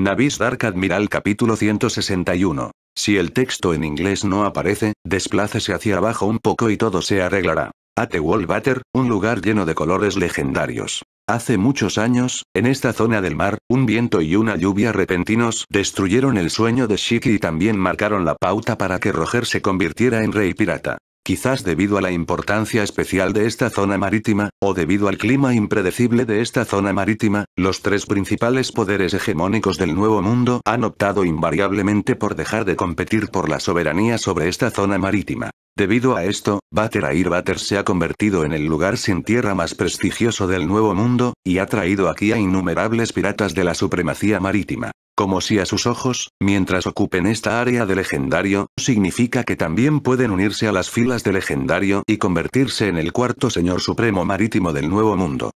Navis Dark Admiral capítulo 161. Si el texto en inglés no aparece, desplácese hacia abajo un poco y todo se arreglará. At un lugar lleno de colores legendarios. Hace muchos años, en esta zona del mar, un viento y una lluvia repentinos destruyeron el sueño de Shiki y también marcaron la pauta para que Roger se convirtiera en rey pirata quizás debido a la importancia especial de esta zona marítima, o debido al clima impredecible de esta zona marítima, los tres principales poderes hegemónicos del Nuevo Mundo han optado invariablemente por dejar de competir por la soberanía sobre esta zona marítima. Debido a esto, Bater Air Bater se ha convertido en el lugar sin tierra más prestigioso del Nuevo Mundo, y ha traído aquí a innumerables piratas de la supremacía marítima. Como si a sus ojos, mientras ocupen esta área de legendario, significa que también pueden unirse a las filas de legendario y convertirse en el cuarto señor supremo marítimo del nuevo mundo.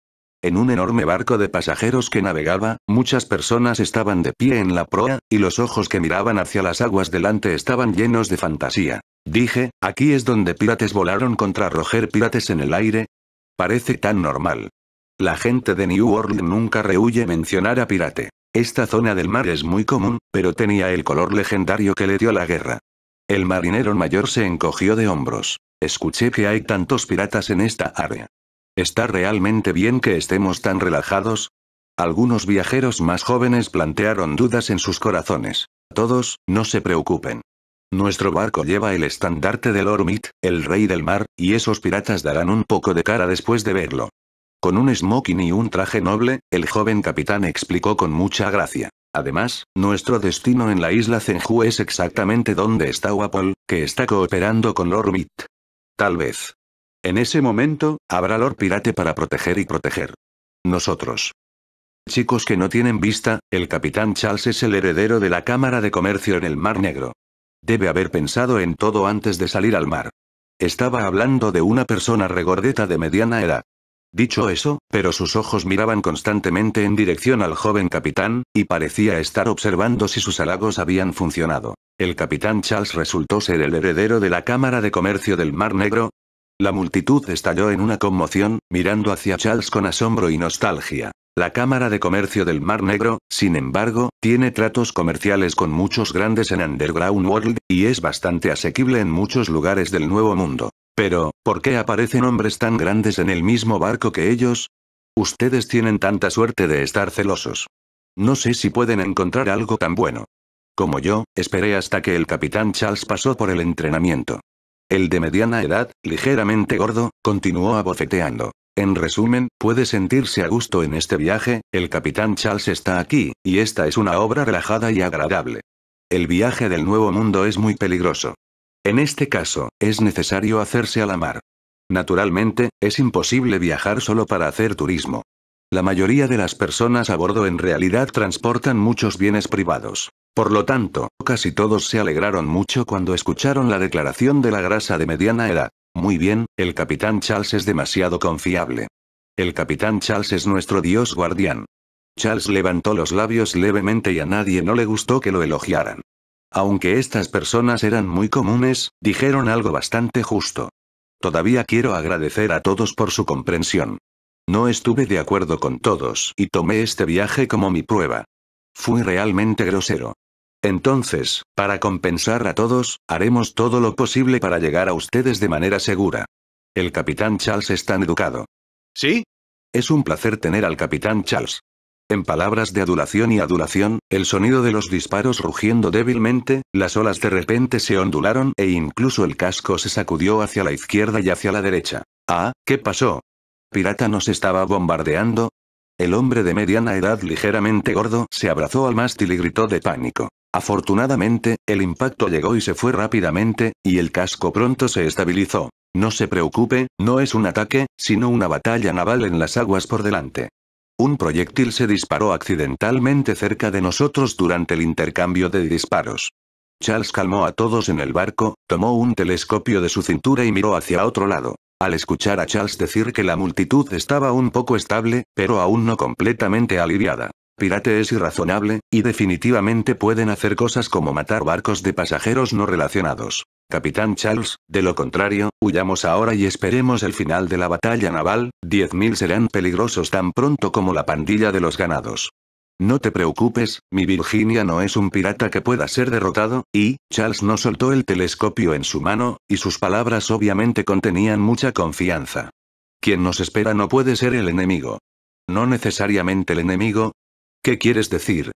En un enorme barco de pasajeros que navegaba, muchas personas estaban de pie en la proa, y los ojos que miraban hacia las aguas delante estaban llenos de fantasía. Dije, aquí es donde pirates volaron contra Roger Pirates en el aire. Parece tan normal. La gente de New Orleans nunca rehuye mencionar a pirate. Esta zona del mar es muy común, pero tenía el color legendario que le dio la guerra. El marinero mayor se encogió de hombros. Escuché que hay tantos piratas en esta área. ¿Está realmente bien que estemos tan relajados? Algunos viajeros más jóvenes plantearon dudas en sus corazones. Todos, no se preocupen. Nuestro barco lleva el estandarte del Ormit, el rey del mar, y esos piratas darán un poco de cara después de verlo. Con un smoking y un traje noble, el joven capitán explicó con mucha gracia. Además, nuestro destino en la isla Zenju es exactamente donde está Wapol, que está cooperando con Lord Tal vez. En ese momento, habrá Lord Pirate para proteger y proteger. Nosotros. Chicos que no tienen vista, el capitán Charles es el heredero de la Cámara de Comercio en el Mar Negro. Debe haber pensado en todo antes de salir al mar. Estaba hablando de una persona regordeta de mediana edad. Dicho eso, pero sus ojos miraban constantemente en dirección al joven capitán, y parecía estar observando si sus halagos habían funcionado. El capitán Charles resultó ser el heredero de la Cámara de Comercio del Mar Negro. La multitud estalló en una conmoción, mirando hacia Charles con asombro y nostalgia. La Cámara de Comercio del Mar Negro, sin embargo, tiene tratos comerciales con muchos grandes en Underground World, y es bastante asequible en muchos lugares del Nuevo Mundo. Pero, ¿por qué aparecen hombres tan grandes en el mismo barco que ellos? Ustedes tienen tanta suerte de estar celosos. No sé si pueden encontrar algo tan bueno. Como yo, esperé hasta que el capitán Charles pasó por el entrenamiento. El de mediana edad, ligeramente gordo, continuó abofeteando. En resumen, puede sentirse a gusto en este viaje, el capitán Charles está aquí, y esta es una obra relajada y agradable. El viaje del Nuevo Mundo es muy peligroso. En este caso, es necesario hacerse a la mar. Naturalmente, es imposible viajar solo para hacer turismo. La mayoría de las personas a bordo en realidad transportan muchos bienes privados. Por lo tanto, casi todos se alegraron mucho cuando escucharon la declaración de la grasa de mediana edad. Muy bien, el capitán Charles es demasiado confiable. El capitán Charles es nuestro dios guardián. Charles levantó los labios levemente y a nadie no le gustó que lo elogiaran. Aunque estas personas eran muy comunes, dijeron algo bastante justo. Todavía quiero agradecer a todos por su comprensión. No estuve de acuerdo con todos y tomé este viaje como mi prueba. Fui realmente grosero. Entonces, para compensar a todos, haremos todo lo posible para llegar a ustedes de manera segura. El capitán Charles es tan educado. ¿Sí? Es un placer tener al capitán Charles. En palabras de adulación y adulación, el sonido de los disparos rugiendo débilmente, las olas de repente se ondularon e incluso el casco se sacudió hacia la izquierda y hacia la derecha. Ah, ¿qué pasó? ¿Pirata nos estaba bombardeando? El hombre de mediana edad ligeramente gordo se abrazó al mástil y gritó de pánico. Afortunadamente, el impacto llegó y se fue rápidamente, y el casco pronto se estabilizó. No se preocupe, no es un ataque, sino una batalla naval en las aguas por delante. Un proyectil se disparó accidentalmente cerca de nosotros durante el intercambio de disparos. Charles calmó a todos en el barco, tomó un telescopio de su cintura y miró hacia otro lado. Al escuchar a Charles decir que la multitud estaba un poco estable, pero aún no completamente aliviada, Pirate es irrazonable, y definitivamente pueden hacer cosas como matar barcos de pasajeros no relacionados. Capitán Charles, de lo contrario, huyamos ahora y esperemos el final de la batalla naval, 10.000 serán peligrosos tan pronto como la pandilla de los ganados. No te preocupes, mi Virginia no es un pirata que pueda ser derrotado, y, Charles no soltó el telescopio en su mano, y sus palabras obviamente contenían mucha confianza. Quien nos espera no puede ser el enemigo. No necesariamente el enemigo, ¿Qué quieres decir?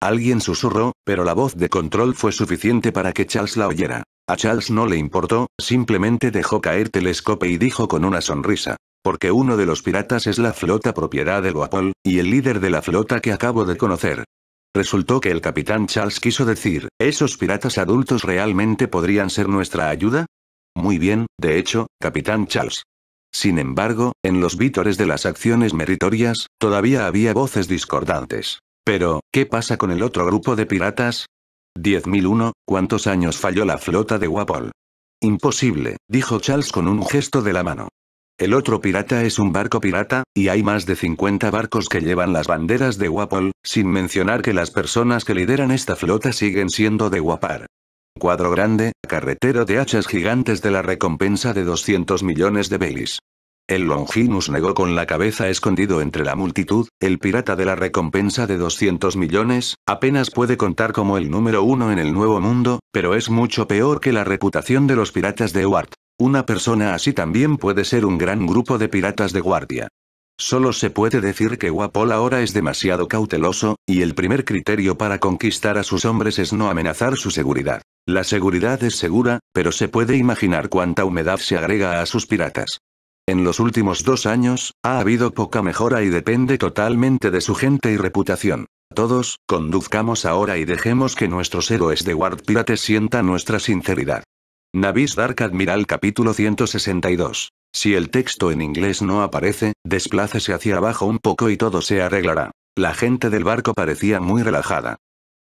Alguien susurró, pero la voz de control fue suficiente para que Charles la oyera. A Charles no le importó, simplemente dejó caer telescope y dijo con una sonrisa. Porque uno de los piratas es la flota propiedad de Guapol, y el líder de la flota que acabo de conocer. Resultó que el capitán Charles quiso decir, ¿esos piratas adultos realmente podrían ser nuestra ayuda? Muy bien, de hecho, capitán Charles. Sin embargo, en los vítores de las acciones meritorias, todavía había voces discordantes. Pero, ¿qué pasa con el otro grupo de piratas? 10.001, ¿cuántos años falló la flota de Wapol? Imposible, dijo Charles con un gesto de la mano. El otro pirata es un barco pirata, y hay más de 50 barcos que llevan las banderas de Wapol, sin mencionar que las personas que lideran esta flota siguen siendo de Wapar. Cuadro grande, carretero de hachas gigantes de la recompensa de 200 millones de Belis. El Longinus negó con la cabeza escondido entre la multitud, el pirata de la recompensa de 200 millones, apenas puede contar como el número uno en el Nuevo Mundo, pero es mucho peor que la reputación de los piratas de Ward. Una persona así también puede ser un gran grupo de piratas de guardia. Solo se puede decir que Wapol ahora es demasiado cauteloso, y el primer criterio para conquistar a sus hombres es no amenazar su seguridad. La seguridad es segura, pero se puede imaginar cuánta humedad se agrega a sus piratas. En los últimos dos años, ha habido poca mejora y depende totalmente de su gente y reputación. Todos, conduzcamos ahora y dejemos que nuestros héroes de Ward Pirates sientan nuestra sinceridad. Navis Dark Admiral capítulo 162. Si el texto en inglés no aparece, desplácese hacia abajo un poco y todo se arreglará. La gente del barco parecía muy relajada.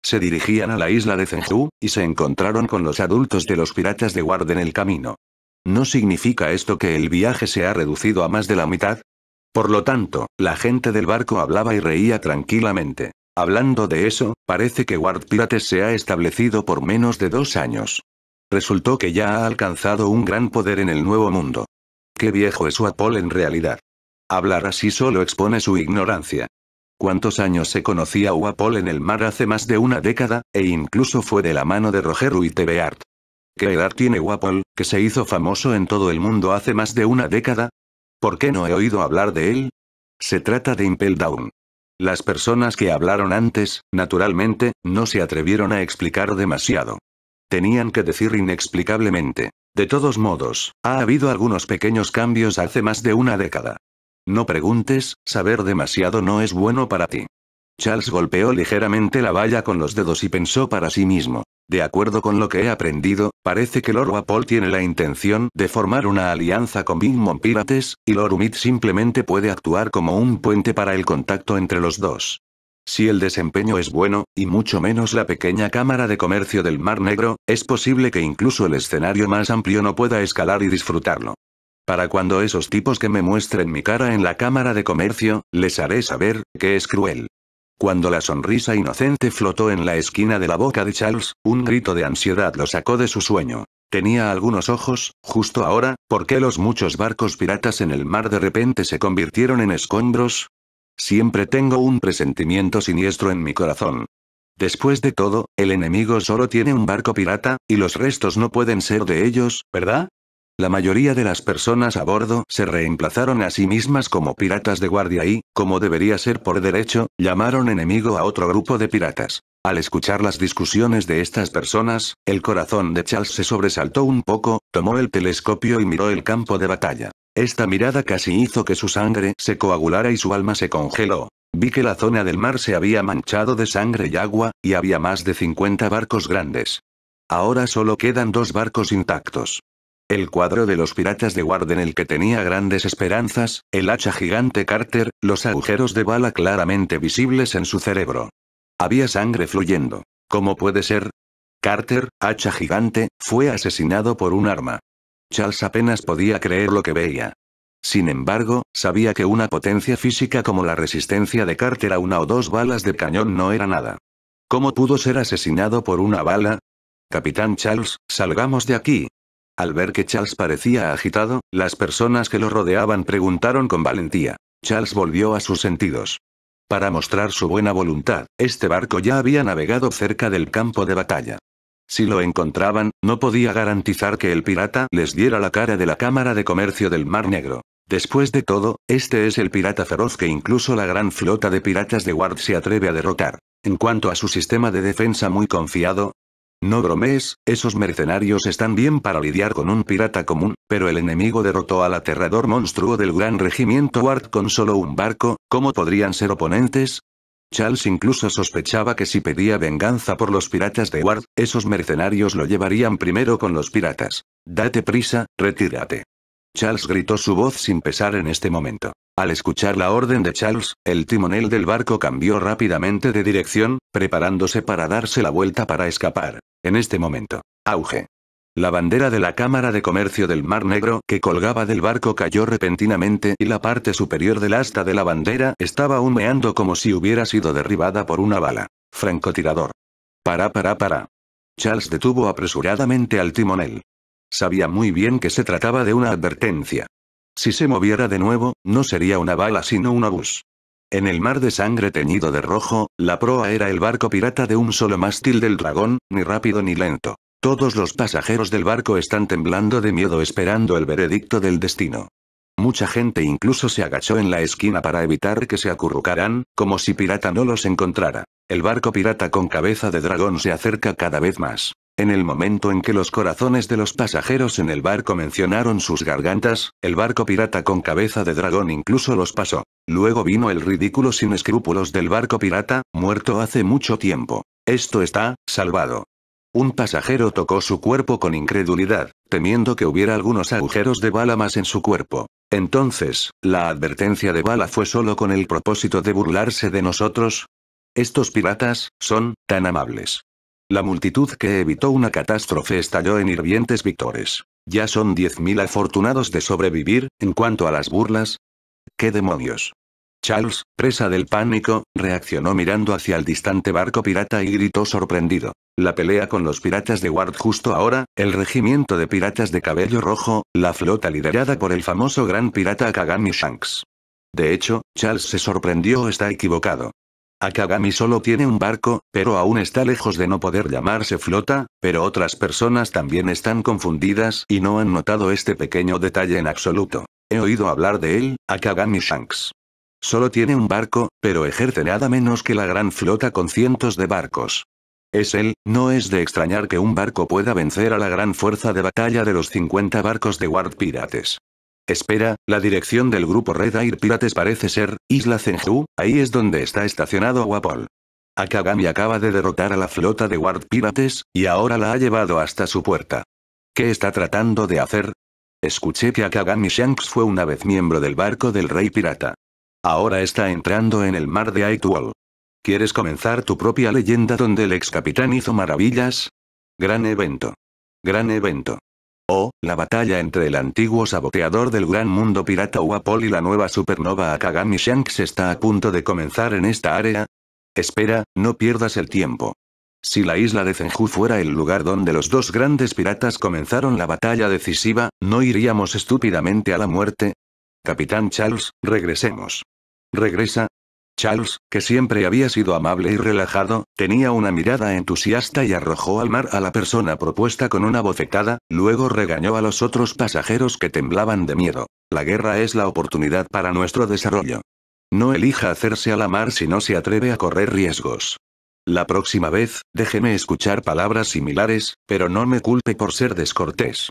Se dirigían a la isla de Zhengzhou, y se encontraron con los adultos de los piratas de Ward en el camino. ¿No significa esto que el viaje se ha reducido a más de la mitad? Por lo tanto, la gente del barco hablaba y reía tranquilamente. Hablando de eso, parece que Ward Pirates se ha establecido por menos de dos años. Resultó que ya ha alcanzado un gran poder en el Nuevo Mundo. Qué viejo es Wapol en realidad. Hablar así solo expone su ignorancia cuántos años se conocía Wapol en el mar hace más de una década, e incluso fue de la mano de Roger Tebeart. ¿Qué edad tiene Wapol, que se hizo famoso en todo el mundo hace más de una década? ¿Por qué no he oído hablar de él? Se trata de Impel Down. Las personas que hablaron antes, naturalmente, no se atrevieron a explicar demasiado. Tenían que decir inexplicablemente. De todos modos, ha habido algunos pequeños cambios hace más de una década. No preguntes, saber demasiado no es bueno para ti. Charles golpeó ligeramente la valla con los dedos y pensó para sí mismo. De acuerdo con lo que he aprendido, parece que Lord Paul tiene la intención de formar una alianza con Big Mom Pirates, y Lord simplemente puede actuar como un puente para el contacto entre los dos. Si el desempeño es bueno, y mucho menos la pequeña Cámara de Comercio del Mar Negro, es posible que incluso el escenario más amplio no pueda escalar y disfrutarlo. Para cuando esos tipos que me muestren mi cara en la Cámara de Comercio, les haré saber, que es cruel. Cuando la sonrisa inocente flotó en la esquina de la boca de Charles, un grito de ansiedad lo sacó de su sueño. Tenía algunos ojos, justo ahora, ¿por qué los muchos barcos piratas en el mar de repente se convirtieron en escombros? Siempre tengo un presentimiento siniestro en mi corazón. Después de todo, el enemigo solo tiene un barco pirata, y los restos no pueden ser de ellos, ¿verdad? La mayoría de las personas a bordo se reemplazaron a sí mismas como piratas de guardia y, como debería ser por derecho, llamaron enemigo a otro grupo de piratas. Al escuchar las discusiones de estas personas, el corazón de Charles se sobresaltó un poco, tomó el telescopio y miró el campo de batalla. Esta mirada casi hizo que su sangre se coagulara y su alma se congeló. Vi que la zona del mar se había manchado de sangre y agua, y había más de 50 barcos grandes. Ahora solo quedan dos barcos intactos. El cuadro de los piratas de Warden, en el que tenía grandes esperanzas, el hacha gigante Carter, los agujeros de bala claramente visibles en su cerebro. Había sangre fluyendo. ¿Cómo puede ser? Carter, hacha gigante, fue asesinado por un arma. Charles apenas podía creer lo que veía. Sin embargo, sabía que una potencia física como la resistencia de Carter a una o dos balas de cañón no era nada. ¿Cómo pudo ser asesinado por una bala? Capitán Charles, salgamos de aquí, al ver que Charles parecía agitado, las personas que lo rodeaban preguntaron con valentía. Charles volvió a sus sentidos. Para mostrar su buena voluntad, este barco ya había navegado cerca del campo de batalla. Si lo encontraban, no podía garantizar que el pirata les diera la cara de la Cámara de Comercio del Mar Negro. Después de todo, este es el pirata feroz que incluso la gran flota de piratas de Ward se atreve a derrotar. En cuanto a su sistema de defensa muy confiado, no bromees, esos mercenarios están bien para lidiar con un pirata común, pero el enemigo derrotó al aterrador monstruo del gran regimiento Ward con solo un barco, ¿cómo podrían ser oponentes? Charles incluso sospechaba que si pedía venganza por los piratas de Ward, esos mercenarios lo llevarían primero con los piratas. Date prisa, retírate. Charles gritó su voz sin pesar en este momento. Al escuchar la orden de Charles, el timonel del barco cambió rápidamente de dirección, preparándose para darse la vuelta para escapar. En este momento. Auge. La bandera de la Cámara de Comercio del Mar Negro que colgaba del barco cayó repentinamente y la parte superior del asta de la bandera estaba humeando como si hubiera sido derribada por una bala. Francotirador. Para, para, para. Charles detuvo apresuradamente al timonel. Sabía muy bien que se trataba de una advertencia. Si se moviera de nuevo, no sería una bala sino un abús. En el mar de sangre teñido de rojo, la proa era el barco pirata de un solo mástil del dragón, ni rápido ni lento. Todos los pasajeros del barco están temblando de miedo esperando el veredicto del destino. Mucha gente incluso se agachó en la esquina para evitar que se acurrucaran, como si pirata no los encontrara. El barco pirata con cabeza de dragón se acerca cada vez más. En el momento en que los corazones de los pasajeros en el barco mencionaron sus gargantas, el barco pirata con cabeza de dragón incluso los pasó. Luego vino el ridículo sin escrúpulos del barco pirata, muerto hace mucho tiempo. Esto está, salvado. Un pasajero tocó su cuerpo con incredulidad, temiendo que hubiera algunos agujeros de bala más en su cuerpo. Entonces, la advertencia de bala fue solo con el propósito de burlarse de nosotros. Estos piratas, son, tan amables. La multitud que evitó una catástrofe estalló en hirvientes victores. Ya son 10.000 afortunados de sobrevivir, en cuanto a las burlas. ¿Qué demonios? Charles, presa del pánico, reaccionó mirando hacia el distante barco pirata y gritó sorprendido. La pelea con los piratas de Ward justo ahora, el regimiento de piratas de cabello rojo, la flota liderada por el famoso gran pirata Kagami Shanks. De hecho, Charles se sorprendió está equivocado. Akagami solo tiene un barco, pero aún está lejos de no poder llamarse flota, pero otras personas también están confundidas y no han notado este pequeño detalle en absoluto. He oído hablar de él, Akagami Shanks. Solo tiene un barco, pero ejerce nada menos que la gran flota con cientos de barcos. Es él, no es de extrañar que un barco pueda vencer a la gran fuerza de batalla de los 50 barcos de Ward Pirates. Espera, la dirección del grupo Red Air Pirates parece ser, Isla Zenju, ahí es donde está estacionado Wapol. Akagami acaba de derrotar a la flota de Ward Pirates, y ahora la ha llevado hasta su puerta. ¿Qué está tratando de hacer? Escuché que Akagami Shanks fue una vez miembro del barco del rey pirata. Ahora está entrando en el mar de Aitual. ¿Quieres comenzar tu propia leyenda donde el ex capitán hizo maravillas? Gran evento. Gran evento. O, la batalla entre el antiguo saboteador del gran mundo pirata Wapol y la nueva supernova Akagami Shanks está a punto de comenzar en esta área. Espera, no pierdas el tiempo. Si la isla de Zenju fuera el lugar donde los dos grandes piratas comenzaron la batalla decisiva, ¿no iríamos estúpidamente a la muerte? Capitán Charles, regresemos. Regresa, Charles, que siempre había sido amable y relajado, tenía una mirada entusiasta y arrojó al mar a la persona propuesta con una bofetada, luego regañó a los otros pasajeros que temblaban de miedo. La guerra es la oportunidad para nuestro desarrollo. No elija hacerse a la mar si no se atreve a correr riesgos. La próxima vez, déjeme escuchar palabras similares, pero no me culpe por ser descortés.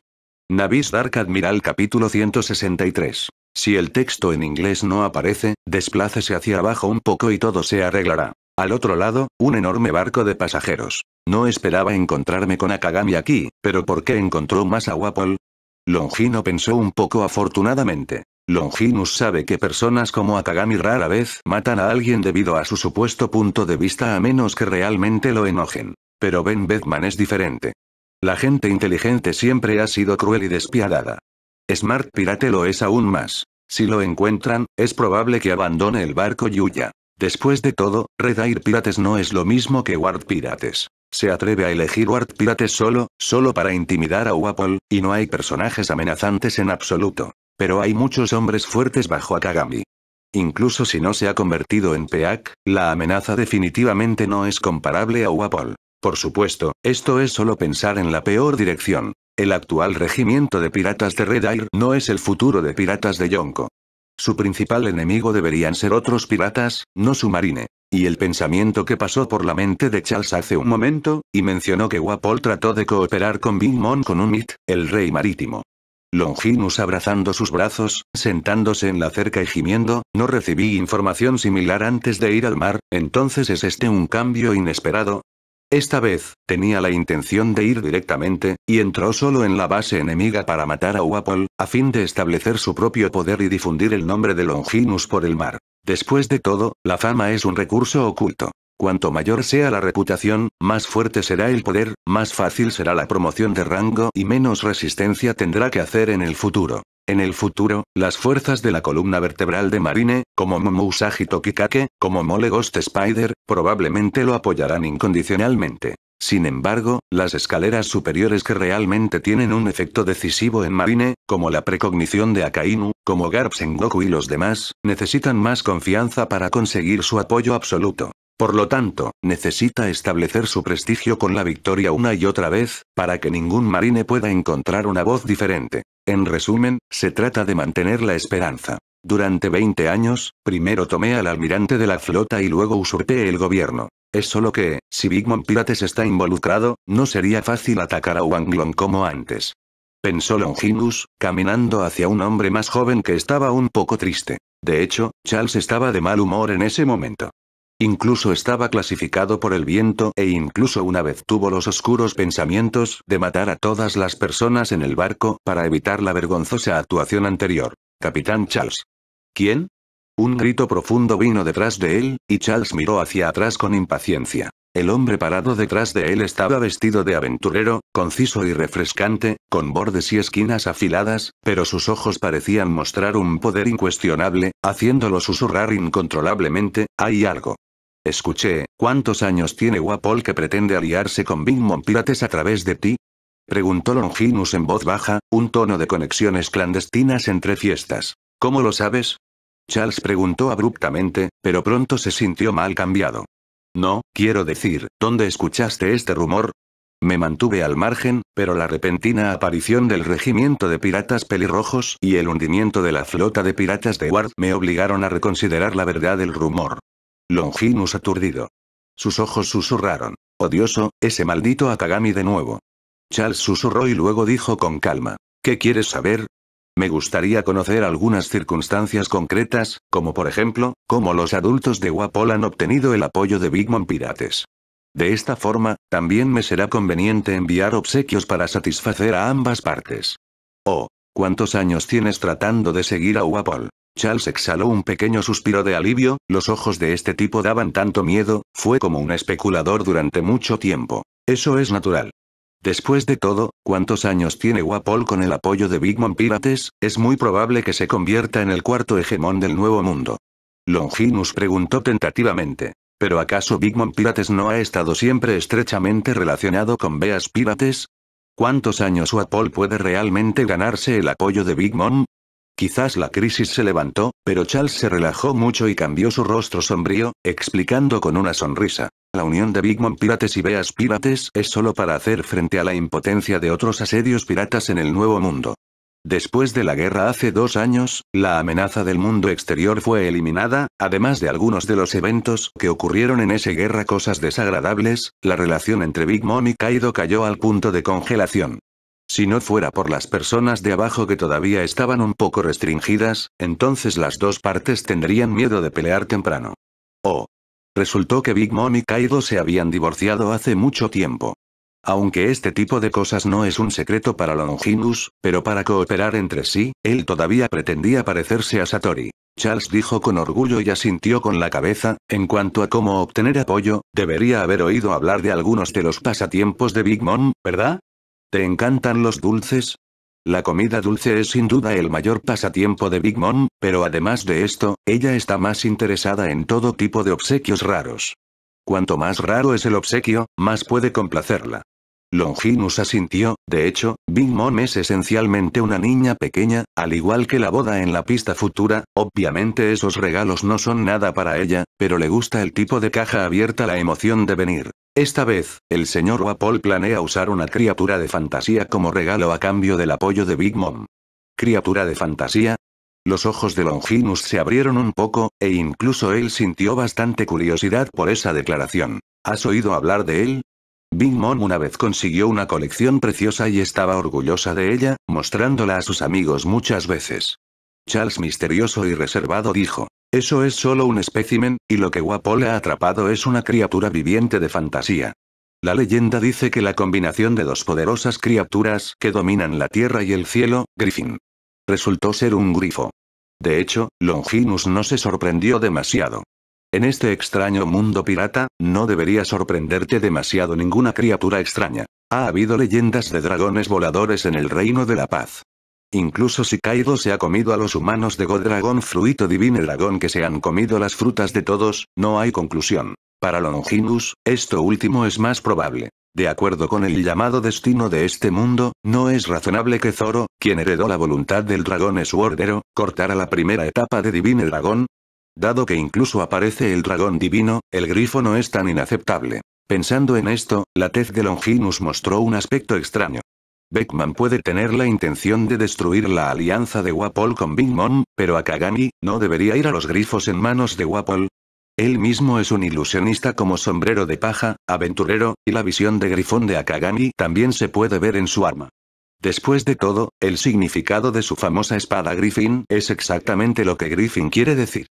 Navis Dark Admiral capítulo 163 si el texto en inglés no aparece, desplácese hacia abajo un poco y todo se arreglará. Al otro lado, un enorme barco de pasajeros. No esperaba encontrarme con Akagami aquí, pero ¿por qué encontró más a Wapol? Longino pensó un poco afortunadamente. Longinus sabe que personas como Akagami rara vez matan a alguien debido a su supuesto punto de vista a menos que realmente lo enojen. Pero Ben Bedman es diferente. La gente inteligente siempre ha sido cruel y despiadada. Smart Pirate lo es aún más. Si lo encuentran, es probable que abandone el barco Yuya. Después de todo, Red Air Pirates no es lo mismo que Ward Pirates. Se atreve a elegir Ward Pirates solo, solo para intimidar a Wapol, y no hay personajes amenazantes en absoluto. Pero hay muchos hombres fuertes bajo Akagami. Incluso si no se ha convertido en Peak, la amenaza definitivamente no es comparable a Wapol. Por supuesto, esto es solo pensar en la peor dirección. El actual regimiento de piratas de Red Air no es el futuro de piratas de Yonko. Su principal enemigo deberían ser otros piratas, no su marine. Y el pensamiento que pasó por la mente de Charles hace un momento, y mencionó que Wapol trató de cooperar con Bing Mon con un mit, el rey marítimo. Longinus abrazando sus brazos, sentándose en la cerca y gimiendo, no recibí información similar antes de ir al mar, entonces es este un cambio inesperado, esta vez, tenía la intención de ir directamente, y entró solo en la base enemiga para matar a Wapol, a fin de establecer su propio poder y difundir el nombre de Longinus por el mar. Después de todo, la fama es un recurso oculto. Cuanto mayor sea la reputación, más fuerte será el poder, más fácil será la promoción de rango y menos resistencia tendrá que hacer en el futuro. En el futuro, las fuerzas de la columna vertebral de Marine, como Momousagi Tokikake, como Mole Ghost Spider, probablemente lo apoyarán incondicionalmente. Sin embargo, las escaleras superiores que realmente tienen un efecto decisivo en Marine, como la precognición de Akainu, como Garp Sengoku y los demás, necesitan más confianza para conseguir su apoyo absoluto. Por lo tanto, necesita establecer su prestigio con la victoria una y otra vez, para que ningún marine pueda encontrar una voz diferente. En resumen, se trata de mantener la esperanza. Durante 20 años, primero tomé al almirante de la flota y luego usurpé el gobierno. Es solo que, si Big Mom Pirates está involucrado, no sería fácil atacar a Wanglong como antes. Pensó Longinus, caminando hacia un hombre más joven que estaba un poco triste. De hecho, Charles estaba de mal humor en ese momento. Incluso estaba clasificado por el viento e incluso una vez tuvo los oscuros pensamientos de matar a todas las personas en el barco para evitar la vergonzosa actuación anterior. Capitán Charles. ¿Quién? Un grito profundo vino detrás de él, y Charles miró hacia atrás con impaciencia. El hombre parado detrás de él estaba vestido de aventurero, conciso y refrescante, con bordes y esquinas afiladas, pero sus ojos parecían mostrar un poder incuestionable, haciéndolo susurrar incontrolablemente, hay algo. Escuché, ¿cuántos años tiene Wapol que pretende aliarse con Big Mom Pirates a través de ti? Preguntó Longinus en voz baja, un tono de conexiones clandestinas entre fiestas. ¿Cómo lo sabes? Charles preguntó abruptamente, pero pronto se sintió mal cambiado. No, quiero decir, ¿dónde escuchaste este rumor? Me mantuve al margen, pero la repentina aparición del regimiento de piratas pelirrojos y el hundimiento de la flota de piratas de Ward me obligaron a reconsiderar la verdad del rumor. Longinus aturdido. Sus ojos susurraron. Odioso, ese maldito Akagami de nuevo. Charles susurró y luego dijo con calma. ¿Qué quieres saber? Me gustaría conocer algunas circunstancias concretas, como por ejemplo, cómo los adultos de Wapol han obtenido el apoyo de Big Mom Pirates. De esta forma, también me será conveniente enviar obsequios para satisfacer a ambas partes. Oh, ¿cuántos años tienes tratando de seguir a Wapol? Charles exhaló un pequeño suspiro de alivio, los ojos de este tipo daban tanto miedo, fue como un especulador durante mucho tiempo. Eso es natural. Después de todo, ¿cuántos años tiene Wapol con el apoyo de Big Mom Pirates? Es muy probable que se convierta en el cuarto hegemón del Nuevo Mundo. Longinus preguntó tentativamente. ¿Pero acaso Big Mom Pirates no ha estado siempre estrechamente relacionado con Beas Pirates? ¿Cuántos años Wapol puede realmente ganarse el apoyo de Big Mom? Quizás la crisis se levantó, pero Charles se relajó mucho y cambió su rostro sombrío, explicando con una sonrisa. La unión de Big Mom Pirates y Beas Pirates es solo para hacer frente a la impotencia de otros asedios piratas en el Nuevo Mundo. Después de la guerra hace dos años, la amenaza del mundo exterior fue eliminada, además de algunos de los eventos que ocurrieron en esa guerra cosas desagradables, la relación entre Big Mom y Kaido cayó al punto de congelación. Si no fuera por las personas de abajo que todavía estaban un poco restringidas, entonces las dos partes tendrían miedo de pelear temprano. Oh. Resultó que Big Mom y Kaido se habían divorciado hace mucho tiempo. Aunque este tipo de cosas no es un secreto para Longinus, pero para cooperar entre sí, él todavía pretendía parecerse a Satori. Charles dijo con orgullo y asintió con la cabeza, en cuanto a cómo obtener apoyo, debería haber oído hablar de algunos de los pasatiempos de Big Mom, ¿verdad? ¿Te encantan los dulces? La comida dulce es sin duda el mayor pasatiempo de Big Mom, pero además de esto, ella está más interesada en todo tipo de obsequios raros. Cuanto más raro es el obsequio, más puede complacerla. Longinus asintió, de hecho, Big Mom es esencialmente una niña pequeña, al igual que la boda en la pista futura, obviamente esos regalos no son nada para ella, pero le gusta el tipo de caja abierta la emoción de venir. Esta vez, el señor Wapol planea usar una criatura de fantasía como regalo a cambio del apoyo de Big Mom. ¿Criatura de fantasía? Los ojos de Longinus se abrieron un poco, e incluso él sintió bastante curiosidad por esa declaración. ¿Has oído hablar de él? Big Mom una vez consiguió una colección preciosa y estaba orgullosa de ella, mostrándola a sus amigos muchas veces. Charles misterioso y reservado dijo. Eso es solo un espécimen, y lo que Wapol ha atrapado es una criatura viviente de fantasía. La leyenda dice que la combinación de dos poderosas criaturas que dominan la tierra y el cielo, Griffin. Resultó ser un grifo. De hecho, Longinus no se sorprendió demasiado. En este extraño mundo pirata, no debería sorprenderte demasiado ninguna criatura extraña. Ha habido leyendas de dragones voladores en el Reino de la Paz. Incluso si Kaido se ha comido a los humanos de God Dragon Fruito Divine Dragón que se han comido las frutas de todos, no hay conclusión. Para Longinus, esto último es más probable. De acuerdo con el llamado destino de este mundo, no es razonable que Zoro, quien heredó la voluntad del dragón Swordero, cortara la primera etapa de Divine Dragón. Dado que incluso aparece el dragón divino, el grifo no es tan inaceptable. Pensando en esto, la tez de Longinus mostró un aspecto extraño. Beckman puede tener la intención de destruir la alianza de Wapol con Big Mom, pero Akagami, ¿no debería ir a los grifos en manos de Wapol? Él mismo es un ilusionista como sombrero de paja, aventurero, y la visión de grifón de Akagami también se puede ver en su arma. Después de todo, el significado de su famosa espada Griffin es exactamente lo que Griffin quiere decir.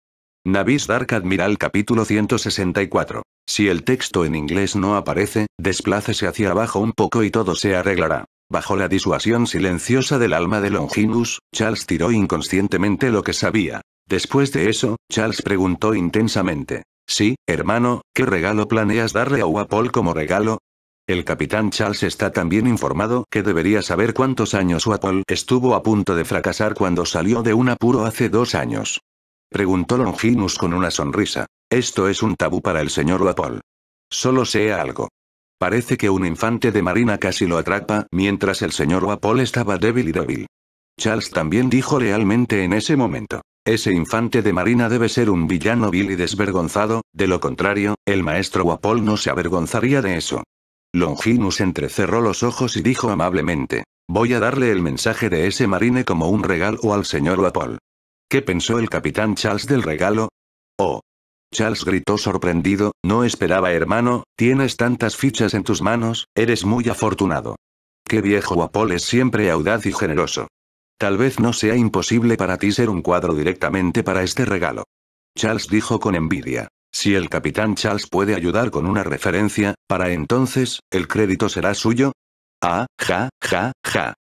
Navis Dark Admiral capítulo 164. Si el texto en inglés no aparece, desplácese hacia abajo un poco y todo se arreglará. Bajo la disuasión silenciosa del alma de Longinus, Charles tiró inconscientemente lo que sabía. Después de eso, Charles preguntó intensamente. Sí, hermano, ¿qué regalo planeas darle a Wapol como regalo? El capitán Charles está tan bien informado que debería saber cuántos años Wapol estuvo a punto de fracasar cuando salió de un apuro hace dos años. Preguntó Longinus con una sonrisa. Esto es un tabú para el señor Wapol. Solo sea algo. Parece que un infante de marina casi lo atrapa, mientras el señor Wapol estaba débil y débil. Charles también dijo realmente en ese momento. Ese infante de marina debe ser un villano vil y desvergonzado, de lo contrario, el maestro Wapol no se avergonzaría de eso. Longinus entrecerró los ojos y dijo amablemente. Voy a darle el mensaje de ese marine como un regalo al señor Wapol. ¿Qué pensó el capitán Charles del regalo? Oh, Charles gritó sorprendido, no esperaba hermano, tienes tantas fichas en tus manos, eres muy afortunado. Qué viejo apol es siempre audaz y generoso. Tal vez no sea imposible para ti ser un cuadro directamente para este regalo. Charles dijo con envidia. Si el capitán Charles puede ayudar con una referencia, para entonces, ¿el crédito será suyo? Ah, ja, ja, ja.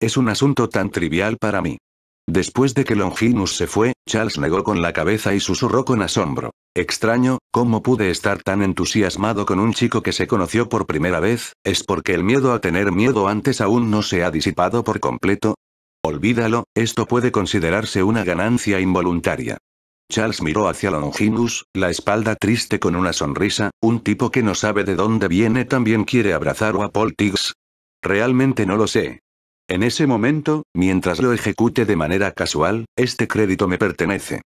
Es un asunto tan trivial para mí. Después de que Longinus se fue, Charles negó con la cabeza y susurró con asombro. Extraño, ¿cómo pude estar tan entusiasmado con un chico que se conoció por primera vez? ¿Es porque el miedo a tener miedo antes aún no se ha disipado por completo? Olvídalo, esto puede considerarse una ganancia involuntaria. Charles miró hacia Longinus, la espalda triste con una sonrisa, un tipo que no sabe de dónde viene también quiere abrazar a Paul Tiggs. Realmente no lo sé, en ese momento, mientras lo ejecute de manera casual, este crédito me pertenece.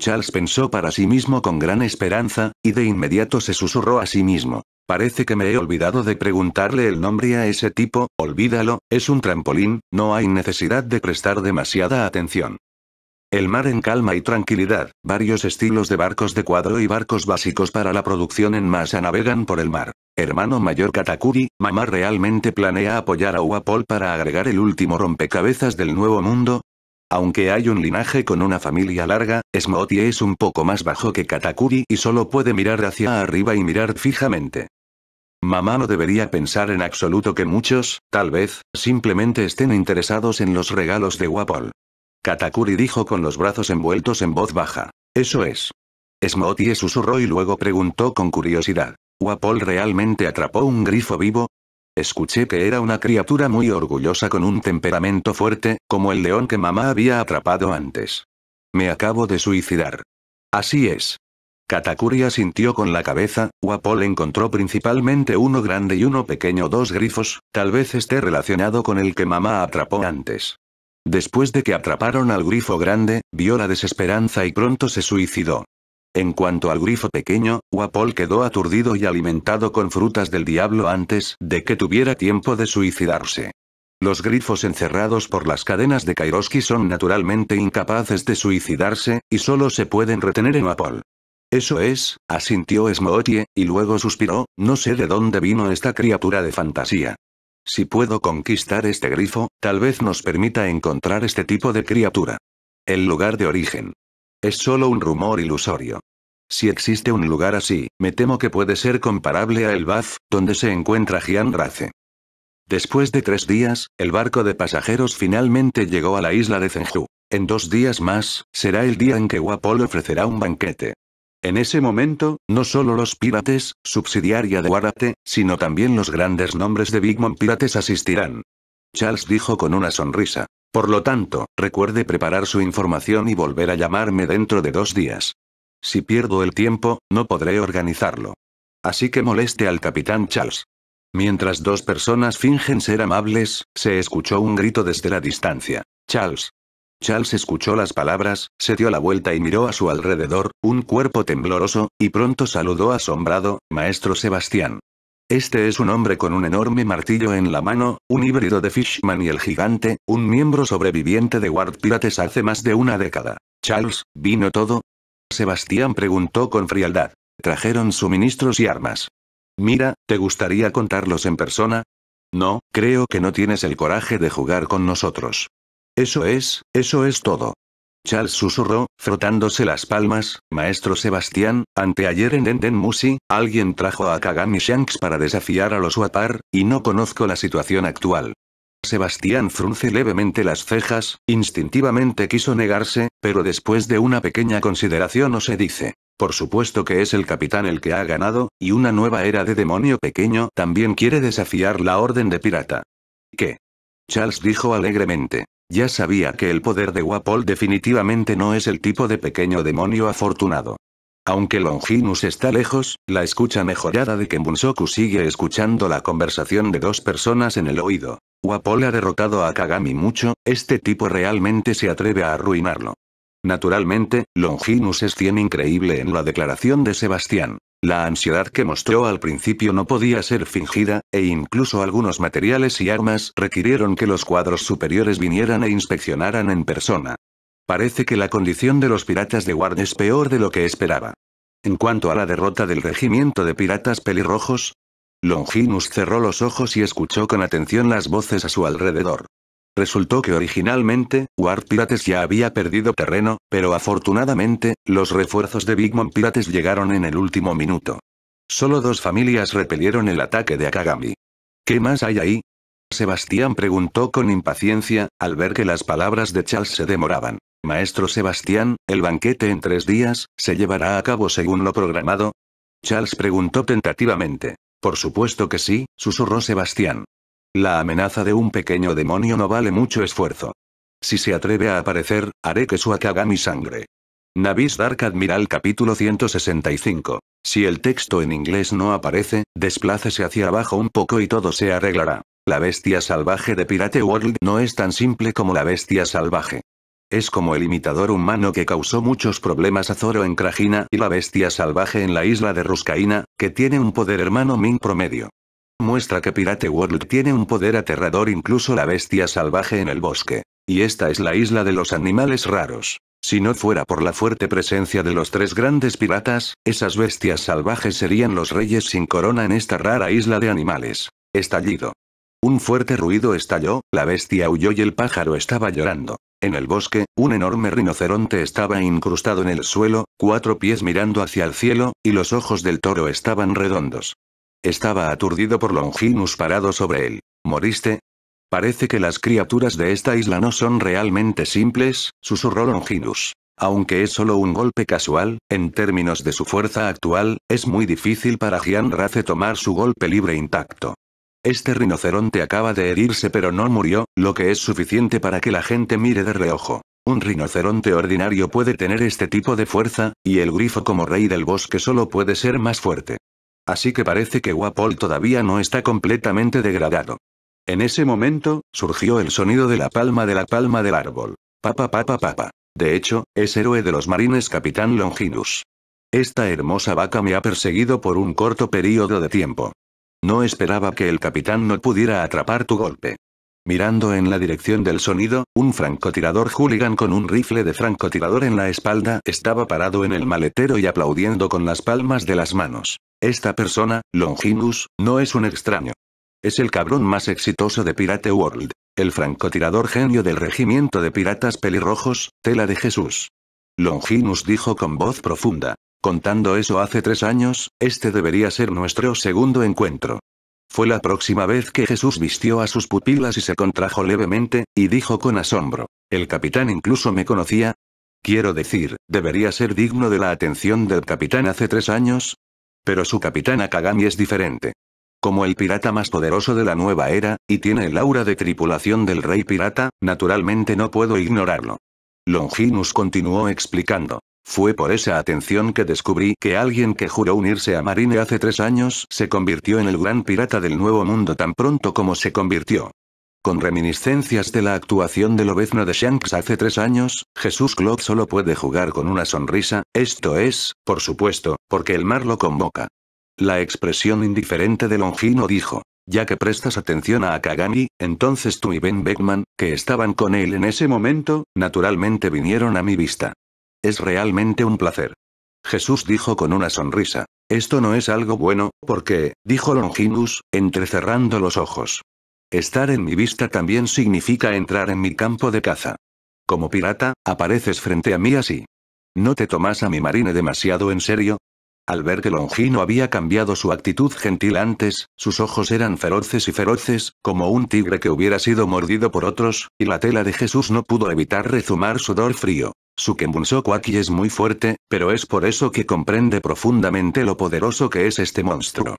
Charles pensó para sí mismo con gran esperanza, y de inmediato se susurró a sí mismo. Parece que me he olvidado de preguntarle el nombre a ese tipo, olvídalo, es un trampolín, no hay necesidad de prestar demasiada atención. El mar en calma y tranquilidad, varios estilos de barcos de cuadro y barcos básicos para la producción en masa navegan por el mar. Hermano mayor Katakuri, mamá realmente planea apoyar a Wapol para agregar el último rompecabezas del nuevo mundo. Aunque hay un linaje con una familia larga, Smoothie es un poco más bajo que Katakuri y solo puede mirar hacia arriba y mirar fijamente. Mamá no debería pensar en absoluto que muchos, tal vez, simplemente estén interesados en los regalos de Wapol. Katakuri dijo con los brazos envueltos en voz baja. Eso es. Smotie susurró y luego preguntó con curiosidad. ¿Wapol realmente atrapó un grifo vivo? Escuché que era una criatura muy orgullosa con un temperamento fuerte, como el león que mamá había atrapado antes. Me acabo de suicidar. Así es. Katakuri asintió con la cabeza, Wapol encontró principalmente uno grande y uno pequeño dos grifos, tal vez esté relacionado con el que mamá atrapó antes. Después de que atraparon al grifo grande, vio la desesperanza y pronto se suicidó. En cuanto al grifo pequeño, Wapol quedó aturdido y alimentado con frutas del diablo antes de que tuviera tiempo de suicidarse. Los grifos encerrados por las cadenas de Kairoski son naturalmente incapaces de suicidarse, y solo se pueden retener en Wapol. Eso es, asintió Smootie, y luego suspiró, no sé de dónde vino esta criatura de fantasía. Si puedo conquistar este grifo, tal vez nos permita encontrar este tipo de criatura. El lugar de origen. Es solo un rumor ilusorio. Si existe un lugar así, me temo que puede ser comparable a El donde se encuentra Gian Race. Después de tres días, el barco de pasajeros finalmente llegó a la isla de Zenju. En dos días más, será el día en que Wapol ofrecerá un banquete. En ese momento, no solo los Pirates, subsidiaria de Warate, sino también los grandes nombres de Big Mom Pirates asistirán. Charles dijo con una sonrisa. Por lo tanto, recuerde preparar su información y volver a llamarme dentro de dos días. Si pierdo el tiempo, no podré organizarlo. Así que moleste al capitán Charles. Mientras dos personas fingen ser amables, se escuchó un grito desde la distancia. Charles. Charles escuchó las palabras, se dio la vuelta y miró a su alrededor, un cuerpo tembloroso, y pronto saludó asombrado, Maestro Sebastián. Este es un hombre con un enorme martillo en la mano, un híbrido de Fishman y el gigante, un miembro sobreviviente de Ward Pirates hace más de una década. Charles, ¿vino todo? Sebastián preguntó con frialdad. Trajeron suministros y armas. Mira, ¿te gustaría contarlos en persona? No, creo que no tienes el coraje de jugar con nosotros. Eso es, eso es todo. Charles susurró, frotándose las palmas, Maestro Sebastián, anteayer en Denden Musi, alguien trajo a Kagami Shanks para desafiar a los Wapar, y no conozco la situación actual. Sebastián frunce levemente las cejas, instintivamente quiso negarse, pero después de una pequeña consideración o se dice. Por supuesto que es el capitán el que ha ganado, y una nueva era de demonio pequeño también quiere desafiar la orden de pirata. ¿Qué? Charles dijo alegremente. Ya sabía que el poder de Wapol definitivamente no es el tipo de pequeño demonio afortunado. Aunque Longinus está lejos, la escucha mejorada de Kenbunsoku sigue escuchando la conversación de dos personas en el oído. Wapol ha derrotado a Kagami mucho, este tipo realmente se atreve a arruinarlo. Naturalmente, Longinus es cien increíble en la declaración de Sebastián. La ansiedad que mostró al principio no podía ser fingida, e incluso algunos materiales y armas requirieron que los cuadros superiores vinieran e inspeccionaran en persona. Parece que la condición de los piratas de Ward es peor de lo que esperaba. En cuanto a la derrota del regimiento de piratas pelirrojos, Longinus cerró los ojos y escuchó con atención las voces a su alrededor. Resultó que originalmente, War Pirates ya había perdido terreno, pero afortunadamente, los refuerzos de Big Mom Pirates llegaron en el último minuto. Solo dos familias repelieron el ataque de Akagami. ¿Qué más hay ahí? Sebastián preguntó con impaciencia, al ver que las palabras de Charles se demoraban. Maestro Sebastián, el banquete en tres días, ¿se llevará a cabo según lo programado? Charles preguntó tentativamente. Por supuesto que sí, susurró Sebastián. La amenaza de un pequeño demonio no vale mucho esfuerzo. Si se atreve a aparecer, haré que su haga mi sangre. Navis Dark Admiral capítulo 165. Si el texto en inglés no aparece, desplácese hacia abajo un poco y todo se arreglará. La bestia salvaje de Pirate World no es tan simple como la bestia salvaje. Es como el imitador humano que causó muchos problemas a Zoro en Krajina y la bestia salvaje en la isla de Ruscaína, que tiene un poder hermano min promedio muestra que Pirate World tiene un poder aterrador incluso la bestia salvaje en el bosque. Y esta es la isla de los animales raros. Si no fuera por la fuerte presencia de los tres grandes piratas, esas bestias salvajes serían los reyes sin corona en esta rara isla de animales. Estallido. Un fuerte ruido estalló, la bestia huyó y el pájaro estaba llorando. En el bosque, un enorme rinoceronte estaba incrustado en el suelo, cuatro pies mirando hacia el cielo, y los ojos del toro estaban redondos. Estaba aturdido por Longinus parado sobre él. ¿Moriste? Parece que las criaturas de esta isla no son realmente simples, susurró Longinus. Aunque es solo un golpe casual, en términos de su fuerza actual, es muy difícil para Gian Race tomar su golpe libre intacto. Este rinoceronte acaba de herirse pero no murió, lo que es suficiente para que la gente mire de reojo. Un rinoceronte ordinario puede tener este tipo de fuerza, y el grifo como rey del bosque solo puede ser más fuerte. Así que parece que Wapol todavía no está completamente degradado. En ese momento, surgió el sonido de la palma de la palma del árbol. Papa papa papa. De hecho, es héroe de los marines Capitán Longinus. Esta hermosa vaca me ha perseguido por un corto periodo de tiempo. No esperaba que el capitán no pudiera atrapar tu golpe. Mirando en la dirección del sonido, un francotirador hooligan con un rifle de francotirador en la espalda estaba parado en el maletero y aplaudiendo con las palmas de las manos. Esta persona, Longinus, no es un extraño. Es el cabrón más exitoso de Pirate World. El francotirador genio del regimiento de piratas pelirrojos, tela de Jesús. Longinus dijo con voz profunda. Contando eso hace tres años, este debería ser nuestro segundo encuentro. Fue la próxima vez que Jesús vistió a sus pupilas y se contrajo levemente, y dijo con asombro. El capitán incluso me conocía. Quiero decir, debería ser digno de la atención del capitán hace tres años. Pero su capitán Akagami es diferente. Como el pirata más poderoso de la nueva era, y tiene el aura de tripulación del rey pirata, naturalmente no puedo ignorarlo. Longinus continuó explicando. Fue por esa atención que descubrí que alguien que juró unirse a Marine hace tres años se convirtió en el gran pirata del Nuevo Mundo tan pronto como se convirtió. Con reminiscencias de la actuación del obezno de Shanks hace tres años, Jesús Clock solo puede jugar con una sonrisa, esto es, por supuesto, porque el mar lo convoca. La expresión indiferente de Longino dijo, ya que prestas atención a Akagami, entonces tú y Ben Beckman, que estaban con él en ese momento, naturalmente vinieron a mi vista. Es realmente un placer. Jesús dijo con una sonrisa. Esto no es algo bueno, porque, dijo Longinus, entrecerrando los ojos. Estar en mi vista también significa entrar en mi campo de caza. Como pirata, apareces frente a mí así. ¿No te tomas a mi marine demasiado en serio? Al ver que Longino había cambiado su actitud gentil antes, sus ojos eran feroces y feroces, como un tigre que hubiera sido mordido por otros, y la tela de Jesús no pudo evitar rezumar sudor frío. Su Kwaki es muy fuerte, pero es por eso que comprende profundamente lo poderoso que es este monstruo.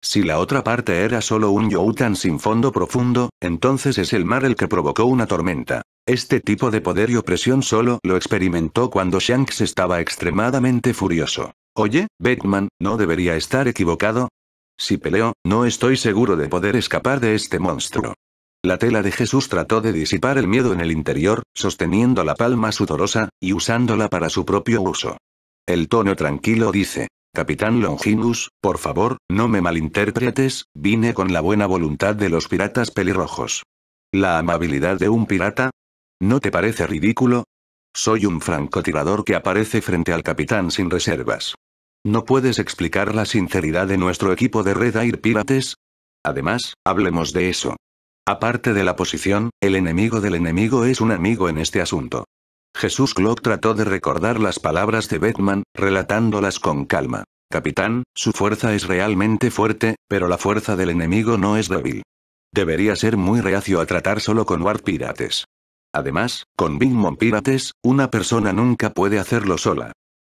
Si la otra parte era solo un Youtan sin fondo profundo, entonces es el mar el que provocó una tormenta. Este tipo de poder y opresión solo lo experimentó cuando Shanks estaba extremadamente furioso. Oye, Batman, ¿no debería estar equivocado? Si peleo, no estoy seguro de poder escapar de este monstruo. La tela de Jesús trató de disipar el miedo en el interior, sosteniendo la palma sudorosa, y usándola para su propio uso. El tono tranquilo dice, Capitán Longinus, por favor, no me malinterpretes, vine con la buena voluntad de los piratas pelirrojos. ¿La amabilidad de un pirata? ¿No te parece ridículo? Soy un francotirador que aparece frente al capitán sin reservas. ¿No puedes explicar la sinceridad de nuestro equipo de Red Air Pirates? Además, hablemos de eso. Aparte de la posición, el enemigo del enemigo es un amigo en este asunto. Jesús Clock trató de recordar las palabras de Batman, relatándolas con calma. Capitán, su fuerza es realmente fuerte, pero la fuerza del enemigo no es débil. Debería ser muy reacio a tratar solo con War Pirates. Además, con Big Mom Pirates, una persona nunca puede hacerlo sola.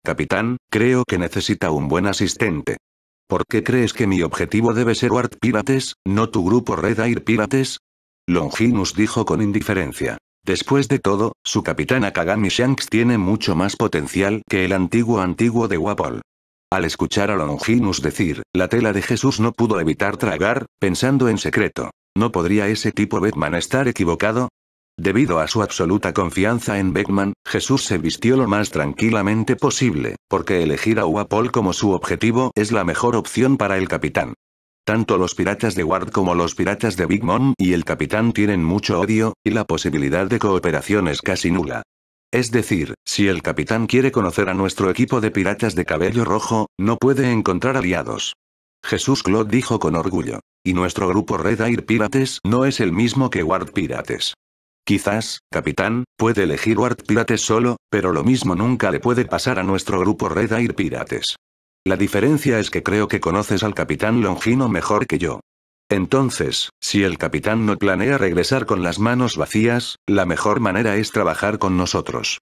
Capitán, creo que necesita un buen asistente. ¿Por qué crees que mi objetivo debe ser Ward Pirates, no tu grupo Red Air Pirates? Longinus dijo con indiferencia. Después de todo, su capitán Akagami Shanks tiene mucho más potencial que el antiguo antiguo de Wapol. Al escuchar a Longinus decir, la tela de Jesús no pudo evitar tragar, pensando en secreto. ¿No podría ese tipo Batman estar equivocado? Debido a su absoluta confianza en Beckman, Jesús se vistió lo más tranquilamente posible, porque elegir a Wapol como su objetivo es la mejor opción para el capitán. Tanto los piratas de Ward como los piratas de Big Mom y el capitán tienen mucho odio, y la posibilidad de cooperación es casi nula. Es decir, si el capitán quiere conocer a nuestro equipo de piratas de cabello rojo, no puede encontrar aliados. Jesús Claude dijo con orgullo. Y nuestro grupo Red Air Pirates no es el mismo que Ward Pirates. Quizás, capitán, puede elegir Ward Pirates solo, pero lo mismo nunca le puede pasar a nuestro grupo Red Air Pirates. La diferencia es que creo que conoces al capitán Longino mejor que yo. Entonces, si el capitán no planea regresar con las manos vacías, la mejor manera es trabajar con nosotros.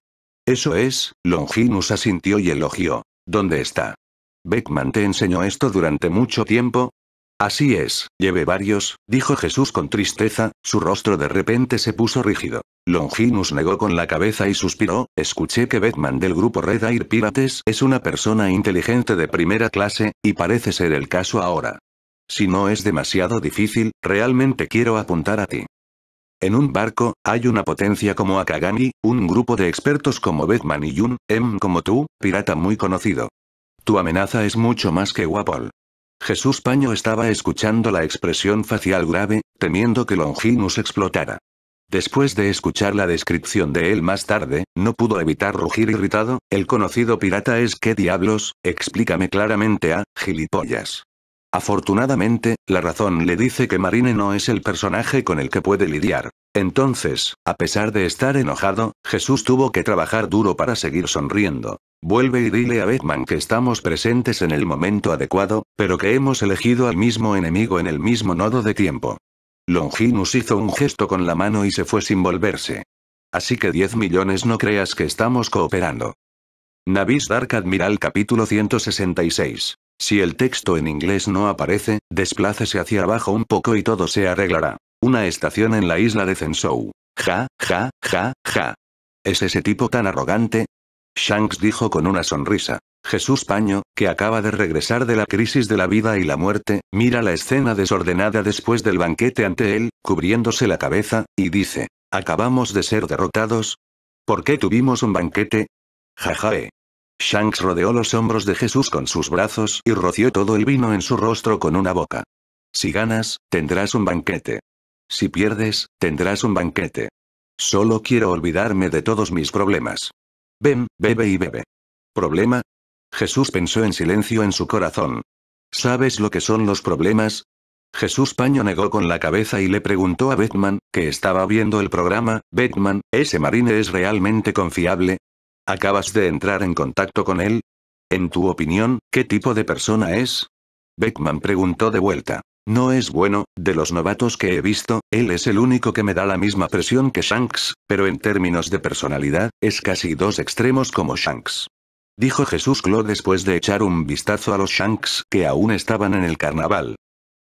Eso es, Longinus asintió y elogió. ¿Dónde está? Beckman te enseñó esto durante mucho tiempo, Así es, lleve varios, dijo Jesús con tristeza, su rostro de repente se puso rígido. Longinus negó con la cabeza y suspiró, escuché que Batman del grupo Red Air Pirates es una persona inteligente de primera clase, y parece ser el caso ahora. Si no es demasiado difícil, realmente quiero apuntar a ti. En un barco, hay una potencia como Akagami, un grupo de expertos como Batman y Jun, M como tú, pirata muy conocido. Tu amenaza es mucho más que Wapol. Jesús Paño estaba escuchando la expresión facial grave, temiendo que Longinus explotara. Después de escuchar la descripción de él más tarde, no pudo evitar rugir irritado, el conocido pirata es que diablos, explícame claramente a, gilipollas. Afortunadamente, la razón le dice que Marine no es el personaje con el que puede lidiar. Entonces, a pesar de estar enojado, Jesús tuvo que trabajar duro para seguir sonriendo. Vuelve y dile a Batman que estamos presentes en el momento adecuado, pero que hemos elegido al mismo enemigo en el mismo nodo de tiempo. Longinus hizo un gesto con la mano y se fue sin volverse. Así que 10 millones no creas que estamos cooperando. Navis Dark Admiral capítulo 166 si el texto en inglés no aparece, desplácese hacia abajo un poco y todo se arreglará. Una estación en la isla de Zensou. Ja, ja, ja, ja. ¿Es ese tipo tan arrogante? Shanks dijo con una sonrisa. Jesús Paño, que acaba de regresar de la crisis de la vida y la muerte, mira la escena desordenada después del banquete ante él, cubriéndose la cabeza, y dice, ¿acabamos de ser derrotados? ¿Por qué tuvimos un banquete? Ja eh. Shanks rodeó los hombros de Jesús con sus brazos y roció todo el vino en su rostro con una boca. Si ganas, tendrás un banquete. Si pierdes, tendrás un banquete. Solo quiero olvidarme de todos mis problemas. Ven, bebe y bebe. ¿Problema? Jesús pensó en silencio en su corazón. ¿Sabes lo que son los problemas? Jesús Paño negó con la cabeza y le preguntó a Batman, que estaba viendo el programa, Batman, ¿ese marine es realmente confiable? Acabas de entrar en contacto con él. En tu opinión, ¿qué tipo de persona es? Beckman preguntó de vuelta. No es bueno, de los novatos que he visto, él es el único que me da la misma presión que Shanks, pero en términos de personalidad, es casi dos extremos como Shanks. Dijo Jesús Clo después de echar un vistazo a los Shanks que aún estaban en el carnaval.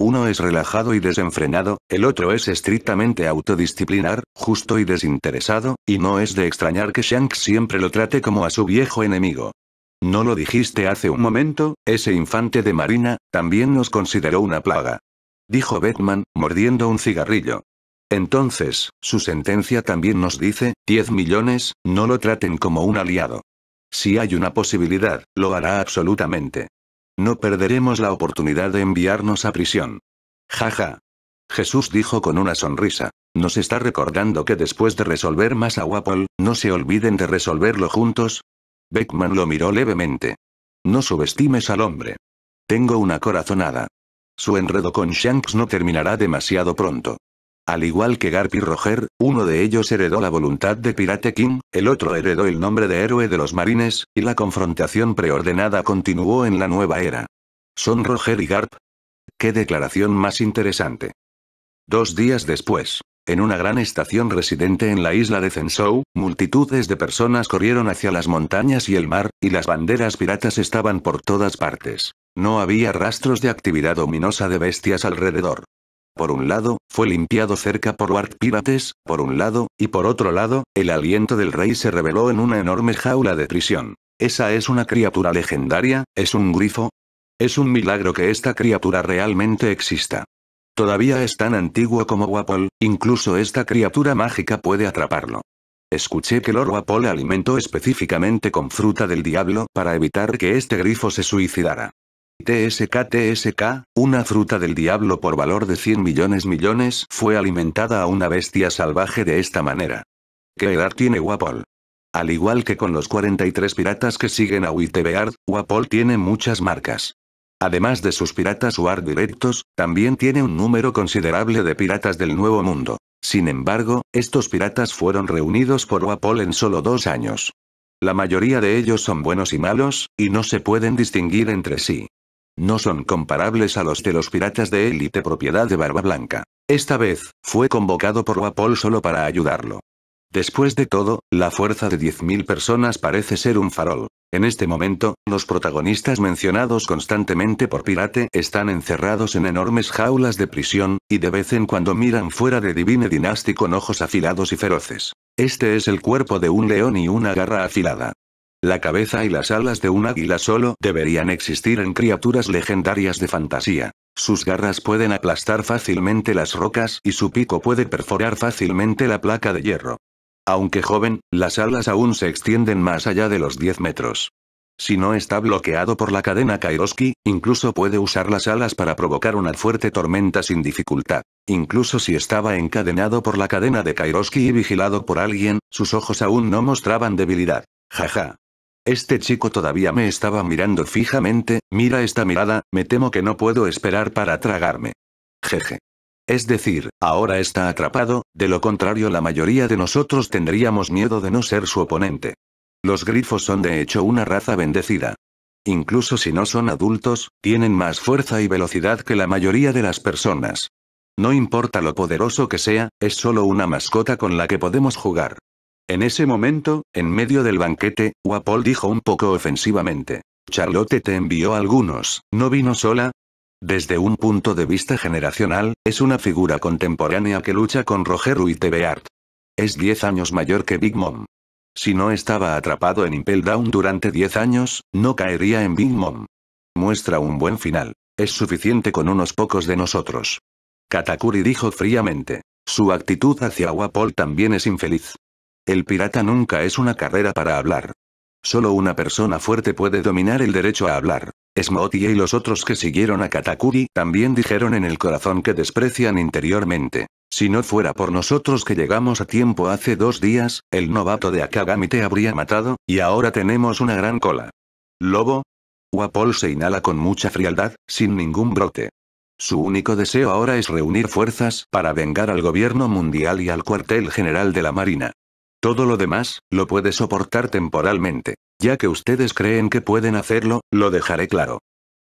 Uno es relajado y desenfrenado, el otro es estrictamente autodisciplinar, justo y desinteresado, y no es de extrañar que Shanks siempre lo trate como a su viejo enemigo. ¿No lo dijiste hace un momento? Ese infante de marina, también nos consideró una plaga. Dijo Batman, mordiendo un cigarrillo. Entonces, su sentencia también nos dice, 10 millones, no lo traten como un aliado. Si hay una posibilidad, lo hará absolutamente. No perderemos la oportunidad de enviarnos a prisión. Jaja. Jesús dijo con una sonrisa. Nos está recordando que después de resolver más a Wapol, no se olviden de resolverlo juntos. Beckman lo miró levemente. No subestimes al hombre. Tengo una corazonada. Su enredo con Shanks no terminará demasiado pronto. Al igual que Garp y Roger, uno de ellos heredó la voluntad de Pirate King, el otro heredó el nombre de héroe de los marines, y la confrontación preordenada continuó en la nueva era. ¿Son Roger y Garp? ¡Qué declaración más interesante! Dos días después, en una gran estación residente en la isla de Zensou, multitudes de personas corrieron hacia las montañas y el mar, y las banderas piratas estaban por todas partes. No había rastros de actividad ominosa de bestias alrededor. Por un lado, fue limpiado cerca por Wart Pirates, por un lado, y por otro lado, el aliento del rey se reveló en una enorme jaula de prisión. ¿Esa es una criatura legendaria? ¿Es un grifo? Es un milagro que esta criatura realmente exista. Todavía es tan antiguo como Wapol, incluso esta criatura mágica puede atraparlo. Escuché que Lord Wapol alimentó específicamente con fruta del diablo para evitar que este grifo se suicidara. TSK TSK, una fruta del diablo por valor de 100 millones millones, fue alimentada a una bestia salvaje de esta manera. ¿Qué edad tiene Wapol? Al igual que con los 43 piratas que siguen a Witebeard, Wapol tiene muchas marcas. Además de sus piratas war directos, también tiene un número considerable de piratas del Nuevo Mundo. Sin embargo, estos piratas fueron reunidos por Wapol en solo dos años. La mayoría de ellos son buenos y malos, y no se pueden distinguir entre sí. No son comparables a los de los piratas de élite propiedad de Barba Blanca. Esta vez, fue convocado por Wapol solo para ayudarlo. Después de todo, la fuerza de 10.000 personas parece ser un farol. En este momento, los protagonistas mencionados constantemente por Pirate están encerrados en enormes jaulas de prisión, y de vez en cuando miran fuera de Divine Dynasty con ojos afilados y feroces. Este es el cuerpo de un león y una garra afilada. La cabeza y las alas de un águila solo deberían existir en criaturas legendarias de fantasía. Sus garras pueden aplastar fácilmente las rocas y su pico puede perforar fácilmente la placa de hierro. Aunque joven, las alas aún se extienden más allá de los 10 metros. Si no está bloqueado por la cadena Kairoski, incluso puede usar las alas para provocar una fuerte tormenta sin dificultad. Incluso si estaba encadenado por la cadena de Kairoski y vigilado por alguien, sus ojos aún no mostraban debilidad. Jaja, este chico todavía me estaba mirando fijamente, mira esta mirada, me temo que no puedo esperar para tragarme. Jeje. Es decir, ahora está atrapado, de lo contrario la mayoría de nosotros tendríamos miedo de no ser su oponente. Los grifos son de hecho una raza bendecida. Incluso si no son adultos, tienen más fuerza y velocidad que la mayoría de las personas. No importa lo poderoso que sea, es solo una mascota con la que podemos jugar. En ese momento, en medio del banquete, Wapol dijo un poco ofensivamente. Charlotte te envió algunos, ¿no vino sola? Desde un punto de vista generacional, es una figura contemporánea que lucha con Roger y Beard. Es 10 años mayor que Big Mom. Si no estaba atrapado en Impel Down durante 10 años, no caería en Big Mom. Muestra un buen final. Es suficiente con unos pocos de nosotros. Katakuri dijo fríamente. Su actitud hacia Wapol también es infeliz. El pirata nunca es una carrera para hablar. Solo una persona fuerte puede dominar el derecho a hablar. Smotie y los otros que siguieron a Katakuri también dijeron en el corazón que desprecian interiormente. Si no fuera por nosotros que llegamos a tiempo hace dos días, el novato de Akagami te habría matado, y ahora tenemos una gran cola. Lobo. Wapol se inhala con mucha frialdad, sin ningún brote. Su único deseo ahora es reunir fuerzas para vengar al gobierno mundial y al cuartel general de la Marina. Todo lo demás, lo puede soportar temporalmente. Ya que ustedes creen que pueden hacerlo, lo dejaré claro.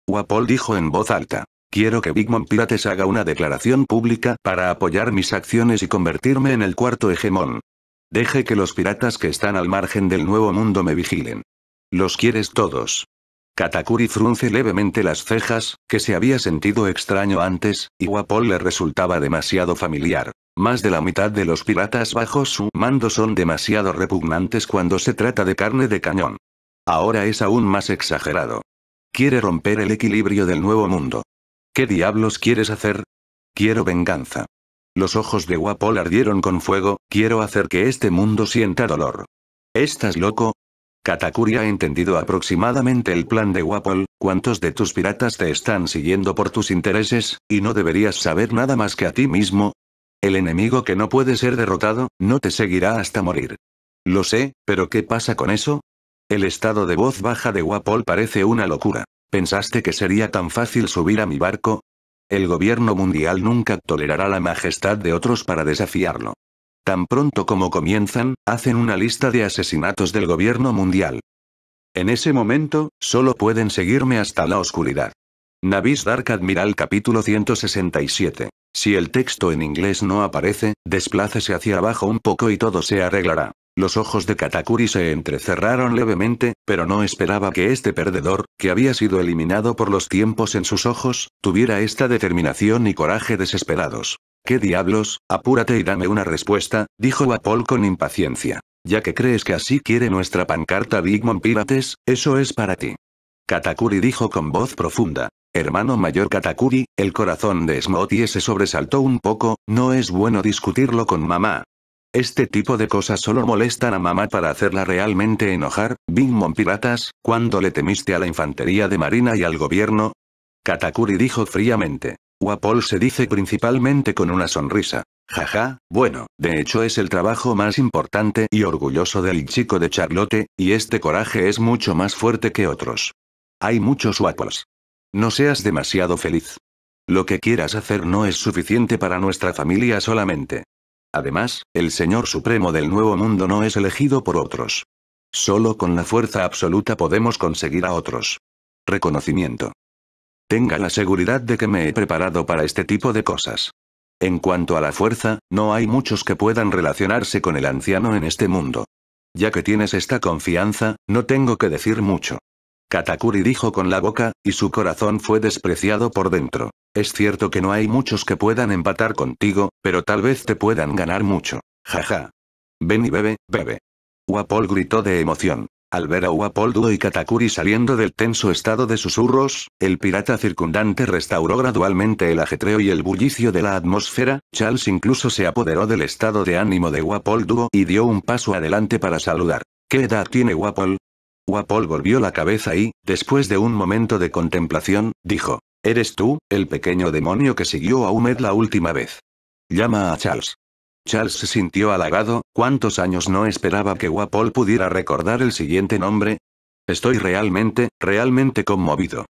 Wapol dijo en voz alta. Quiero que Big Mom Pirates haga una declaración pública para apoyar mis acciones y convertirme en el cuarto hegemón. Deje que los piratas que están al margen del nuevo mundo me vigilen. Los quieres todos. Katakuri frunce levemente las cejas, que se había sentido extraño antes, y Wapol le resultaba demasiado familiar. Más de la mitad de los piratas bajo su mando son demasiado repugnantes cuando se trata de carne de cañón. Ahora es aún más exagerado. Quiere romper el equilibrio del nuevo mundo. ¿Qué diablos quieres hacer? Quiero venganza. Los ojos de Wapol ardieron con fuego, quiero hacer que este mundo sienta dolor. ¿Estás loco? Katakuri ha entendido aproximadamente el plan de Wapol, cuántos de tus piratas te están siguiendo por tus intereses, y no deberías saber nada más que a ti mismo. El enemigo que no puede ser derrotado, no te seguirá hasta morir. Lo sé, pero ¿qué pasa con eso? El estado de voz baja de Wapol parece una locura. ¿Pensaste que sería tan fácil subir a mi barco? El gobierno mundial nunca tolerará la majestad de otros para desafiarlo. Tan pronto como comienzan, hacen una lista de asesinatos del gobierno mundial. En ese momento, solo pueden seguirme hasta la oscuridad. Navis Dark Admiral capítulo 167. Si el texto en inglés no aparece, desplácese hacia abajo un poco y todo se arreglará. Los ojos de Katakuri se entrecerraron levemente, pero no esperaba que este perdedor, que había sido eliminado por los tiempos en sus ojos, tuviera esta determinación y coraje desesperados. ¿Qué diablos? Apúrate y dame una respuesta, dijo Apol con impaciencia. Ya que crees que así quiere nuestra pancarta Big Mom Pirates, eso es para ti. Katakuri dijo con voz profunda. Hermano mayor Katakuri, el corazón de Smoothie se sobresaltó un poco, no es bueno discutirlo con mamá. Este tipo de cosas solo molestan a mamá para hacerla realmente enojar, Big Mom Piratas, ¿cuándo le temiste a la infantería de marina y al gobierno? Katakuri dijo fríamente. Wapol se dice principalmente con una sonrisa. Jaja, bueno, de hecho es el trabajo más importante y orgulloso del chico de Charlotte, y este coraje es mucho más fuerte que otros. Hay muchos Wapols. No seas demasiado feliz. Lo que quieras hacer no es suficiente para nuestra familia solamente. Además, el Señor Supremo del Nuevo Mundo no es elegido por otros. Solo con la fuerza absoluta podemos conseguir a otros. Reconocimiento. Tenga la seguridad de que me he preparado para este tipo de cosas. En cuanto a la fuerza, no hay muchos que puedan relacionarse con el anciano en este mundo. Ya que tienes esta confianza, no tengo que decir mucho. Katakuri dijo con la boca, y su corazón fue despreciado por dentro. Es cierto que no hay muchos que puedan empatar contigo, pero tal vez te puedan ganar mucho. Jaja. Ven y bebe, bebe. Wapol gritó de emoción. Al ver a Uapoldo y Katakuri saliendo del tenso estado de susurros, el pirata circundante restauró gradualmente el ajetreo y el bullicio de la atmósfera, Charles incluso se apoderó del estado de ánimo de Wapolduo y dio un paso adelante para saludar. ¿Qué edad tiene Wapol? Wapol volvió la cabeza y, después de un momento de contemplación, dijo. Eres tú, el pequeño demonio que siguió a Humed la última vez. Llama a Charles. Charles se sintió halagado, ¿cuántos años no esperaba que Wapol pudiera recordar el siguiente nombre? Estoy realmente, realmente conmovido.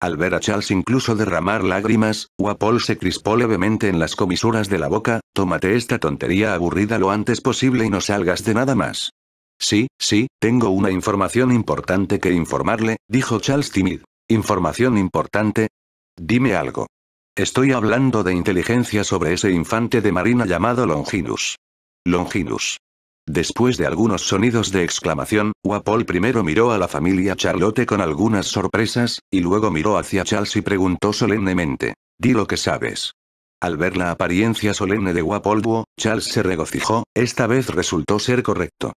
Al ver a Charles incluso derramar lágrimas, Wapol se crispó levemente en las comisuras de la boca, tómate esta tontería aburrida lo antes posible y no salgas de nada más. Sí, sí, tengo una información importante que informarle, dijo Charles timid. ¿Información importante? Dime algo. Estoy hablando de inteligencia sobre ese infante de marina llamado Longinus. Longinus. Después de algunos sonidos de exclamación, Wapol primero miró a la familia Charlotte con algunas sorpresas, y luego miró hacia Charles y preguntó solemnemente. Di lo que sabes. Al ver la apariencia solemne de Duo, Charles se regocijó, esta vez resultó ser correcto.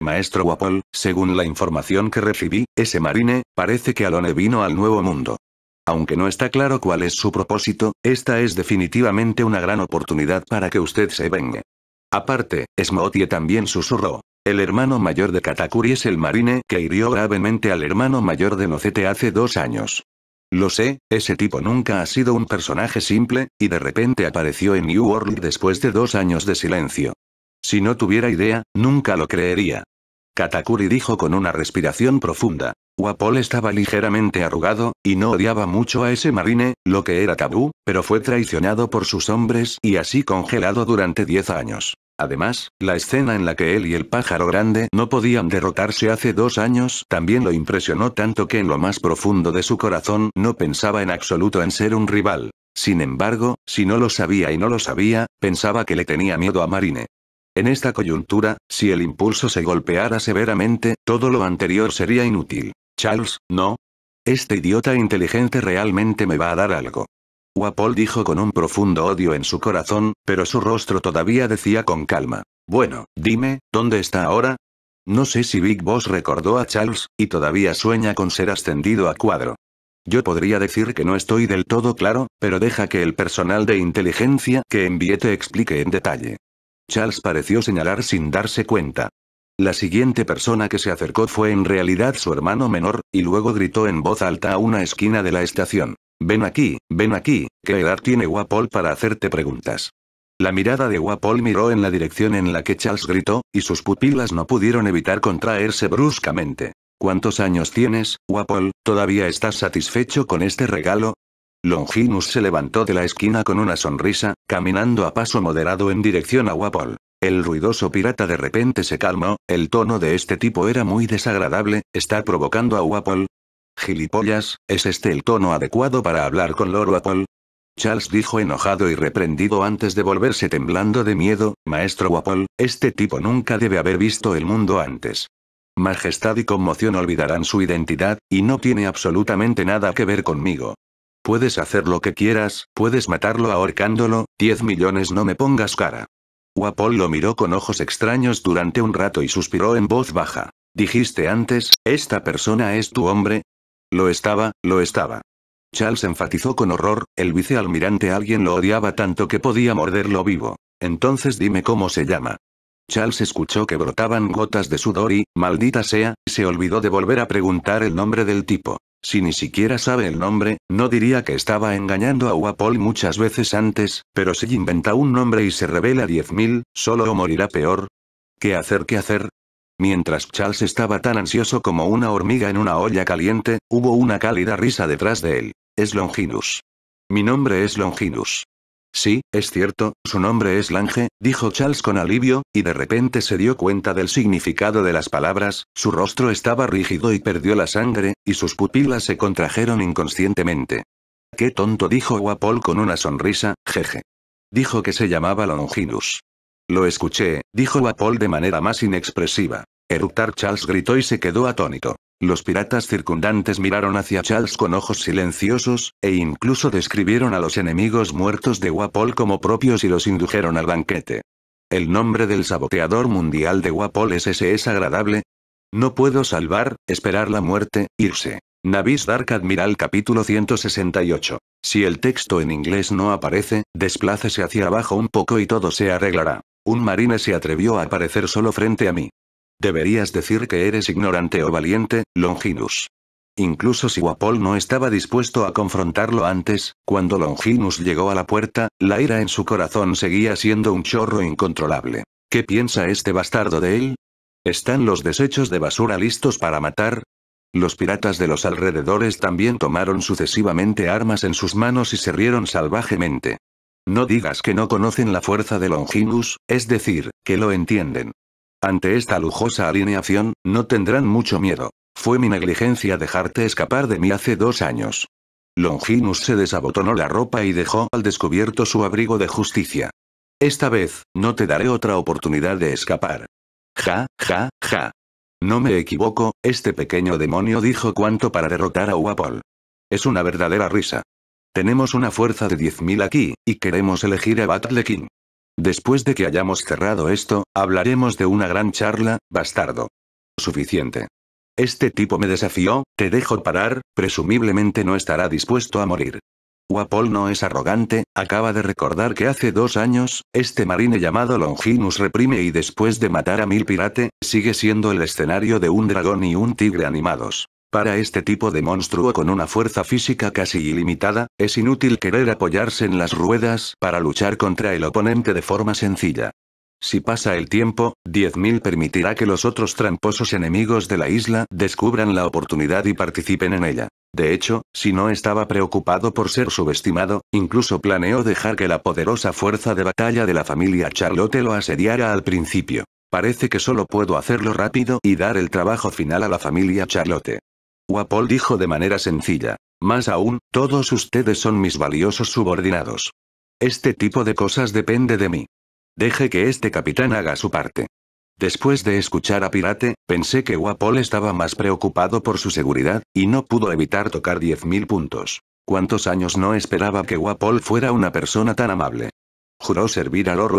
Maestro Wapol, según la información que recibí, ese marine, parece que Alone vino al Nuevo Mundo. Aunque no está claro cuál es su propósito, esta es definitivamente una gran oportunidad para que usted se vengue. Aparte, Smoothie también susurró. El hermano mayor de Katakuri es el marine que hirió gravemente al hermano mayor de Nocete hace dos años. Lo sé, ese tipo nunca ha sido un personaje simple, y de repente apareció en New World después de dos años de silencio. Si no tuviera idea, nunca lo creería. Katakuri dijo con una respiración profunda. Wapol estaba ligeramente arrugado, y no odiaba mucho a ese marine, lo que era tabú, pero fue traicionado por sus hombres y así congelado durante 10 años. Además, la escena en la que él y el pájaro grande no podían derrotarse hace dos años también lo impresionó tanto que en lo más profundo de su corazón no pensaba en absoluto en ser un rival. Sin embargo, si no lo sabía y no lo sabía, pensaba que le tenía miedo a Marine. En esta coyuntura, si el impulso se golpeara severamente, todo lo anterior sería inútil. Charles, no. Este idiota inteligente realmente me va a dar algo. Wapol dijo con un profundo odio en su corazón, pero su rostro todavía decía con calma. Bueno, dime, ¿dónde está ahora? No sé si Big Boss recordó a Charles, y todavía sueña con ser ascendido a cuadro. Yo podría decir que no estoy del todo claro, pero deja que el personal de inteligencia que envié te explique en detalle. Charles pareció señalar sin darse cuenta. La siguiente persona que se acercó fue en realidad su hermano menor, y luego gritó en voz alta a una esquina de la estación. Ven aquí, ven aquí, ¿qué edad tiene Wapol para hacerte preguntas? La mirada de Wapol miró en la dirección en la que Charles gritó, y sus pupilas no pudieron evitar contraerse bruscamente. ¿Cuántos años tienes, Wapol? ¿Todavía estás satisfecho con este regalo? Longinus se levantó de la esquina con una sonrisa, caminando a paso moderado en dirección a Wapol. El ruidoso pirata de repente se calmó, el tono de este tipo era muy desagradable, ¿está provocando a Wapol? Gilipollas, ¿es este el tono adecuado para hablar con Lord Wapol? Charles dijo enojado y reprendido antes de volverse temblando de miedo, Maestro Wapol, este tipo nunca debe haber visto el mundo antes. Majestad y conmoción olvidarán su identidad, y no tiene absolutamente nada que ver conmigo. Puedes hacer lo que quieras, puedes matarlo ahorcándolo, 10 millones no me pongas cara. Wapol lo miró con ojos extraños durante un rato y suspiró en voz baja. Dijiste antes, ¿esta persona es tu hombre? Lo estaba, lo estaba. Charles enfatizó con horror, el vicealmirante alguien lo odiaba tanto que podía morderlo vivo. Entonces dime cómo se llama. Charles escuchó que brotaban gotas de sudor y, maldita sea, se olvidó de volver a preguntar el nombre del tipo. Si ni siquiera sabe el nombre, no diría que estaba engañando a Wapol muchas veces antes, pero si inventa un nombre y se revela 10.000, solo morirá peor. ¿Qué hacer, qué hacer? Mientras Charles estaba tan ansioso como una hormiga en una olla caliente, hubo una cálida risa detrás de él. Es Longinus. Mi nombre es Longinus. Sí, es cierto, su nombre es Lange, dijo Charles con alivio, y de repente se dio cuenta del significado de las palabras, su rostro estaba rígido y perdió la sangre, y sus pupilas se contrajeron inconscientemente. Qué tonto dijo Wapol con una sonrisa, jeje. Dijo que se llamaba Longinus. Lo escuché, dijo Wapol de manera más inexpresiva. Eructar Charles gritó y se quedó atónito. Los piratas circundantes miraron hacia Charles con ojos silenciosos, e incluso describieron a los enemigos muertos de Wapol como propios y los indujeron al banquete. El nombre del saboteador mundial de Wapol es ese es agradable. No puedo salvar, esperar la muerte, irse. Navis Dark Admiral capítulo 168. Si el texto en inglés no aparece, desplácese hacia abajo un poco y todo se arreglará. Un marine se atrevió a aparecer solo frente a mí. Deberías decir que eres ignorante o valiente, Longinus. Incluso si Wapol no estaba dispuesto a confrontarlo antes, cuando Longinus llegó a la puerta, la ira en su corazón seguía siendo un chorro incontrolable. ¿Qué piensa este bastardo de él? ¿Están los desechos de basura listos para matar? Los piratas de los alrededores también tomaron sucesivamente armas en sus manos y se rieron salvajemente. No digas que no conocen la fuerza de Longinus, es decir, que lo entienden. Ante esta lujosa alineación, no tendrán mucho miedo. Fue mi negligencia dejarte escapar de mí hace dos años. Longinus se desabotonó la ropa y dejó al descubierto su abrigo de justicia. Esta vez, no te daré otra oportunidad de escapar. Ja, ja, ja. No me equivoco, este pequeño demonio dijo cuánto para derrotar a Wapol. Es una verdadera risa. Tenemos una fuerza de 10.000 aquí, y queremos elegir a Battle Después de que hayamos cerrado esto, hablaremos de una gran charla, bastardo. Suficiente. Este tipo me desafió, te dejo parar, presumiblemente no estará dispuesto a morir. Wapol no es arrogante, acaba de recordar que hace dos años, este marine llamado Longinus reprime y después de matar a mil pirate, sigue siendo el escenario de un dragón y un tigre animados. Para este tipo de monstruo con una fuerza física casi ilimitada, es inútil querer apoyarse en las ruedas para luchar contra el oponente de forma sencilla. Si pasa el tiempo, 10.000 permitirá que los otros tramposos enemigos de la isla descubran la oportunidad y participen en ella. De hecho, si no estaba preocupado por ser subestimado, incluso planeó dejar que la poderosa fuerza de batalla de la familia Charlotte lo asediara al principio. Parece que solo puedo hacerlo rápido y dar el trabajo final a la familia Charlotte. Wapol dijo de manera sencilla. Más aún, todos ustedes son mis valiosos subordinados. Este tipo de cosas depende de mí. Deje que este capitán haga su parte. Después de escuchar a Pirate, pensé que Wapol estaba más preocupado por su seguridad, y no pudo evitar tocar 10.000 puntos. ¿Cuántos años no esperaba que Wapol fuera una persona tan amable? Juró servir a Lord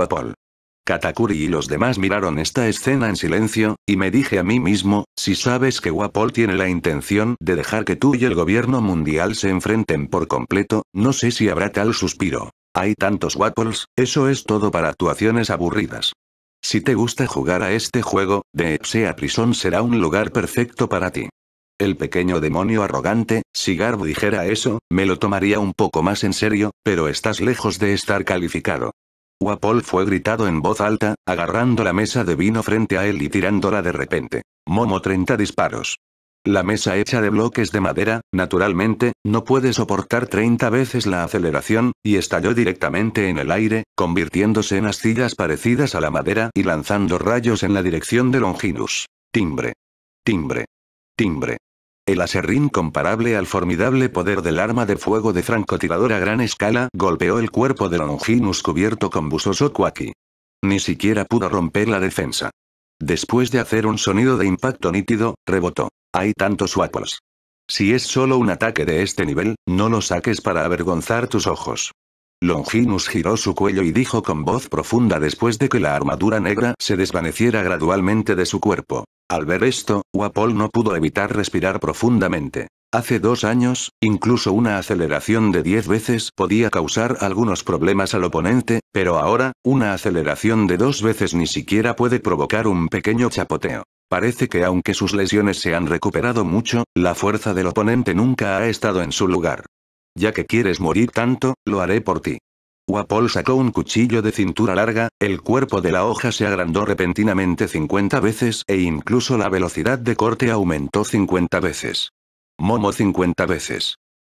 Katakuri y los demás miraron esta escena en silencio, y me dije a mí mismo, si sabes que Wapol tiene la intención de dejar que tú y el gobierno mundial se enfrenten por completo, no sé si habrá tal suspiro. Hay tantos Wapols, eso es todo para actuaciones aburridas. Si te gusta jugar a este juego, de Epsea Prison será un lugar perfecto para ti. El pequeño demonio arrogante, si Garbo dijera eso, me lo tomaría un poco más en serio, pero estás lejos de estar calificado. Guapol fue gritado en voz alta, agarrando la mesa de vino frente a él y tirándola de repente. Momo 30 disparos. La mesa hecha de bloques de madera, naturalmente, no puede soportar 30 veces la aceleración, y estalló directamente en el aire, convirtiéndose en astillas parecidas a la madera y lanzando rayos en la dirección de Longinus. Timbre. Timbre. Timbre. El aserrín comparable al formidable poder del arma de fuego de francotirador a gran escala golpeó el cuerpo de Longinus cubierto con buzoso cuaki. Ni siquiera pudo romper la defensa. Después de hacer un sonido de impacto nítido, rebotó. Hay tantos guapos. Si es solo un ataque de este nivel, no lo saques para avergonzar tus ojos. Longinus giró su cuello y dijo con voz profunda después de que la armadura negra se desvaneciera gradualmente de su cuerpo. Al ver esto, Wapol no pudo evitar respirar profundamente. Hace dos años, incluso una aceleración de 10 veces podía causar algunos problemas al oponente, pero ahora, una aceleración de dos veces ni siquiera puede provocar un pequeño chapoteo. Parece que aunque sus lesiones se han recuperado mucho, la fuerza del oponente nunca ha estado en su lugar. Ya que quieres morir tanto, lo haré por ti. Wapol sacó un cuchillo de cintura larga, el cuerpo de la hoja se agrandó repentinamente 50 veces e incluso la velocidad de corte aumentó 50 veces. Momo 50 veces.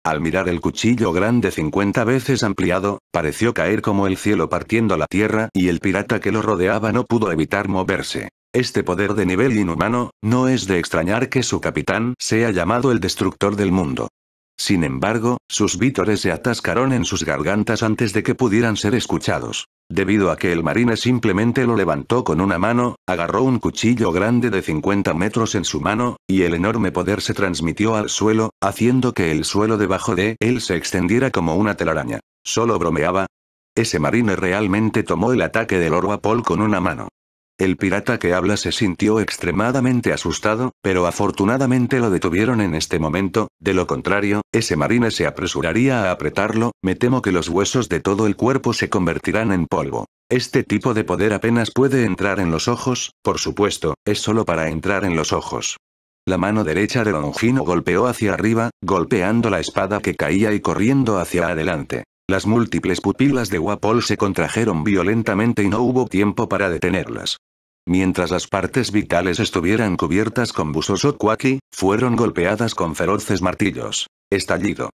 Al mirar el cuchillo grande 50 veces ampliado, pareció caer como el cielo partiendo la tierra y el pirata que lo rodeaba no pudo evitar moverse. Este poder de nivel inhumano, no es de extrañar que su capitán sea llamado el destructor del mundo. Sin embargo, sus vítores se atascaron en sus gargantas antes de que pudieran ser escuchados. Debido a que el marine simplemente lo levantó con una mano, agarró un cuchillo grande de 50 metros en su mano, y el enorme poder se transmitió al suelo, haciendo que el suelo debajo de él se extendiera como una telaraña. Solo bromeaba. Ese marine realmente tomó el ataque del Paul con una mano. El pirata que habla se sintió extremadamente asustado, pero afortunadamente lo detuvieron en este momento, de lo contrario, ese marine se apresuraría a apretarlo, me temo que los huesos de todo el cuerpo se convertirán en polvo. Este tipo de poder apenas puede entrar en los ojos, por supuesto, es solo para entrar en los ojos. La mano derecha de Longino golpeó hacia arriba, golpeando la espada que caía y corriendo hacia adelante. Las múltiples pupilas de Wapol se contrajeron violentamente y no hubo tiempo para detenerlas. Mientras las partes vitales estuvieran cubiertas con o quaki, fueron golpeadas con feroces martillos. Estallido.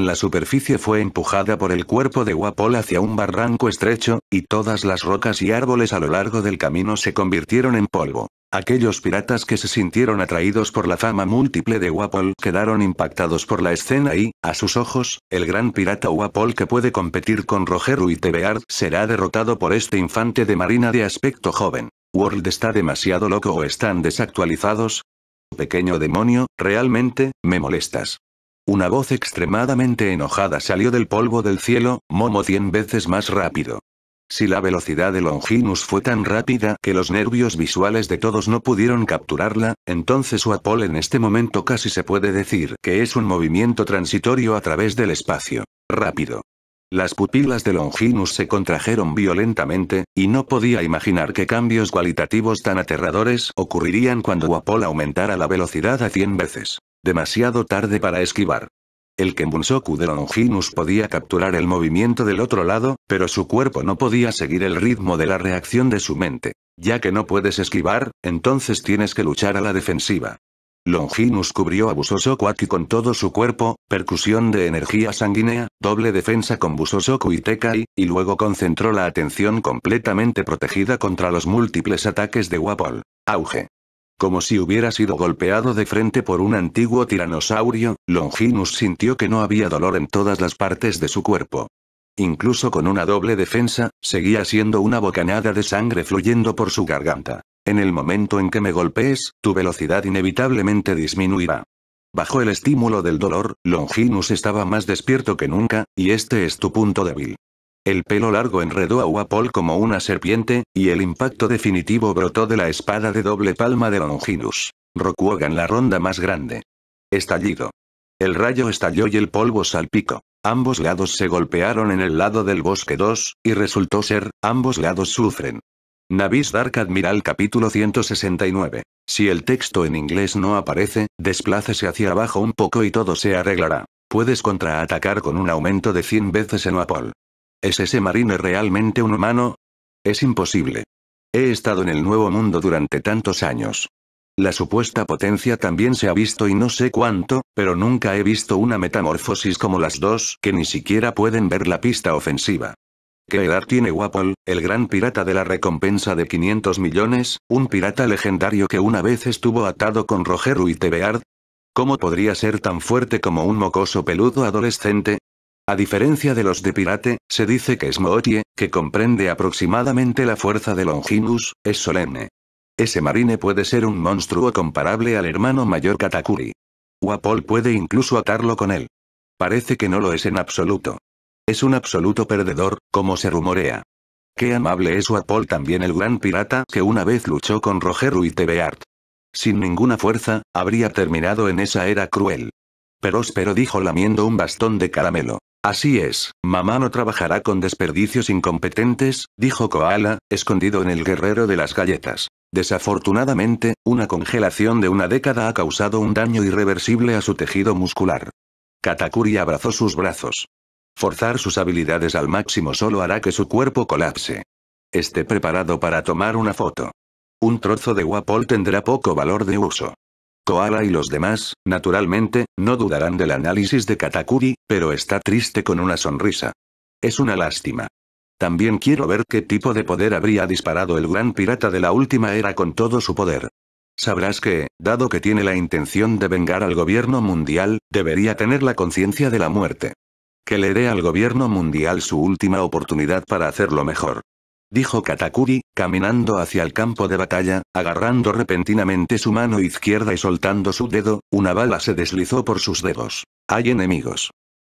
La superficie fue empujada por el cuerpo de Wapol hacia un barranco estrecho, y todas las rocas y árboles a lo largo del camino se convirtieron en polvo. Aquellos piratas que se sintieron atraídos por la fama múltiple de Wapol quedaron impactados por la escena y, a sus ojos, el gran pirata Wapol que puede competir con Roger Tebeard será derrotado por este infante de marina de aspecto joven. World está demasiado loco o están desactualizados. Pequeño demonio, realmente, me molestas. Una voz extremadamente enojada salió del polvo del cielo, Momo cien veces más rápido. Si la velocidad de Longinus fue tan rápida que los nervios visuales de todos no pudieron capturarla, entonces su en este momento casi se puede decir que es un movimiento transitorio a través del espacio. Rápido. Las pupilas de Longinus se contrajeron violentamente, y no podía imaginar que cambios cualitativos tan aterradores ocurrirían cuando Wapol aumentara la velocidad a 100 veces. Demasiado tarde para esquivar. El Kenbunsoku de Longinus podía capturar el movimiento del otro lado, pero su cuerpo no podía seguir el ritmo de la reacción de su mente. Ya que no puedes esquivar, entonces tienes que luchar a la defensiva. Longinus cubrió a Busosoku con todo su cuerpo, percusión de energía sanguínea, doble defensa con Busosoku y Tekai, y luego concentró la atención completamente protegida contra los múltiples ataques de Wapol. Auge. Como si hubiera sido golpeado de frente por un antiguo tiranosaurio, Longinus sintió que no había dolor en todas las partes de su cuerpo. Incluso con una doble defensa, seguía siendo una bocanada de sangre fluyendo por su garganta. En el momento en que me golpees, tu velocidad inevitablemente disminuirá. Bajo el estímulo del dolor, Longinus estaba más despierto que nunca, y este es tu punto débil. El pelo largo enredó a Wapol como una serpiente, y el impacto definitivo brotó de la espada de doble palma de Longinus. Rokuogan la ronda más grande. Estallido. El rayo estalló y el polvo salpicó. Ambos lados se golpearon en el lado del bosque 2, y resultó ser, ambos lados sufren. Navis Dark Admiral capítulo 169. Si el texto en inglés no aparece, desplácese hacia abajo un poco y todo se arreglará. Puedes contraatacar con un aumento de 100 veces en Apol. ¿Es ese marine realmente un humano? Es imposible. He estado en el nuevo mundo durante tantos años. La supuesta potencia también se ha visto y no sé cuánto, pero nunca he visto una metamorfosis como las dos que ni siquiera pueden ver la pista ofensiva. ¿Qué edad tiene Wapol, el gran pirata de la recompensa de 500 millones, un pirata legendario que una vez estuvo atado con Roger y Tebeard? ¿Cómo podría ser tan fuerte como un mocoso peludo adolescente? A diferencia de los de Pirate, se dice que Smootie, que comprende aproximadamente la fuerza de Longinus, es solemne. Ese marine puede ser un monstruo comparable al hermano mayor Katakuri. Wapol puede incluso atarlo con él. Parece que no lo es en absoluto es un absoluto perdedor, como se rumorea. Qué amable es Wapol también el gran pirata que una vez luchó con Roger Tebeart. Sin ninguna fuerza, habría terminado en esa era cruel. Próspero dijo lamiendo un bastón de caramelo. Así es, mamá no trabajará con desperdicios incompetentes, dijo Koala, escondido en el guerrero de las galletas. Desafortunadamente, una congelación de una década ha causado un daño irreversible a su tejido muscular. Katakuri abrazó sus brazos. Forzar sus habilidades al máximo solo hará que su cuerpo colapse. Esté preparado para tomar una foto. Un trozo de Wapol tendrá poco valor de uso. Koala y los demás, naturalmente, no dudarán del análisis de Katakuri, pero está triste con una sonrisa. Es una lástima. También quiero ver qué tipo de poder habría disparado el gran pirata de la última era con todo su poder. Sabrás que, dado que tiene la intención de vengar al gobierno mundial, debería tener la conciencia de la muerte. Que le dé al gobierno mundial su última oportunidad para hacerlo mejor. Dijo Katakuri, caminando hacia el campo de batalla, agarrando repentinamente su mano izquierda y soltando su dedo, una bala se deslizó por sus dedos. Hay enemigos.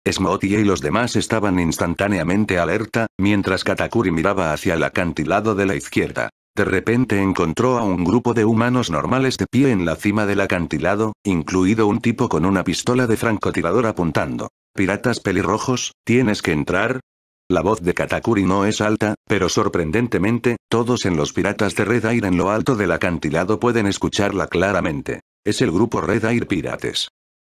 Smotia y los demás estaban instantáneamente alerta, mientras Katakuri miraba hacia el acantilado de la izquierda. De repente encontró a un grupo de humanos normales de pie en la cima del acantilado, incluido un tipo con una pistola de francotirador apuntando. Piratas pelirrojos, tienes que entrar. La voz de Katakuri no es alta, pero sorprendentemente, todos en los piratas de Red Air en lo alto del acantilado pueden escucharla claramente. Es el grupo Red Air Pirates.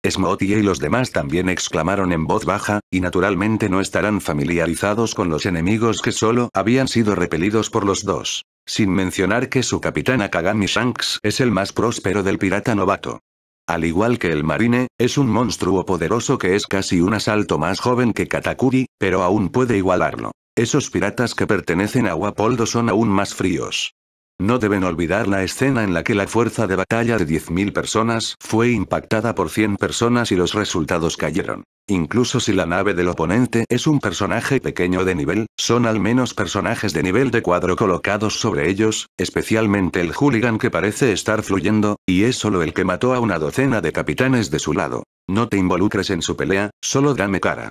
Smoothie y los demás también exclamaron en voz baja, y naturalmente no estarán familiarizados con los enemigos que solo habían sido repelidos por los dos. Sin mencionar que su capitán Akagami Shanks es el más próspero del pirata novato. Al igual que el marine, es un monstruo poderoso que es casi un asalto más joven que Katakuri, pero aún puede igualarlo. Esos piratas que pertenecen a Wapoldo son aún más fríos. No deben olvidar la escena en la que la fuerza de batalla de 10.000 personas fue impactada por 100 personas y los resultados cayeron. Incluso si la nave del oponente es un personaje pequeño de nivel, son al menos personajes de nivel de cuadro colocados sobre ellos, especialmente el hooligan que parece estar fluyendo, y es solo el que mató a una docena de capitanes de su lado. No te involucres en su pelea, solo dame cara.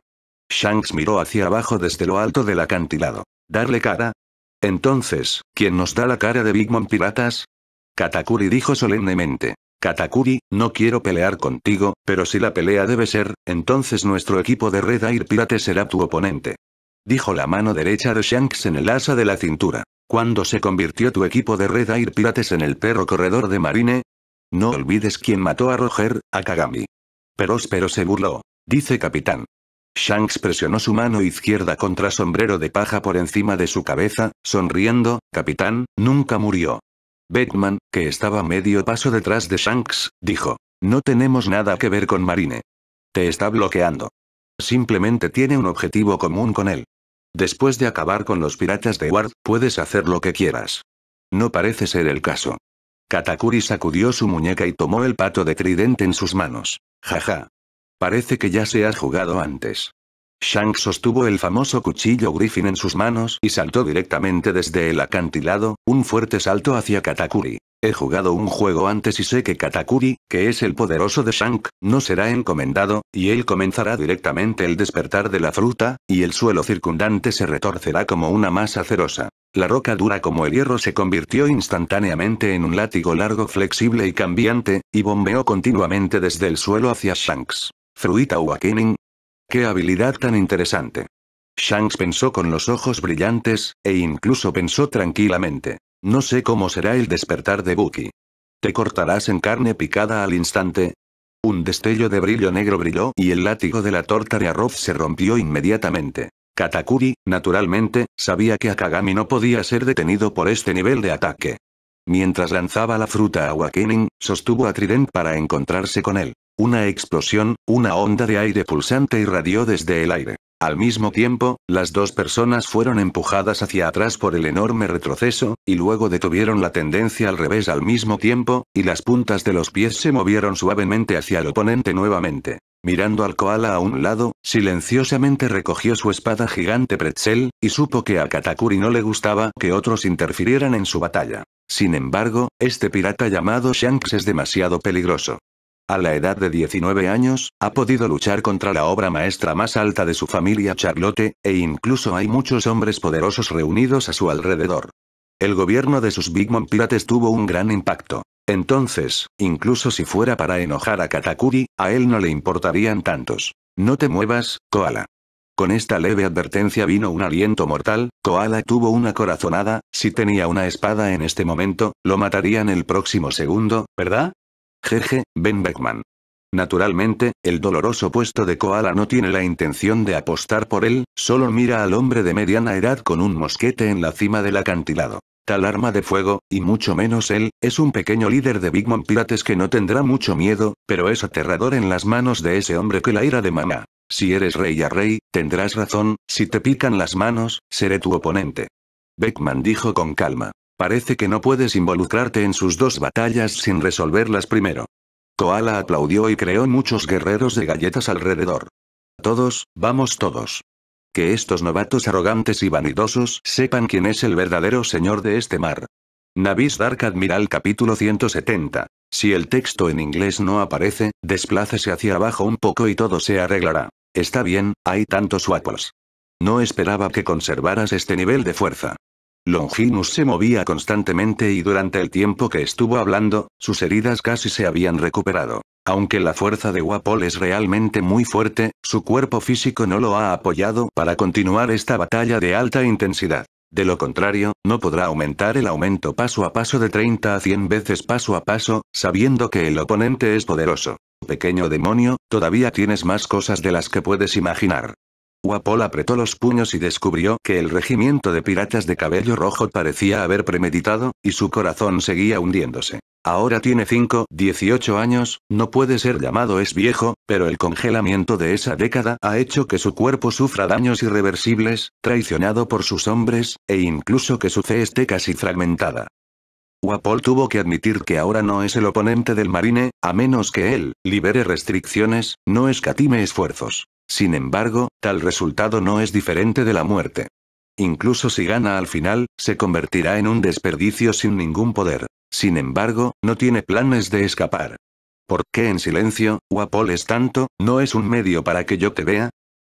Shanks miró hacia abajo desde lo alto del acantilado. Darle cara, entonces, ¿quién nos da la cara de Big Mom Piratas? Katakuri dijo solemnemente. Katakuri, no quiero pelear contigo, pero si la pelea debe ser, entonces nuestro equipo de Red Air Pirates será tu oponente. Dijo la mano derecha de Shanks en el asa de la cintura. ¿Cuándo se convirtió tu equipo de Red Air Pirates en el perro corredor de Marine? No olvides quién mató a Roger, a Kagami. pero se burló. Dice capitán. Shanks presionó su mano izquierda contra sombrero de paja por encima de su cabeza, sonriendo, capitán, nunca murió. Batman, que estaba medio paso detrás de Shanks, dijo. No tenemos nada que ver con Marine. Te está bloqueando. Simplemente tiene un objetivo común con él. Después de acabar con los piratas de Ward, puedes hacer lo que quieras. No parece ser el caso. Katakuri sacudió su muñeca y tomó el pato de tridente en sus manos. Jaja, Parece que ya se ha jugado antes. Shanks sostuvo el famoso cuchillo Griffin en sus manos y saltó directamente desde el acantilado, un fuerte salto hacia Katakuri. He jugado un juego antes y sé que Katakuri, que es el poderoso de Shank, no será encomendado, y él comenzará directamente el despertar de la fruta, y el suelo circundante se retorcerá como una masa cerosa. La roca dura como el hierro se convirtió instantáneamente en un látigo largo flexible y cambiante, y bombeó continuamente desde el suelo hacia Shanks. Fruita Awakening. ¡Qué habilidad tan interesante! Shanks pensó con los ojos brillantes, e incluso pensó tranquilamente. No sé cómo será el despertar de Buki. ¿Te cortarás en carne picada al instante? Un destello de brillo negro brilló y el látigo de la torta de arroz se rompió inmediatamente. Katakuri, naturalmente, sabía que Akagami no podía ser detenido por este nivel de ataque. Mientras lanzaba la fruta a Awakening, sostuvo a Trident para encontrarse con él. Una explosión, una onda de aire pulsante irradió desde el aire. Al mismo tiempo, las dos personas fueron empujadas hacia atrás por el enorme retroceso, y luego detuvieron la tendencia al revés al mismo tiempo, y las puntas de los pies se movieron suavemente hacia el oponente nuevamente. Mirando al koala a un lado, silenciosamente recogió su espada gigante pretzel, y supo que a Katakuri no le gustaba que otros interfirieran en su batalla. Sin embargo, este pirata llamado Shanks es demasiado peligroso a la edad de 19 años, ha podido luchar contra la obra maestra más alta de su familia Charlotte, e incluso hay muchos hombres poderosos reunidos a su alrededor. El gobierno de sus Big Mom Pirates tuvo un gran impacto. Entonces, incluso si fuera para enojar a Katakuri, a él no le importarían tantos. No te muevas, Koala. Con esta leve advertencia vino un aliento mortal, Koala tuvo una corazonada, si tenía una espada en este momento, lo matarían el próximo segundo, ¿verdad? Jeje, Ben Beckman. Naturalmente, el doloroso puesto de Koala no tiene la intención de apostar por él, solo mira al hombre de mediana edad con un mosquete en la cima del acantilado. Tal arma de fuego, y mucho menos él, es un pequeño líder de Big Mom Pirates que no tendrá mucho miedo, pero es aterrador en las manos de ese hombre que la ira de mamá. Si eres rey a rey, tendrás razón, si te pican las manos, seré tu oponente. Beckman dijo con calma. Parece que no puedes involucrarte en sus dos batallas sin resolverlas primero. Koala aplaudió y creó muchos guerreros de galletas alrededor. Todos, vamos todos. Que estos novatos arrogantes y vanidosos sepan quién es el verdadero señor de este mar. Navis Dark Admiral capítulo 170. Si el texto en inglés no aparece, desplácese hacia abajo un poco y todo se arreglará. Está bien, hay tantos guapos. No esperaba que conservaras este nivel de fuerza. Longinus se movía constantemente y durante el tiempo que estuvo hablando, sus heridas casi se habían recuperado. Aunque la fuerza de Wapol es realmente muy fuerte, su cuerpo físico no lo ha apoyado para continuar esta batalla de alta intensidad. De lo contrario, no podrá aumentar el aumento paso a paso de 30 a 100 veces paso a paso, sabiendo que el oponente es poderoso. Pequeño demonio, todavía tienes más cosas de las que puedes imaginar. Wapol apretó los puños y descubrió que el regimiento de piratas de cabello rojo parecía haber premeditado, y su corazón seguía hundiéndose. Ahora tiene 5, 18 años, no puede ser llamado es viejo, pero el congelamiento de esa década ha hecho que su cuerpo sufra daños irreversibles, traicionado por sus hombres, e incluso que su fe esté casi fragmentada. Wapol tuvo que admitir que ahora no es el oponente del marine, a menos que él, libere restricciones, no escatime esfuerzos. Sin embargo, tal resultado no es diferente de la muerte. Incluso si gana al final, se convertirá en un desperdicio sin ningún poder. Sin embargo, no tiene planes de escapar. ¿Por qué en silencio, es tanto, no es un medio para que yo te vea?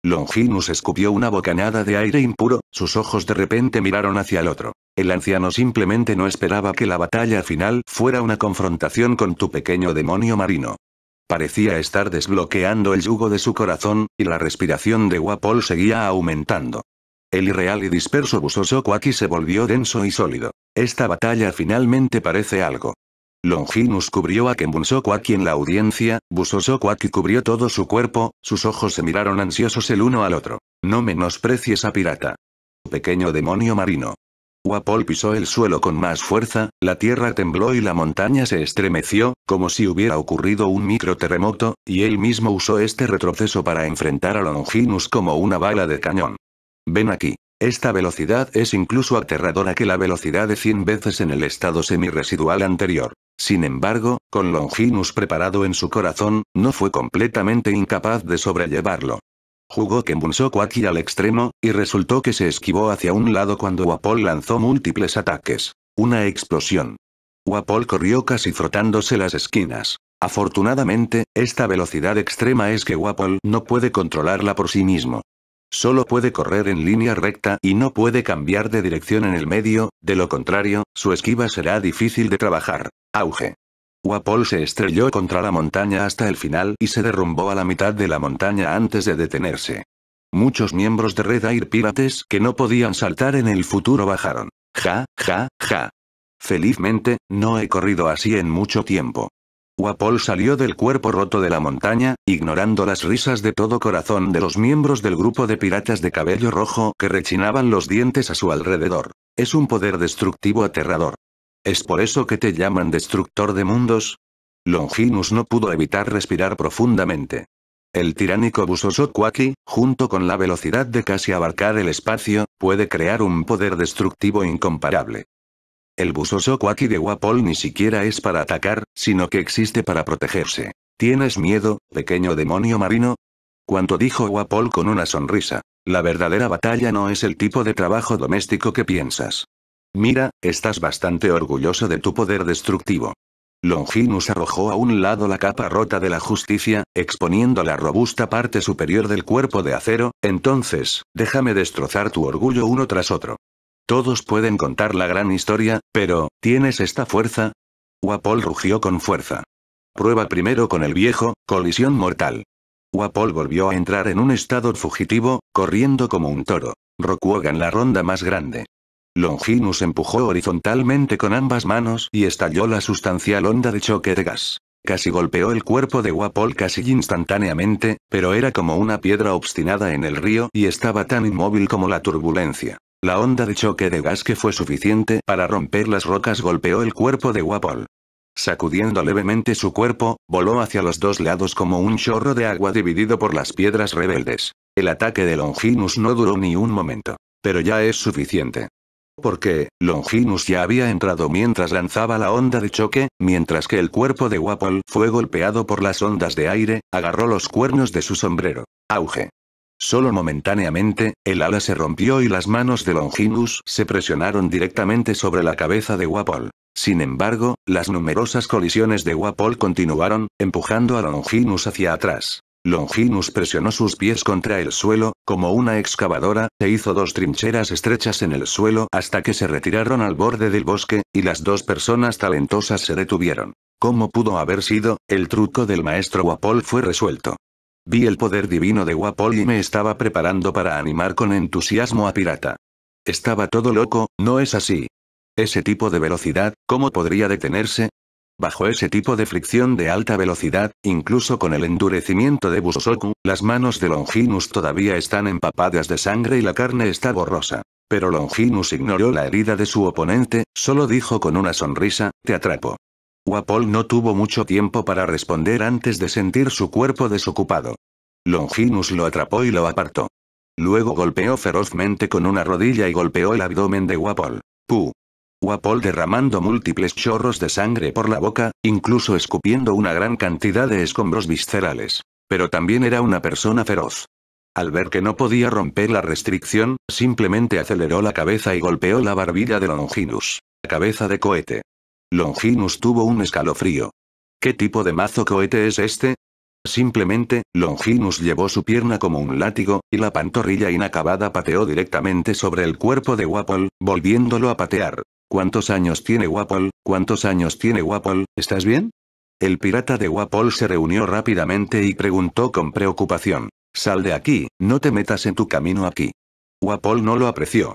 Longinus escupió una bocanada de aire impuro, sus ojos de repente miraron hacia el otro. El anciano simplemente no esperaba que la batalla final fuera una confrontación con tu pequeño demonio marino. Parecía estar desbloqueando el yugo de su corazón, y la respiración de Wapol seguía aumentando. El irreal y disperso busoso se volvió denso y sólido. Esta batalla finalmente parece algo. Longinus cubrió a Kembunso en la audiencia, Busoso cubrió todo su cuerpo, sus ojos se miraron ansiosos el uno al otro. No menosprecies a pirata. Pequeño demonio marino. Wapol pisó el suelo con más fuerza, la tierra tembló y la montaña se estremeció, como si hubiera ocurrido un microterremoto, y él mismo usó este retroceso para enfrentar a Longinus como una bala de cañón. Ven aquí. Esta velocidad es incluso aterradora que la velocidad de 100 veces en el estado semiresidual anterior. Sin embargo, con Longinus preparado en su corazón, no fue completamente incapaz de sobrellevarlo. Jugó Kenbunso Kwaki al extremo, y resultó que se esquivó hacia un lado cuando Wapol lanzó múltiples ataques. Una explosión. Wapol corrió casi frotándose las esquinas. Afortunadamente, esta velocidad extrema es que Wapol no puede controlarla por sí mismo. Solo puede correr en línea recta y no puede cambiar de dirección en el medio, de lo contrario, su esquiva será difícil de trabajar. Auge. Wapol se estrelló contra la montaña hasta el final y se derrumbó a la mitad de la montaña antes de detenerse. Muchos miembros de Red Air Pirates que no podían saltar en el futuro bajaron. Ja, ja, ja. Felizmente, no he corrido así en mucho tiempo. Wapol salió del cuerpo roto de la montaña, ignorando las risas de todo corazón de los miembros del grupo de piratas de cabello rojo que rechinaban los dientes a su alrededor. Es un poder destructivo aterrador. ¿Es por eso que te llaman destructor de mundos? Longinus no pudo evitar respirar profundamente. El tiránico Busoso Kwaki, junto con la velocidad de casi abarcar el espacio, puede crear un poder destructivo incomparable. El Busoso Kwaki de Wapol ni siquiera es para atacar, sino que existe para protegerse. ¿Tienes miedo, pequeño demonio marino? Cuanto dijo Wapol con una sonrisa. La verdadera batalla no es el tipo de trabajo doméstico que piensas. Mira, estás bastante orgulloso de tu poder destructivo. Longinus arrojó a un lado la capa rota de la justicia, exponiendo la robusta parte superior del cuerpo de acero, entonces, déjame destrozar tu orgullo uno tras otro. Todos pueden contar la gran historia, pero, ¿tienes esta fuerza? Wapol rugió con fuerza. Prueba primero con el viejo, colisión mortal. Wapol volvió a entrar en un estado fugitivo, corriendo como un toro. Rokuogan la ronda más grande. Longinus empujó horizontalmente con ambas manos y estalló la sustancial onda de choque de gas. Casi golpeó el cuerpo de Wapol casi instantáneamente, pero era como una piedra obstinada en el río y estaba tan inmóvil como la turbulencia. La onda de choque de gas que fue suficiente para romper las rocas golpeó el cuerpo de Wapol. Sacudiendo levemente su cuerpo, voló hacia los dos lados como un chorro de agua dividido por las piedras rebeldes. El ataque de Longinus no duró ni un momento. Pero ya es suficiente porque Longinus ya había entrado mientras lanzaba la onda de choque, mientras que el cuerpo de Wapol fue golpeado por las ondas de aire, agarró los cuernos de su sombrero. Auge. Solo momentáneamente, el ala se rompió y las manos de Longinus se presionaron directamente sobre la cabeza de Wapol. Sin embargo, las numerosas colisiones de Wapol continuaron, empujando a Longinus hacia atrás. Longinus presionó sus pies contra el suelo, como una excavadora, e hizo dos trincheras estrechas en el suelo hasta que se retiraron al borde del bosque, y las dos personas talentosas se detuvieron. ¿Cómo pudo haber sido? El truco del maestro Wapol fue resuelto. Vi el poder divino de Wapol y me estaba preparando para animar con entusiasmo a Pirata. Estaba todo loco, ¿no es así? Ese tipo de velocidad, ¿cómo podría detenerse? Bajo ese tipo de fricción de alta velocidad, incluso con el endurecimiento de Busosoku, las manos de Longinus todavía están empapadas de sangre y la carne está borrosa. Pero Longinus ignoró la herida de su oponente, solo dijo con una sonrisa, te atrapo. Wapol no tuvo mucho tiempo para responder antes de sentir su cuerpo desocupado. Longinus lo atrapó y lo apartó. Luego golpeó ferozmente con una rodilla y golpeó el abdomen de Wapol. ¡Pu! Wapol derramando múltiples chorros de sangre por la boca, incluso escupiendo una gran cantidad de escombros viscerales. Pero también era una persona feroz. Al ver que no podía romper la restricción, simplemente aceleró la cabeza y golpeó la barbilla de Longinus. Cabeza de cohete. Longinus tuvo un escalofrío. ¿Qué tipo de mazo cohete es este? Simplemente, Longinus llevó su pierna como un látigo, y la pantorrilla inacabada pateó directamente sobre el cuerpo de Wapol, volviéndolo a patear. ¿Cuántos años tiene Wapol? ¿Cuántos años tiene Wapol? ¿Estás bien? El pirata de Wapol se reunió rápidamente y preguntó con preocupación. Sal de aquí, no te metas en tu camino aquí. Wapol no lo apreció.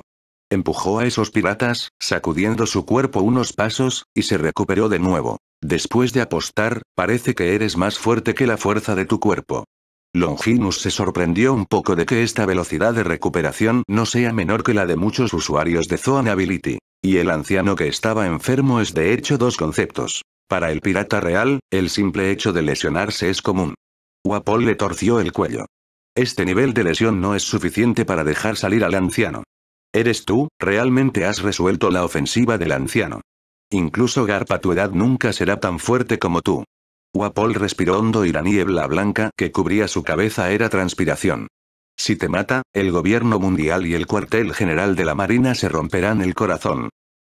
Empujó a esos piratas, sacudiendo su cuerpo unos pasos, y se recuperó de nuevo. Después de apostar, parece que eres más fuerte que la fuerza de tu cuerpo. Longinus se sorprendió un poco de que esta velocidad de recuperación no sea menor que la de muchos usuarios de Zoan Ability y el anciano que estaba enfermo es de hecho dos conceptos. Para el pirata real, el simple hecho de lesionarse es común. Wapol le torció el cuello. Este nivel de lesión no es suficiente para dejar salir al anciano. Eres tú, realmente has resuelto la ofensiva del anciano. Incluso Garpa tu edad nunca será tan fuerte como tú. Wapol respiró hondo y la niebla blanca que cubría su cabeza era transpiración. Si te mata, el gobierno mundial y el cuartel general de la Marina se romperán el corazón.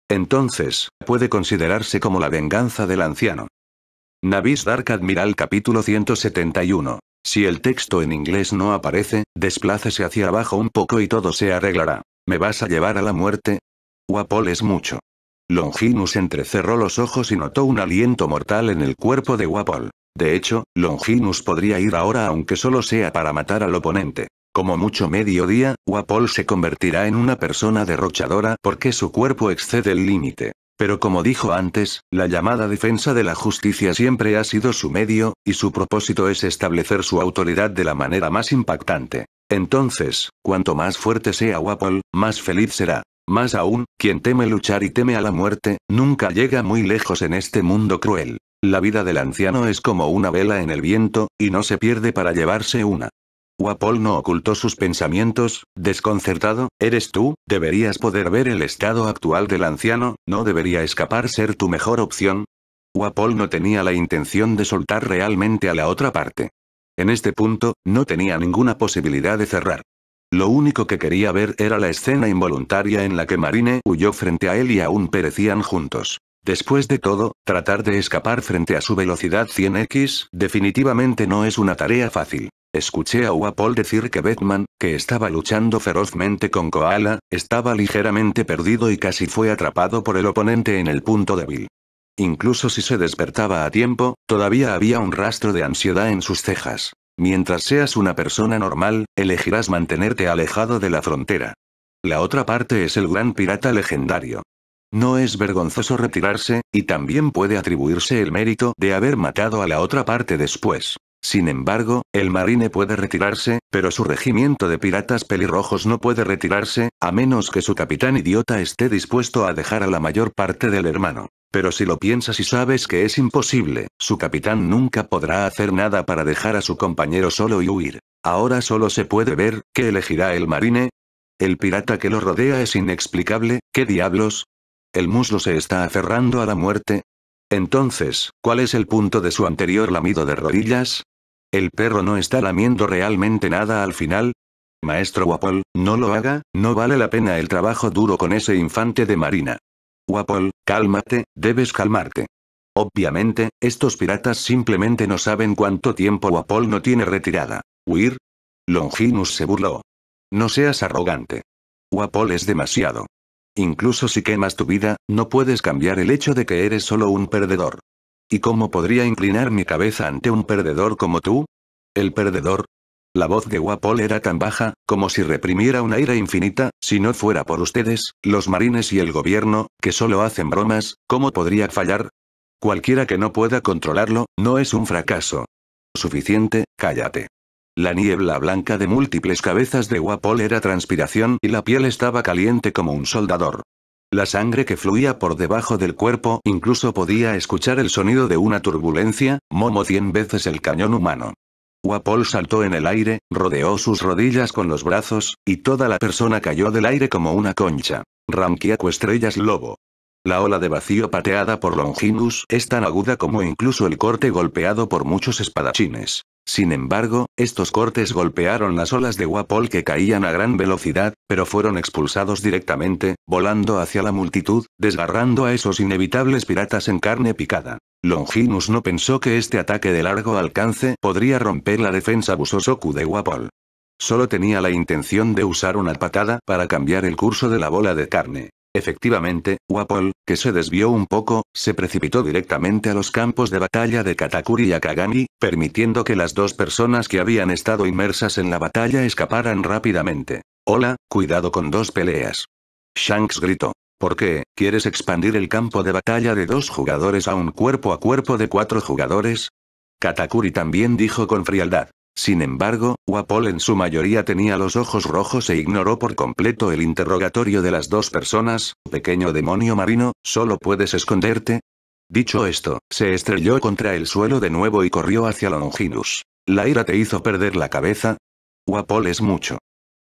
Entonces, puede considerarse como la venganza del anciano. Navis Dark Admiral capítulo 171. Si el texto en inglés no aparece, desplácese hacia abajo un poco y todo se arreglará. ¿Me vas a llevar a la muerte? Wapol es mucho. Longinus entrecerró los ojos y notó un aliento mortal en el cuerpo de Wapol. De hecho, Longinus podría ir ahora aunque solo sea para matar al oponente. Como mucho mediodía, Wapol se convertirá en una persona derrochadora porque su cuerpo excede el límite. Pero como dijo antes, la llamada defensa de la justicia siempre ha sido su medio, y su propósito es establecer su autoridad de la manera más impactante. Entonces, cuanto más fuerte sea Wapol, más feliz será. Más aún, quien teme luchar y teme a la muerte, nunca llega muy lejos en este mundo cruel. La vida del anciano es como una vela en el viento, y no se pierde para llevarse una. Wapol no ocultó sus pensamientos, desconcertado, eres tú, deberías poder ver el estado actual del anciano, no debería escapar ser tu mejor opción. Wapol no tenía la intención de soltar realmente a la otra parte. En este punto, no tenía ninguna posibilidad de cerrar. Lo único que quería ver era la escena involuntaria en la que Marine huyó frente a él y aún perecían juntos. Después de todo, tratar de escapar frente a su velocidad 100x definitivamente no es una tarea fácil. Escuché a Wapol decir que Batman, que estaba luchando ferozmente con Koala, estaba ligeramente perdido y casi fue atrapado por el oponente en el punto débil. Incluso si se despertaba a tiempo, todavía había un rastro de ansiedad en sus cejas. Mientras seas una persona normal, elegirás mantenerte alejado de la frontera. La otra parte es el gran pirata legendario. No es vergonzoso retirarse, y también puede atribuirse el mérito de haber matado a la otra parte después. Sin embargo, el marine puede retirarse, pero su regimiento de piratas pelirrojos no puede retirarse, a menos que su capitán idiota esté dispuesto a dejar a la mayor parte del hermano. Pero si lo piensas y sabes que es imposible, su capitán nunca podrá hacer nada para dejar a su compañero solo y huir. Ahora solo se puede ver, ¿qué elegirá el marine? El pirata que lo rodea es inexplicable, ¿qué diablos? El muslo se está aferrando a la muerte, entonces, ¿cuál es el punto de su anterior lamido de rodillas? ¿El perro no está lamiendo realmente nada al final? Maestro Wapol, no lo haga, no vale la pena el trabajo duro con ese infante de marina. Wapol, cálmate, debes calmarte. Obviamente, estos piratas simplemente no saben cuánto tiempo Wapol no tiene retirada. ¿Huir? Longinus se burló. No seas arrogante. Wapol es demasiado. Incluso si quemas tu vida, no puedes cambiar el hecho de que eres solo un perdedor. ¿Y cómo podría inclinar mi cabeza ante un perdedor como tú? El perdedor. La voz de Wapol era tan baja, como si reprimiera una ira infinita, si no fuera por ustedes, los marines y el gobierno, que solo hacen bromas, ¿cómo podría fallar? Cualquiera que no pueda controlarlo, no es un fracaso. Suficiente, cállate. La niebla blanca de múltiples cabezas de Wapol era transpiración y la piel estaba caliente como un soldador. La sangre que fluía por debajo del cuerpo, incluso podía escuchar el sonido de una turbulencia, Momo cien veces el cañón humano. Wapol saltó en el aire, rodeó sus rodillas con los brazos, y toda la persona cayó del aire como una concha. ramquiaco Estrellas Lobo. La ola de vacío pateada por Longinus es tan aguda como incluso el corte golpeado por muchos espadachines. Sin embargo, estos cortes golpearon las olas de Wapol que caían a gran velocidad, pero fueron expulsados directamente, volando hacia la multitud, desgarrando a esos inevitables piratas en carne picada. Longinus no pensó que este ataque de largo alcance podría romper la defensa Busosoku de Wapol. Solo tenía la intención de usar una patada para cambiar el curso de la bola de carne. Efectivamente, Wapol, que se desvió un poco, se precipitó directamente a los campos de batalla de Katakuri y Akagami, permitiendo que las dos personas que habían estado inmersas en la batalla escaparan rápidamente. Hola, cuidado con dos peleas. Shanks gritó. ¿Por qué? ¿Quieres expandir el campo de batalla de dos jugadores a un cuerpo a cuerpo de cuatro jugadores? Katakuri también dijo con frialdad. Sin embargo, Wapol en su mayoría tenía los ojos rojos e ignoró por completo el interrogatorio de las dos personas, pequeño demonio marino, ¿solo puedes esconderte? Dicho esto, se estrelló contra el suelo de nuevo y corrió hacia Longinus. ¿La ira te hizo perder la cabeza? Wapol es mucho.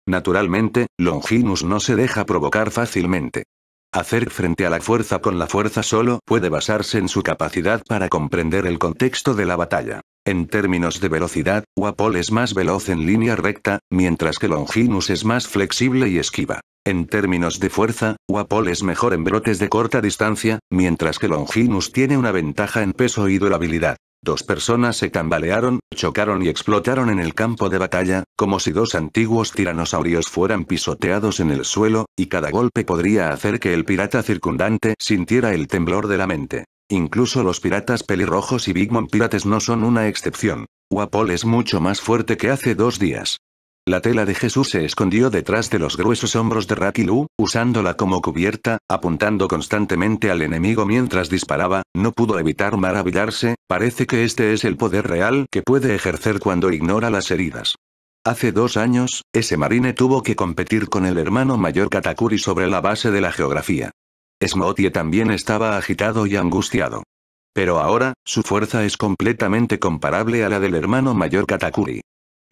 Naturalmente, Longinus no se deja provocar fácilmente. Hacer frente a la fuerza con la fuerza solo puede basarse en su capacidad para comprender el contexto de la batalla. En términos de velocidad, Wapol es más veloz en línea recta, mientras que Longinus es más flexible y esquiva. En términos de fuerza, Wapol es mejor en brotes de corta distancia, mientras que Longinus tiene una ventaja en peso y durabilidad. Dos personas se tambalearon, chocaron y explotaron en el campo de batalla, como si dos antiguos tiranosaurios fueran pisoteados en el suelo, y cada golpe podría hacer que el pirata circundante sintiera el temblor de la mente. Incluso los piratas pelirrojos y Big Mom Pirates no son una excepción. Wapol es mucho más fuerte que hace dos días. La tela de Jesús se escondió detrás de los gruesos hombros de Rakilu, usándola como cubierta, apuntando constantemente al enemigo mientras disparaba, no pudo evitar maravillarse, parece que este es el poder real que puede ejercer cuando ignora las heridas. Hace dos años, ese marine tuvo que competir con el hermano mayor Katakuri sobre la base de la geografía. Smotie también estaba agitado y angustiado. Pero ahora, su fuerza es completamente comparable a la del hermano mayor Katakuri.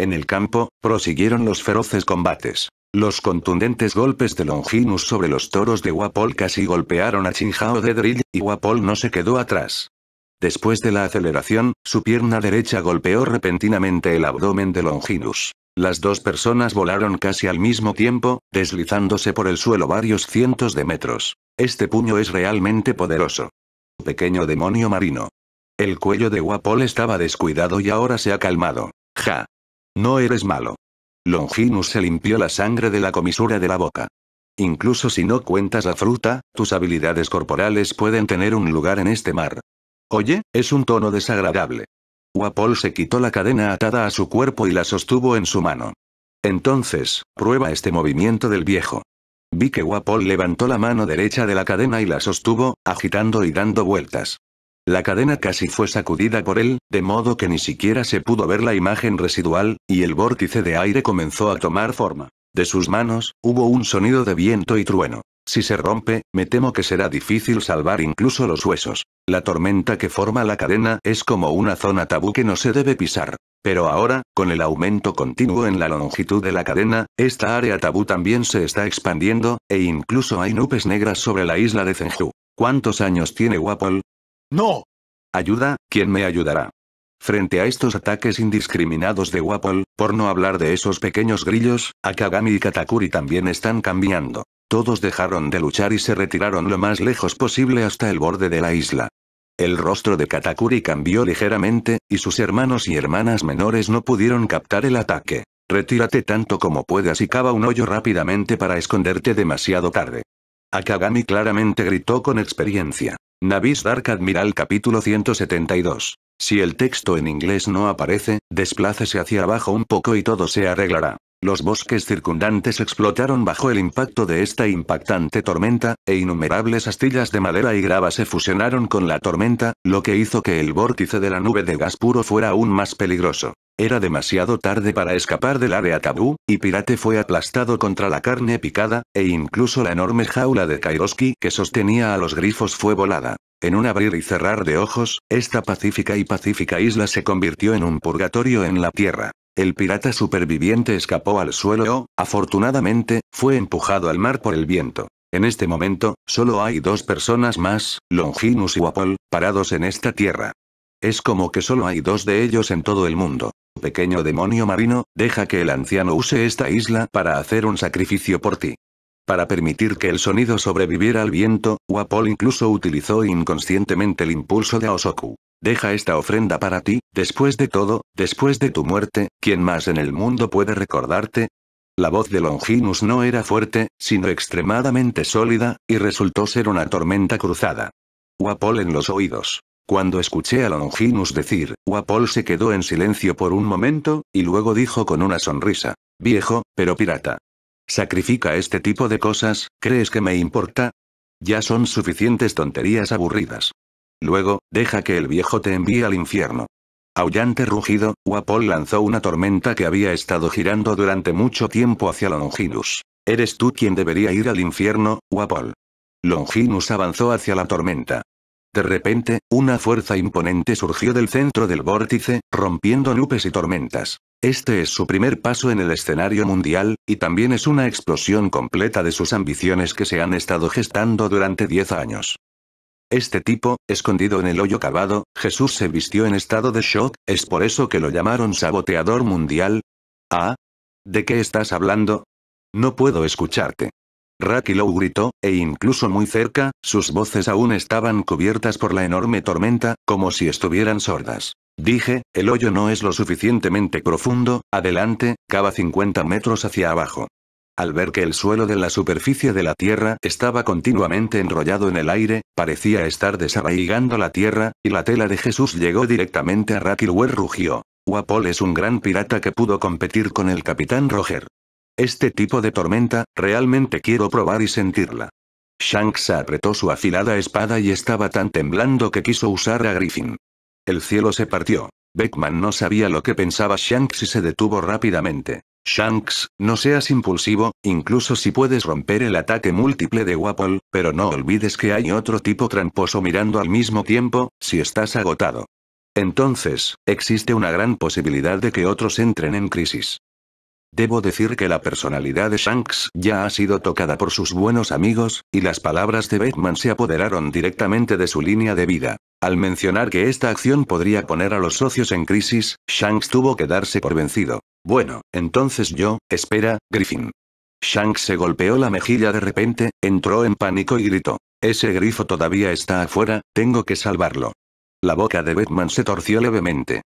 En el campo, prosiguieron los feroces combates. Los contundentes golpes de Longinus sobre los toros de Wapol casi golpearon a Chinjao de Drill, y Wapol no se quedó atrás. Después de la aceleración, su pierna derecha golpeó repentinamente el abdomen de Longinus. Las dos personas volaron casi al mismo tiempo, deslizándose por el suelo varios cientos de metros. Este puño es realmente poderoso. Pequeño demonio marino. El cuello de Wapol estaba descuidado y ahora se ha calmado. Ja. No eres malo. Longinus se limpió la sangre de la comisura de la boca. Incluso si no cuentas la fruta, tus habilidades corporales pueden tener un lugar en este mar. Oye, es un tono desagradable. Wapol se quitó la cadena atada a su cuerpo y la sostuvo en su mano. Entonces, prueba este movimiento del viejo. Vi que Wapol levantó la mano derecha de la cadena y la sostuvo, agitando y dando vueltas. La cadena casi fue sacudida por él, de modo que ni siquiera se pudo ver la imagen residual, y el vórtice de aire comenzó a tomar forma. De sus manos, hubo un sonido de viento y trueno. Si se rompe, me temo que será difícil salvar incluso los huesos. La tormenta que forma la cadena es como una zona tabú que no se debe pisar. Pero ahora, con el aumento continuo en la longitud de la cadena, esta área tabú también se está expandiendo, e incluso hay nubes negras sobre la isla de Zenju. ¿Cuántos años tiene Wapol? ¡No! Ayuda, ¿quién me ayudará? Frente a estos ataques indiscriminados de Wapol, por no hablar de esos pequeños grillos, Akagami y Katakuri también están cambiando. Todos dejaron de luchar y se retiraron lo más lejos posible hasta el borde de la isla. El rostro de Katakuri cambió ligeramente, y sus hermanos y hermanas menores no pudieron captar el ataque. Retírate tanto como puedas y cava un hoyo rápidamente para esconderte demasiado tarde. Akagami claramente gritó con experiencia. Navis Dark Admiral capítulo 172. Si el texto en inglés no aparece, desplácese hacia abajo un poco y todo se arreglará. Los bosques circundantes explotaron bajo el impacto de esta impactante tormenta, e innumerables astillas de madera y grava se fusionaron con la tormenta, lo que hizo que el vórtice de la nube de gas puro fuera aún más peligroso. Era demasiado tarde para escapar del área tabú, y Pirate fue aplastado contra la carne picada, e incluso la enorme jaula de Kairoski que sostenía a los grifos fue volada. En un abrir y cerrar de ojos, esta pacífica y pacífica isla se convirtió en un purgatorio en la Tierra. El pirata superviviente escapó al suelo o, afortunadamente, fue empujado al mar por el viento. En este momento, solo hay dos personas más, Longinus y Wapol, parados en esta tierra. Es como que solo hay dos de ellos en todo el mundo. Pequeño demonio marino, deja que el anciano use esta isla para hacer un sacrificio por ti. Para permitir que el sonido sobreviviera al viento, Wapol incluso utilizó inconscientemente el impulso de Osoku. Deja esta ofrenda para ti, después de todo, después de tu muerte, ¿quién más en el mundo puede recordarte? La voz de Longinus no era fuerte, sino extremadamente sólida, y resultó ser una tormenta cruzada. Wapol en los oídos. Cuando escuché a Longinus decir, Wapol se quedó en silencio por un momento, y luego dijo con una sonrisa, viejo, pero pirata. Sacrifica este tipo de cosas, ¿crees que me importa? Ya son suficientes tonterías aburridas. Luego, deja que el viejo te envíe al infierno. Aullante rugido, Wapol lanzó una tormenta que había estado girando durante mucho tiempo hacia Longinus. Eres tú quien debería ir al infierno, Wapol. Longinus avanzó hacia la tormenta. De repente, una fuerza imponente surgió del centro del vórtice, rompiendo nubes y tormentas. Este es su primer paso en el escenario mundial, y también es una explosión completa de sus ambiciones que se han estado gestando durante 10 años. Este tipo, escondido en el hoyo cavado, Jesús se vistió en estado de shock, ¿es por eso que lo llamaron saboteador mundial? ¿Ah? ¿De qué estás hablando? No puedo escucharte. Low gritó, e incluso muy cerca, sus voces aún estaban cubiertas por la enorme tormenta, como si estuvieran sordas. Dije, el hoyo no es lo suficientemente profundo, adelante, cava 50 metros hacia abajo. Al ver que el suelo de la superficie de la Tierra estaba continuamente enrollado en el aire, parecía estar desarraigando la Tierra, y la tela de Jesús llegó directamente a Raquelwer rugió. Wapol es un gran pirata que pudo competir con el Capitán Roger. Este tipo de tormenta, realmente quiero probar y sentirla. Shanks apretó su afilada espada y estaba tan temblando que quiso usar a Griffin. El cielo se partió. Beckman no sabía lo que pensaba Shanks y se detuvo rápidamente. Shanks, no seas impulsivo, incluso si puedes romper el ataque múltiple de Wapol, pero no olvides que hay otro tipo tramposo mirando al mismo tiempo, si estás agotado. Entonces, existe una gran posibilidad de que otros entren en crisis. Debo decir que la personalidad de Shanks ya ha sido tocada por sus buenos amigos, y las palabras de Batman se apoderaron directamente de su línea de vida. Al mencionar que esta acción podría poner a los socios en crisis, Shanks tuvo que darse por vencido. Bueno, entonces yo, espera, Griffin. Shank se golpeó la mejilla de repente, entró en pánico y gritó. Ese grifo todavía está afuera, tengo que salvarlo. La boca de Batman se torció levemente.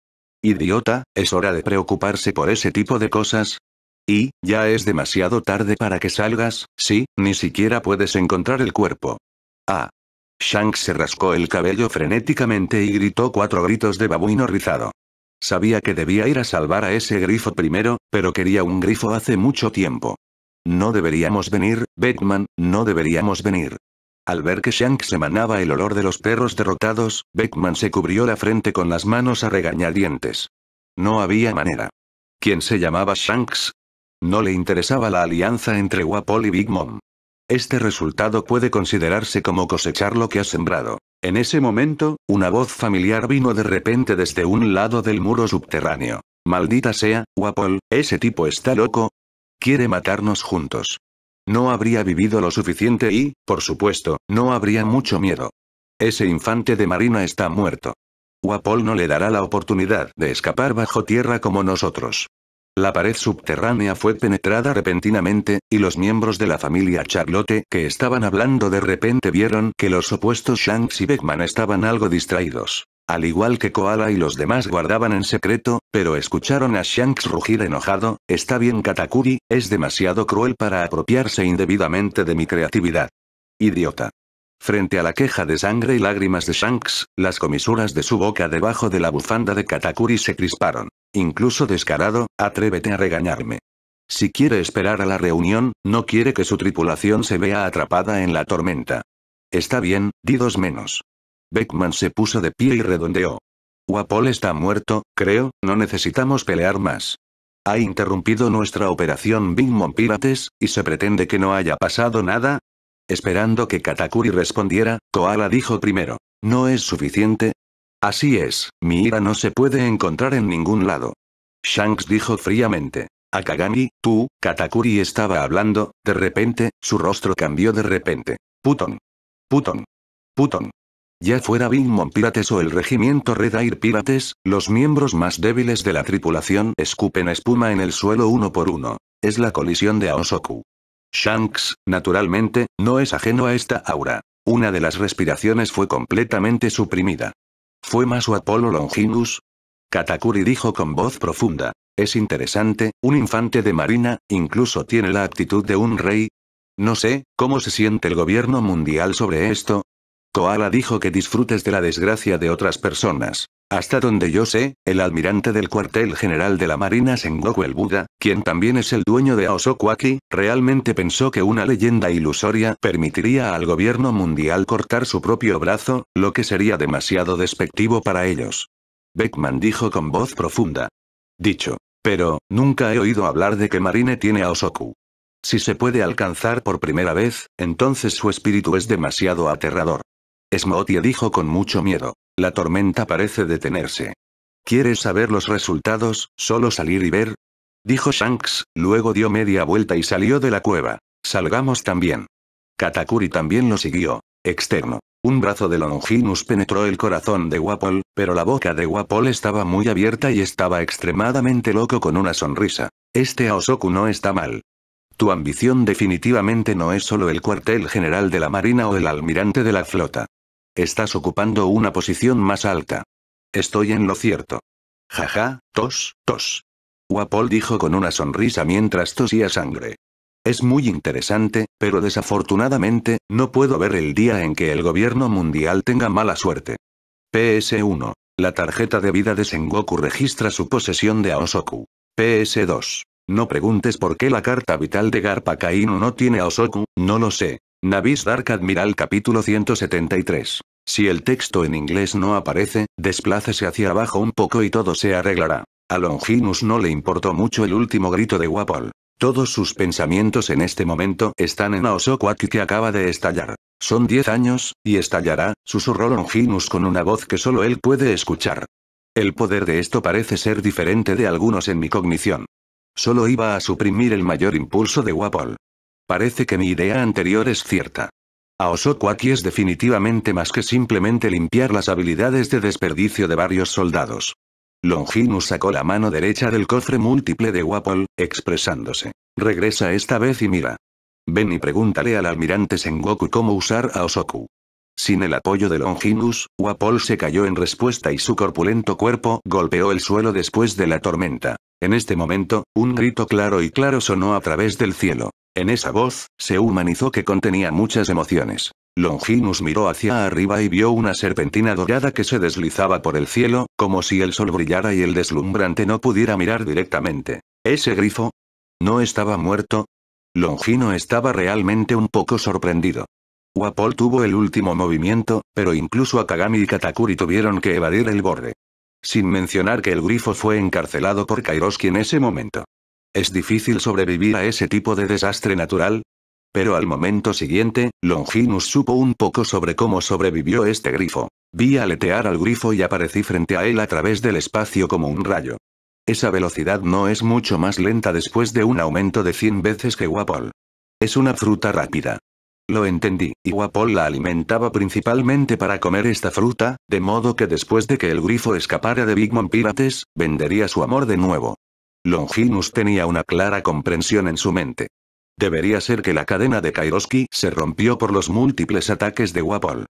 Idiota, es hora de preocuparse por ese tipo de cosas. Y, ya es demasiado tarde para que salgas, sí, ni siquiera puedes encontrar el cuerpo. Ah. Shank se rascó el cabello frenéticamente y gritó cuatro gritos de babuino rizado. Sabía que debía ir a salvar a ese grifo primero, pero quería un grifo hace mucho tiempo. No deberíamos venir, Batman, no deberíamos venir. Al ver que Shanks emanaba el olor de los perros derrotados, Beckman se cubrió la frente con las manos a regañadientes. No había manera. ¿Quién se llamaba Shanks? No le interesaba la alianza entre Wapol y Big Mom. Este resultado puede considerarse como cosechar lo que ha sembrado. En ese momento, una voz familiar vino de repente desde un lado del muro subterráneo. Maldita sea, Wapol, ese tipo está loco. Quiere matarnos juntos. No habría vivido lo suficiente y, por supuesto, no habría mucho miedo. Ese infante de marina está muerto. Wapol no le dará la oportunidad de escapar bajo tierra como nosotros. La pared subterránea fue penetrada repentinamente, y los miembros de la familia Charlotte que estaban hablando de repente vieron que los opuestos Shanks y Beckman estaban algo distraídos. Al igual que Koala y los demás guardaban en secreto, pero escucharon a Shanks rugir enojado, está bien Katakuri, es demasiado cruel para apropiarse indebidamente de mi creatividad. Idiota. Frente a la queja de sangre y lágrimas de Shanks, las comisuras de su boca debajo de la bufanda de Katakuri se crisparon. Incluso descarado, atrévete a regañarme. Si quiere esperar a la reunión, no quiere que su tripulación se vea atrapada en la tormenta. Está bien, di dos menos. Beckman se puso de pie y redondeó. Wapol está muerto, creo, no necesitamos pelear más. Ha interrumpido nuestra operación Big Mom Pirates, y se pretende que no haya pasado nada. Esperando que Katakuri respondiera, Koala dijo primero. No es suficiente, Así es, mi ira no se puede encontrar en ningún lado. Shanks dijo fríamente. Akagami, tú, Katakuri estaba hablando, de repente, su rostro cambió de repente. Puton. Puton. Puton. Ya fuera Big Mom Pirates o el regimiento Red Air Pirates, los miembros más débiles de la tripulación escupen espuma en el suelo uno por uno. Es la colisión de Aosoku. Shanks, naturalmente, no es ajeno a esta aura. Una de las respiraciones fue completamente suprimida. ¿Fue más su Apolo Longinus? Katakuri dijo con voz profunda. Es interesante, un infante de marina, incluso tiene la actitud de un rey. No sé, ¿cómo se siente el gobierno mundial sobre esto? Koala dijo que disfrutes de la desgracia de otras personas. Hasta donde yo sé, el almirante del cuartel general de la Marina Sengoku el Buda, quien también es el dueño de Aosokuaki, realmente pensó que una leyenda ilusoria permitiría al gobierno mundial cortar su propio brazo, lo que sería demasiado despectivo para ellos. Beckman dijo con voz profunda. Dicho. Pero, nunca he oído hablar de que Marine tiene a Osoku. Si se puede alcanzar por primera vez, entonces su espíritu es demasiado aterrador. Smoothie dijo con mucho miedo. La tormenta parece detenerse. ¿Quieres saber los resultados, solo salir y ver? Dijo Shanks, luego dio media vuelta y salió de la cueva. Salgamos también. Katakuri también lo siguió. Externo. Un brazo de Longinus penetró el corazón de Wapol, pero la boca de Wapol estaba muy abierta y estaba extremadamente loco con una sonrisa. Este Aosoku no está mal. Tu ambición definitivamente no es solo el cuartel general de la marina o el almirante de la flota. Estás ocupando una posición más alta. Estoy en lo cierto. Jaja, tos, tos. Wapol dijo con una sonrisa mientras tosía sangre. Es muy interesante, pero desafortunadamente, no puedo ver el día en que el gobierno mundial tenga mala suerte. PS1. La tarjeta de vida de Sengoku registra su posesión de Aosoku. PS2. No preguntes por qué la carta vital de Garpa no tiene a Osoku, no lo sé. Navis Dark Admiral capítulo 173. Si el texto en inglés no aparece, desplácese hacia abajo un poco y todo se arreglará. A Longinus no le importó mucho el último grito de Wapol. Todos sus pensamientos en este momento están en Aosokwaki que acaba de estallar. Son 10 años, y estallará, susurró Longinus con una voz que solo él puede escuchar. El poder de esto parece ser diferente de algunos en mi cognición. Solo iba a suprimir el mayor impulso de Wapol. Parece que mi idea anterior es cierta. Osoku aquí es definitivamente más que simplemente limpiar las habilidades de desperdicio de varios soldados. Longinus sacó la mano derecha del cofre múltiple de Wapol, expresándose. Regresa esta vez y mira. Ven y pregúntale al almirante Sengoku cómo usar a Osoku. Sin el apoyo de Longinus, Wapol se cayó en respuesta y su corpulento cuerpo golpeó el suelo después de la tormenta. En este momento, un grito claro y claro sonó a través del cielo. En esa voz, se humanizó que contenía muchas emociones. Longinus miró hacia arriba y vio una serpentina dorada que se deslizaba por el cielo, como si el sol brillara y el deslumbrante no pudiera mirar directamente. ¿Ese grifo? ¿No estaba muerto? Longino estaba realmente un poco sorprendido. Wapol tuvo el último movimiento, pero incluso Akagami y Katakuri tuvieron que evadir el borde. Sin mencionar que el grifo fue encarcelado por Kairoski en ese momento. Es difícil sobrevivir a ese tipo de desastre natural. Pero al momento siguiente, Longinus supo un poco sobre cómo sobrevivió este grifo. Vi aletear al grifo y aparecí frente a él a través del espacio como un rayo. Esa velocidad no es mucho más lenta después de un aumento de 100 veces que Wapol. Es una fruta rápida. Lo entendí, y Wapol la alimentaba principalmente para comer esta fruta, de modo que después de que el grifo escapara de Big Mom Pirates, vendería su amor de nuevo. Longinus tenía una clara comprensión en su mente. Debería ser que la cadena de Kairoski se rompió por los múltiples ataques de Wapol.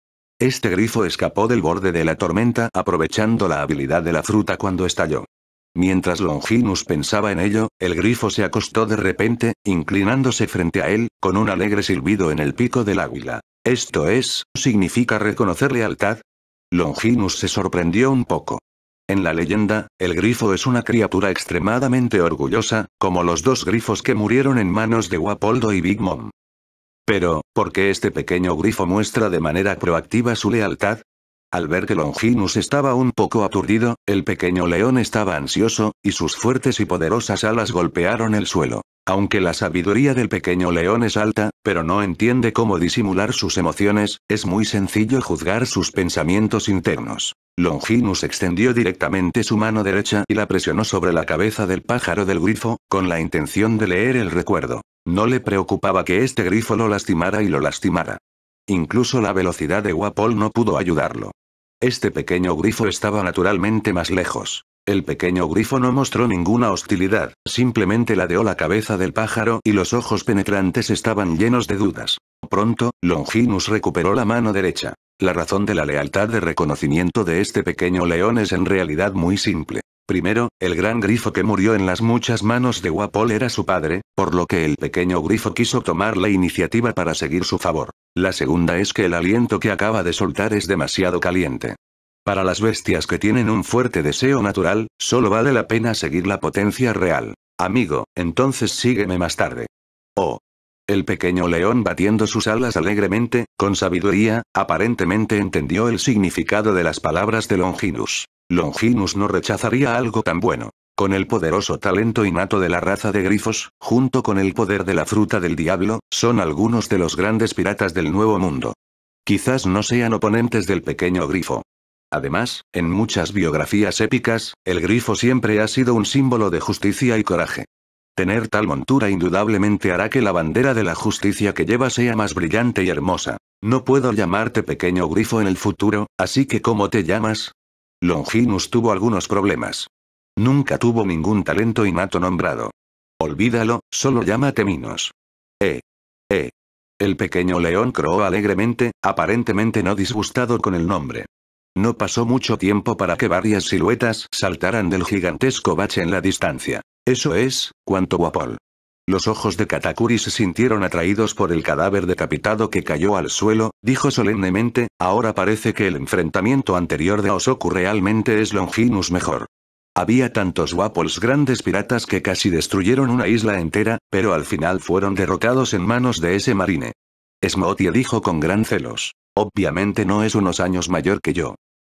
Este grifo escapó del borde de la tormenta aprovechando la habilidad de la fruta cuando estalló. Mientras Longinus pensaba en ello, el grifo se acostó de repente, inclinándose frente a él, con un alegre silbido en el pico del águila. Esto es, significa reconocer lealtad. Longinus se sorprendió un poco. En la leyenda, el grifo es una criatura extremadamente orgullosa, como los dos grifos que murieron en manos de Guapoldo y Big Mom. Pero, ¿por qué este pequeño grifo muestra de manera proactiva su lealtad? Al ver que Longinus estaba un poco aturdido, el pequeño león estaba ansioso, y sus fuertes y poderosas alas golpearon el suelo. Aunque la sabiduría del pequeño león es alta, pero no entiende cómo disimular sus emociones, es muy sencillo juzgar sus pensamientos internos. Longinus extendió directamente su mano derecha y la presionó sobre la cabeza del pájaro del grifo, con la intención de leer el recuerdo. No le preocupaba que este grifo lo lastimara y lo lastimara. Incluso la velocidad de Wapol no pudo ayudarlo. Este pequeño grifo estaba naturalmente más lejos. El pequeño grifo no mostró ninguna hostilidad, simplemente ladeó la cabeza del pájaro y los ojos penetrantes estaban llenos de dudas. Pronto, Longinus recuperó la mano derecha. La razón de la lealtad de reconocimiento de este pequeño león es en realidad muy simple. Primero, el gran grifo que murió en las muchas manos de Wapol era su padre, por lo que el pequeño grifo quiso tomar la iniciativa para seguir su favor. La segunda es que el aliento que acaba de soltar es demasiado caliente. Para las bestias que tienen un fuerte deseo natural, solo vale la pena seguir la potencia real. Amigo, entonces sígueme más tarde. Oh. El pequeño león batiendo sus alas alegremente, con sabiduría, aparentemente entendió el significado de las palabras de Longinus. Longinus no rechazaría algo tan bueno. Con el poderoso talento innato de la raza de grifos, junto con el poder de la fruta del diablo, son algunos de los grandes piratas del Nuevo Mundo. Quizás no sean oponentes del pequeño grifo. Además, en muchas biografías épicas, el grifo siempre ha sido un símbolo de justicia y coraje. Tener tal montura indudablemente hará que la bandera de la justicia que lleva sea más brillante y hermosa. No puedo llamarte pequeño grifo en el futuro, así que ¿cómo te llamas? Longinus tuvo algunos problemas. Nunca tuvo ningún talento innato nombrado. Olvídalo, solo llámate Minos. Eh. Eh. El pequeño león croó alegremente, aparentemente no disgustado con el nombre. No pasó mucho tiempo para que varias siluetas saltaran del gigantesco bache en la distancia. Eso es, cuanto guapol. Los ojos de Katakuri se sintieron atraídos por el cadáver decapitado que cayó al suelo, dijo solemnemente, ahora parece que el enfrentamiento anterior de Osoku realmente es Longinus mejor. Había tantos Wapols grandes piratas que casi destruyeron una isla entera, pero al final fueron derrotados en manos de ese marine. Smotia dijo con gran celos. Obviamente no es unos años mayor que yo.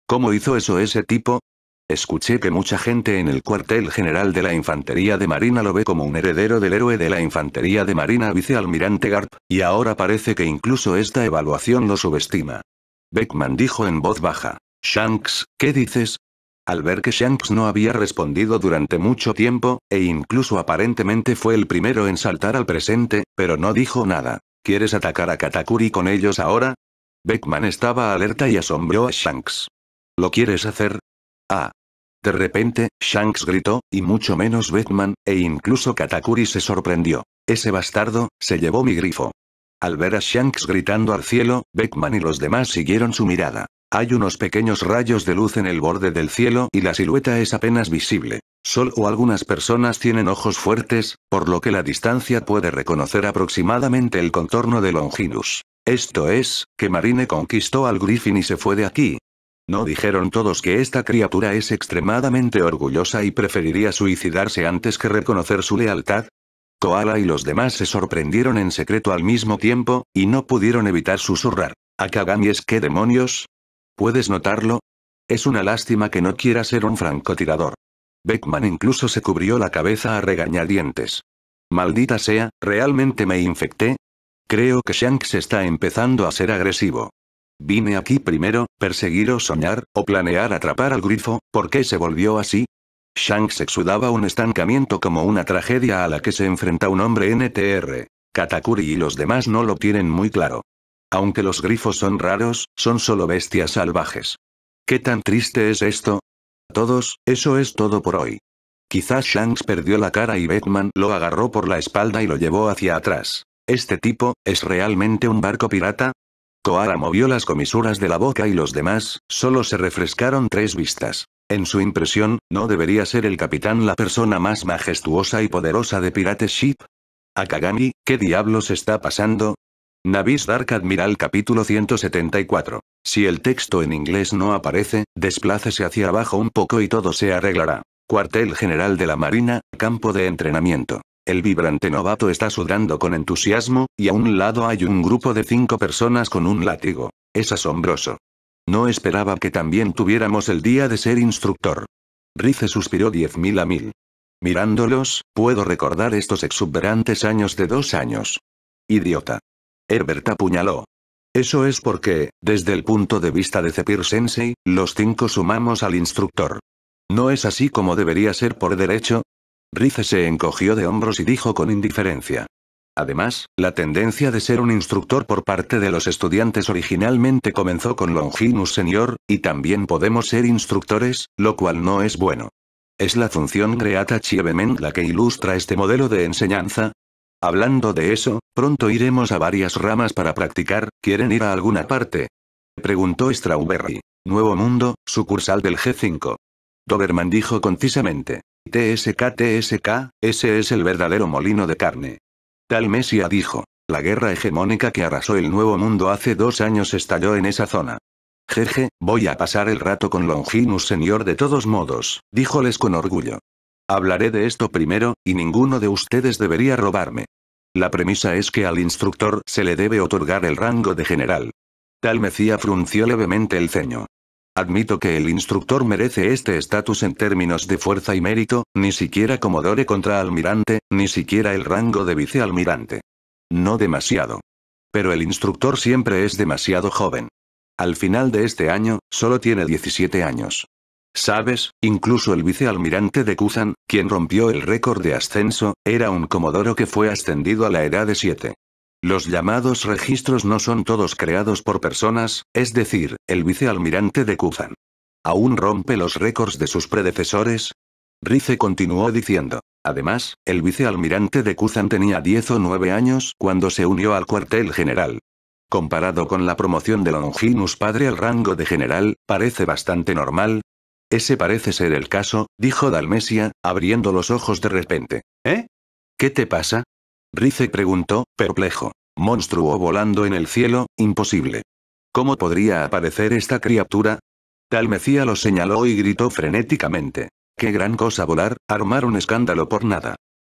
¿Cómo hizo eso ese tipo? Escuché que mucha gente en el cuartel general de la Infantería de Marina lo ve como un heredero del héroe de la Infantería de Marina vicealmirante Garp, y ahora parece que incluso esta evaluación lo subestima. Beckman dijo en voz baja. Shanks, ¿qué dices? Al ver que Shanks no había respondido durante mucho tiempo, e incluso aparentemente fue el primero en saltar al presente, pero no dijo nada. ¿Quieres atacar a Katakuri con ellos ahora? Beckman estaba alerta y asombró a Shanks. ¿Lo quieres hacer? ¡Ah! De repente, Shanks gritó, y mucho menos Batman, e incluso Katakuri se sorprendió. Ese bastardo, se llevó mi grifo. Al ver a Shanks gritando al cielo, Batman y los demás siguieron su mirada. Hay unos pequeños rayos de luz en el borde del cielo y la silueta es apenas visible. Solo algunas personas tienen ojos fuertes, por lo que la distancia puede reconocer aproximadamente el contorno de Longinus. Esto es, que Marine conquistó al Griffin y se fue de aquí, ¿No dijeron todos que esta criatura es extremadamente orgullosa y preferiría suicidarse antes que reconocer su lealtad? Koala y los demás se sorprendieron en secreto al mismo tiempo, y no pudieron evitar susurrar. ¿Akagami es qué demonios? ¿Puedes notarlo? Es una lástima que no quiera ser un francotirador. Beckman incluso se cubrió la cabeza a regañadientes. Maldita sea, ¿realmente me infecté? Creo que Shanks está empezando a ser agresivo. Vine aquí primero, perseguir o soñar, o planear atrapar al grifo, ¿por qué se volvió así? Shanks exudaba un estancamiento como una tragedia a la que se enfrenta un hombre NTR. Katakuri y los demás no lo tienen muy claro. Aunque los grifos son raros, son solo bestias salvajes. ¿Qué tan triste es esto? Todos, eso es todo por hoy. Quizás Shanks perdió la cara y Batman lo agarró por la espalda y lo llevó hacia atrás. ¿Este tipo, es realmente un barco pirata? Koara movió las comisuras de la boca y los demás, solo se refrescaron tres vistas. En su impresión, ¿no debería ser el capitán la persona más majestuosa y poderosa de Pirate Ship? Akagami, ¿qué diablos está pasando? Navis Dark Admiral capítulo 174. Si el texto en inglés no aparece, desplácese hacia abajo un poco y todo se arreglará. Cuartel General de la Marina, campo de entrenamiento. El vibrante novato está sudando con entusiasmo, y a un lado hay un grupo de cinco personas con un látigo. Es asombroso. No esperaba que también tuviéramos el día de ser instructor. Rice suspiró diez mil a mil. Mirándolos, puedo recordar estos exuberantes años de dos años. Idiota. Herbert apuñaló. Eso es porque, desde el punto de vista de Cepir Sensei, los cinco sumamos al instructor. No es así como debería ser por derecho, Rice se encogió de hombros y dijo con indiferencia. Además, la tendencia de ser un instructor por parte de los estudiantes originalmente comenzó con Longinus Senior, y también podemos ser instructores, lo cual no es bueno. ¿Es la función Greata Chievemen la que ilustra este modelo de enseñanza? Hablando de eso, pronto iremos a varias ramas para practicar, ¿quieren ir a alguna parte? Preguntó Strawberry. Nuevo Mundo, sucursal del G5. Doberman dijo concisamente. TSK TSK, ese es el verdadero molino de carne. Tal Mesia dijo. La guerra hegemónica que arrasó el Nuevo Mundo hace dos años estalló en esa zona. Jeje, voy a pasar el rato con Longinus señor de todos modos, díjoles con orgullo. Hablaré de esto primero, y ninguno de ustedes debería robarme. La premisa es que al instructor se le debe otorgar el rango de general. Tal Mesía frunció levemente el ceño. Admito que el instructor merece este estatus en términos de fuerza y mérito, ni siquiera comodore contra almirante, ni siquiera el rango de vicealmirante. No demasiado. Pero el instructor siempre es demasiado joven. Al final de este año, solo tiene 17 años. Sabes, incluso el vicealmirante de Kuzan, quien rompió el récord de ascenso, era un comodoro que fue ascendido a la edad de 7. Los llamados registros no son todos creados por personas, es decir, el vicealmirante de Kuzan. Aún rompe los récords de sus predecesores, Rice continuó diciendo. Además, el vicealmirante de Kuzan tenía 10 o 9 años cuando se unió al cuartel general. Comparado con la promoción de Longinus padre al rango de general, parece bastante normal. Ese parece ser el caso, dijo Dalmesia, abriendo los ojos de repente. ¿Eh? ¿Qué te pasa? Rice preguntó, perplejo. Monstruo volando en el cielo, imposible. ¿Cómo podría aparecer esta criatura? mecía lo señaló y gritó frenéticamente. ¡Qué gran cosa volar, armar un escándalo por nada!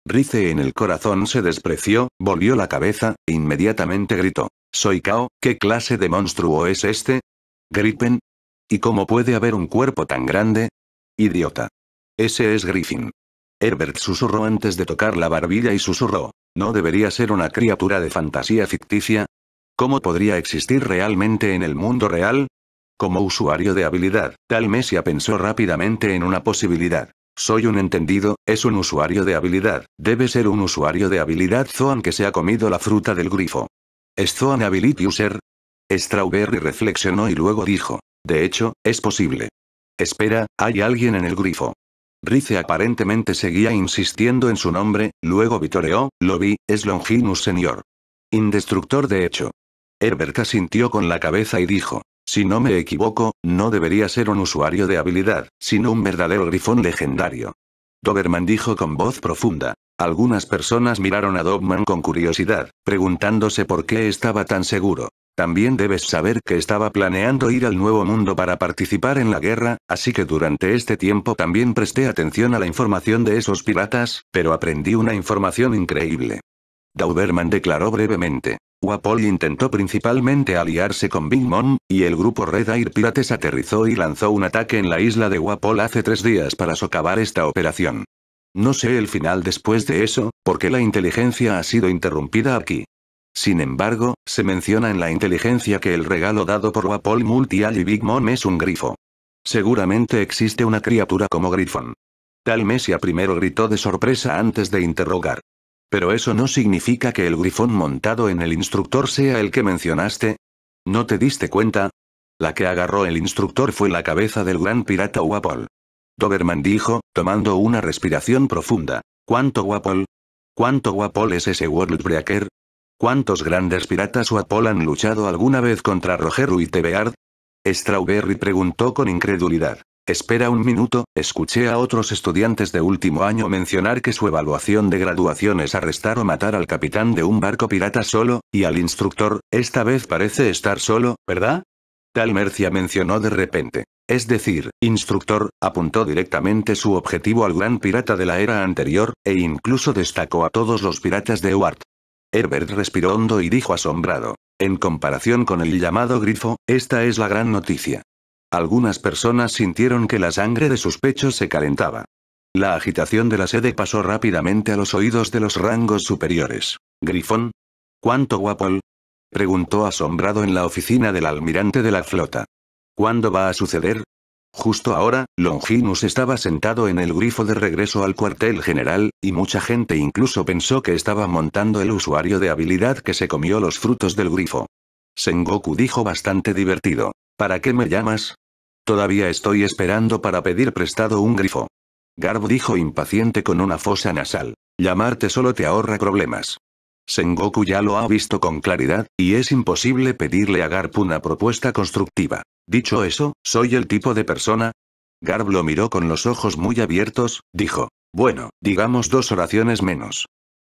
Rice en el corazón se despreció, volvió la cabeza, e inmediatamente gritó. Soy Kao, ¿qué clase de monstruo es este? Gripen. ¿Y cómo puede haber un cuerpo tan grande? Idiota. Ese es Griffin. Herbert susurró antes de tocar la barbilla y susurró. ¿No debería ser una criatura de fantasía ficticia? ¿Cómo podría existir realmente en el mundo real? Como usuario de habilidad, Tal Mesia pensó rápidamente en una posibilidad. Soy un entendido, es un usuario de habilidad, debe ser un usuario de habilidad Zoan que se ha comido la fruta del grifo. ¿Es Zoan Ability User? Strawberry reflexionó y luego dijo. De hecho, es posible. Espera, hay alguien en el grifo. Rice aparentemente seguía insistiendo en su nombre, luego vitoreó, lo vi, es Longinus señor. Indestructor de hecho. Herbert asintió con la cabeza y dijo, si no me equivoco, no debería ser un usuario de habilidad, sino un verdadero grifón legendario. Doberman dijo con voz profunda. Algunas personas miraron a Dobman con curiosidad, preguntándose por qué estaba tan seguro. También debes saber que estaba planeando ir al Nuevo Mundo para participar en la guerra, así que durante este tiempo también presté atención a la información de esos piratas, pero aprendí una información increíble. Dauberman declaró brevemente. Wapol intentó principalmente aliarse con Big Mom, y el grupo Red Air Pirates aterrizó y lanzó un ataque en la isla de Wapol hace tres días para socavar esta operación. No sé el final después de eso, porque la inteligencia ha sido interrumpida aquí. Sin embargo, se menciona en la inteligencia que el regalo dado por Wapol Multial y Big Mom es un grifo. Seguramente existe una criatura como Grifón. Tal Mesia primero gritó de sorpresa antes de interrogar. Pero eso no significa que el grifón montado en el instructor sea el que mencionaste. ¿No te diste cuenta? La que agarró el instructor fue la cabeza del gran pirata Wapol. Doberman dijo, tomando una respiración profunda. ¿Cuánto Wapol? ¿Cuánto Wapol es ese Worldbreaker? ¿Cuántos grandes piratas o Apol han luchado alguna vez contra Roger y Tebeard? Strawberry preguntó con incredulidad. Espera un minuto, escuché a otros estudiantes de último año mencionar que su evaluación de graduación es arrestar o matar al capitán de un barco pirata solo, y al instructor, esta vez parece estar solo, ¿verdad? Tal Mercia mencionó de repente. Es decir, instructor, apuntó directamente su objetivo al gran pirata de la era anterior, e incluso destacó a todos los piratas de Ewart. Herbert respiró hondo y dijo asombrado. En comparación con el llamado grifo, esta es la gran noticia. Algunas personas sintieron que la sangre de sus pechos se calentaba. La agitación de la sede pasó rápidamente a los oídos de los rangos superiores. Grifón. ¿Cuánto guapol? preguntó asombrado en la oficina del almirante de la flota. ¿Cuándo va a suceder? Justo ahora, Longinus estaba sentado en el grifo de regreso al cuartel general, y mucha gente incluso pensó que estaba montando el usuario de habilidad que se comió los frutos del grifo. Sengoku dijo bastante divertido. ¿Para qué me llamas? Todavía estoy esperando para pedir prestado un grifo. Garbo dijo impaciente con una fosa nasal. Llamarte solo te ahorra problemas. Sengoku ya lo ha visto con claridad, y es imposible pedirle a Garp una propuesta constructiva. Dicho eso, soy el tipo de persona. Garb lo miró con los ojos muy abiertos, dijo. Bueno, digamos dos oraciones menos.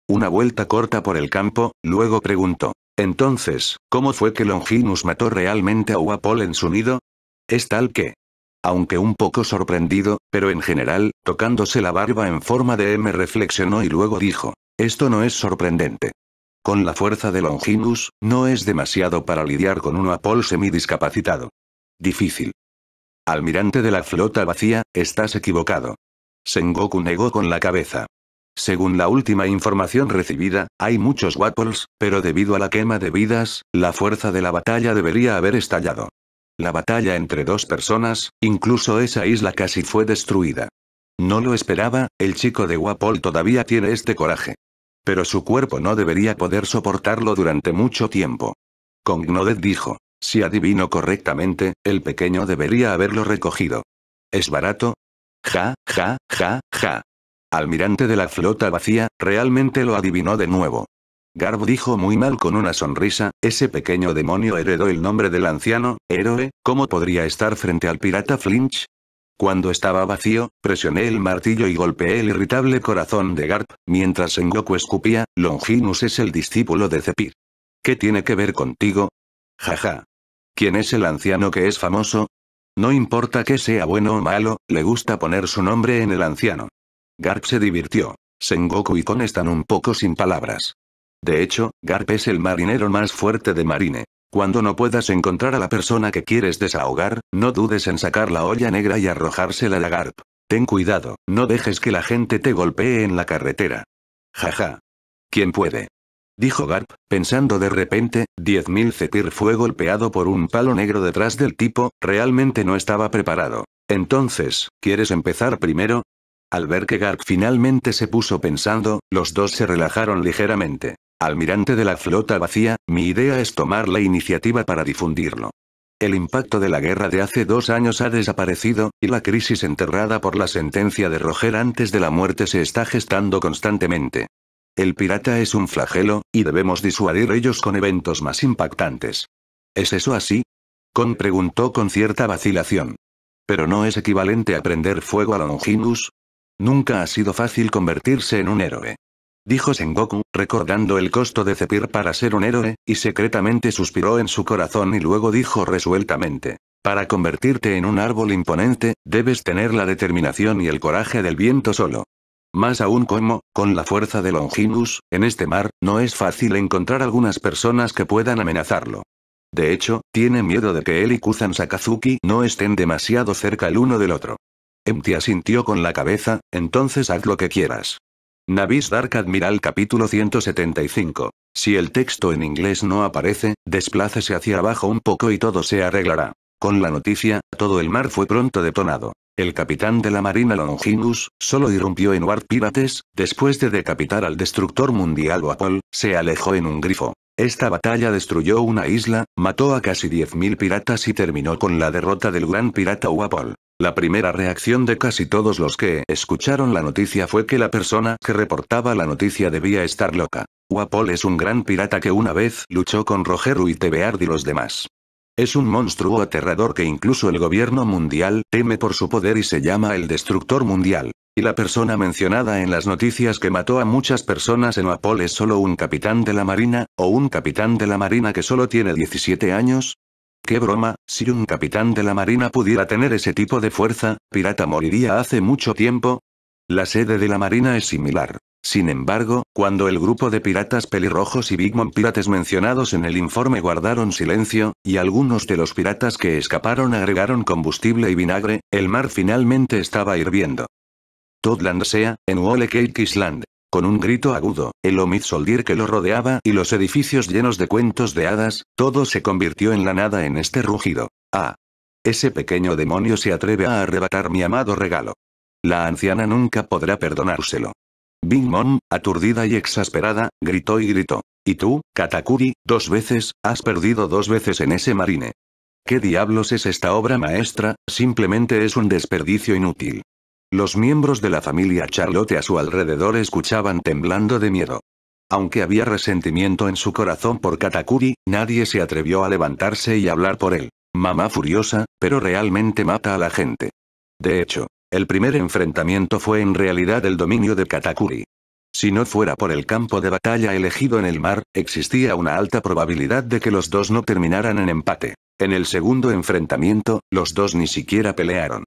Una vuelta corta por el campo, luego preguntó. Entonces, ¿cómo fue que Longinus mató realmente a Wapol en su nido? Es tal que, aunque un poco sorprendido, pero en general, tocándose la barba en forma de M reflexionó y luego dijo, esto no es sorprendente. Con la fuerza de Longinus, no es demasiado para lidiar con un Apol semidiscapacitado. Difícil. Almirante de la flota vacía, estás equivocado. Sengoku negó con la cabeza. Según la última información recibida, hay muchos Wapples, pero debido a la quema de vidas, la fuerza de la batalla debería haber estallado. La batalla entre dos personas, incluso esa isla casi fue destruida. No lo esperaba, el chico de Wapol todavía tiene este coraje. Pero su cuerpo no debería poder soportarlo durante mucho tiempo. Kongnodet dijo. Si adivino correctamente, el pequeño debería haberlo recogido. ¿Es barato? Ja, ja, ja, ja. Almirante de la flota vacía, realmente lo adivinó de nuevo. Garb dijo muy mal con una sonrisa, ese pequeño demonio heredó el nombre del anciano, héroe, ¿cómo podría estar frente al pirata Flinch? Cuando estaba vacío, presioné el martillo y golpeé el irritable corazón de Garp, mientras Sengoku escupía, Longinus es el discípulo de Zepir. ¿Qué tiene que ver contigo? ja. ¿Quién es el anciano que es famoso? No importa que sea bueno o malo, le gusta poner su nombre en el anciano. Garp se divirtió. Sengoku y Kon están un poco sin palabras. De hecho, Garp es el marinero más fuerte de Marine. Cuando no puedas encontrar a la persona que quieres desahogar, no dudes en sacar la olla negra y arrojársela a Garp. Ten cuidado, no dejes que la gente te golpee en la carretera. Jaja. ¿Quién puede? dijo Garp, pensando de repente, 10.000 Cetir fue golpeado por un palo negro detrás del tipo, realmente no estaba preparado. Entonces, ¿quieres empezar primero? Al ver que Garp finalmente se puso pensando, los dos se relajaron ligeramente. Almirante de la flota vacía, mi idea es tomar la iniciativa para difundirlo. El impacto de la guerra de hace dos años ha desaparecido, y la crisis enterrada por la sentencia de Roger antes de la muerte se está gestando constantemente. El pirata es un flagelo, y debemos disuadir ellos con eventos más impactantes. ¿Es eso así? Con preguntó con cierta vacilación. Pero no es equivalente a prender fuego a Longinus. Nunca ha sido fácil convertirse en un héroe. Dijo Sengoku, recordando el costo de Cepir para ser un héroe, y secretamente suspiró en su corazón y luego dijo resueltamente. Para convertirte en un árbol imponente, debes tener la determinación y el coraje del viento solo. Más aún como, con la fuerza de Longinus, en este mar, no es fácil encontrar algunas personas que puedan amenazarlo. De hecho, tiene miedo de que él y Kuzan Sakazuki no estén demasiado cerca el uno del otro. Empty asintió con la cabeza, entonces haz lo que quieras. Navis Dark Admiral capítulo 175. Si el texto en inglés no aparece, desplácese hacia abajo un poco y todo se arreglará. Con la noticia, todo el mar fue pronto detonado. El capitán de la Marina Longinus, solo irrumpió en War Pirates, después de decapitar al destructor mundial Wapol, se alejó en un grifo. Esta batalla destruyó una isla, mató a casi 10.000 piratas y terminó con la derrota del gran pirata Wapol. La primera reacción de casi todos los que escucharon la noticia fue que la persona que reportaba la noticia debía estar loca. Wapol es un gran pirata que una vez luchó con Roger tebeard y los demás. Es un monstruo aterrador que incluso el gobierno mundial teme por su poder y se llama el Destructor Mundial. Y la persona mencionada en las noticias que mató a muchas personas en Apol es solo un capitán de la marina, o un capitán de la marina que solo tiene 17 años. ¡Qué broma! Si un capitán de la marina pudiera tener ese tipo de fuerza, pirata moriría hace mucho tiempo, la sede de la Marina es similar. Sin embargo, cuando el grupo de piratas pelirrojos y Big Mom pirates mencionados en el informe guardaron silencio, y algunos de los piratas que escaparon agregaron combustible y vinagre, el mar finalmente estaba hirviendo. Todland sea, en Wole Island. Con un grito agudo, el Omid Soldier que lo rodeaba y los edificios llenos de cuentos de hadas, todo se convirtió en la nada en este rugido. Ah. Ese pequeño demonio se atreve a arrebatar mi amado regalo. La anciana nunca podrá perdonárselo. Bing Mom, aturdida y exasperada, gritó y gritó. Y tú, Katakuri, dos veces, has perdido dos veces en ese marine. ¿Qué diablos es esta obra maestra? Simplemente es un desperdicio inútil. Los miembros de la familia Charlotte a su alrededor escuchaban temblando de miedo. Aunque había resentimiento en su corazón por Katakuri, nadie se atrevió a levantarse y hablar por él. Mamá furiosa, pero realmente mata a la gente. De hecho, el primer enfrentamiento fue en realidad el dominio de Katakuri. Si no fuera por el campo de batalla elegido en el mar, existía una alta probabilidad de que los dos no terminaran en empate. En el segundo enfrentamiento, los dos ni siquiera pelearon.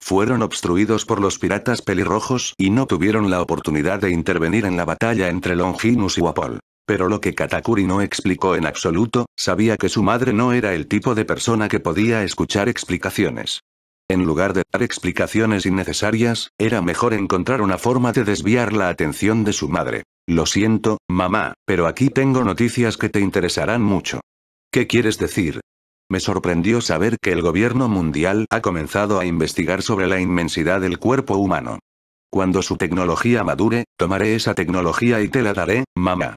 Fueron obstruidos por los piratas pelirrojos y no tuvieron la oportunidad de intervenir en la batalla entre Longinus y Wapol. Pero lo que Katakuri no explicó en absoluto, sabía que su madre no era el tipo de persona que podía escuchar explicaciones. En lugar de dar explicaciones innecesarias, era mejor encontrar una forma de desviar la atención de su madre. Lo siento, mamá, pero aquí tengo noticias que te interesarán mucho. ¿Qué quieres decir? Me sorprendió saber que el gobierno mundial ha comenzado a investigar sobre la inmensidad del cuerpo humano. Cuando su tecnología madure, tomaré esa tecnología y te la daré, mamá.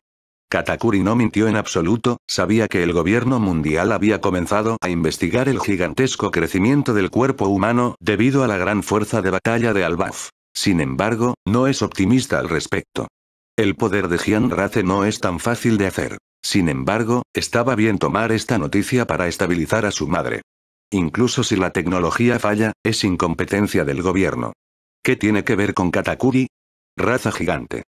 Katakuri no mintió en absoluto, sabía que el gobierno mundial había comenzado a investigar el gigantesco crecimiento del cuerpo humano debido a la gran fuerza de batalla de Albaf. Sin embargo, no es optimista al respecto. El poder de Gian Raze no es tan fácil de hacer. Sin embargo, estaba bien tomar esta noticia para estabilizar a su madre. Incluso si la tecnología falla, es incompetencia del gobierno. ¿Qué tiene que ver con Katakuri? Raza gigante.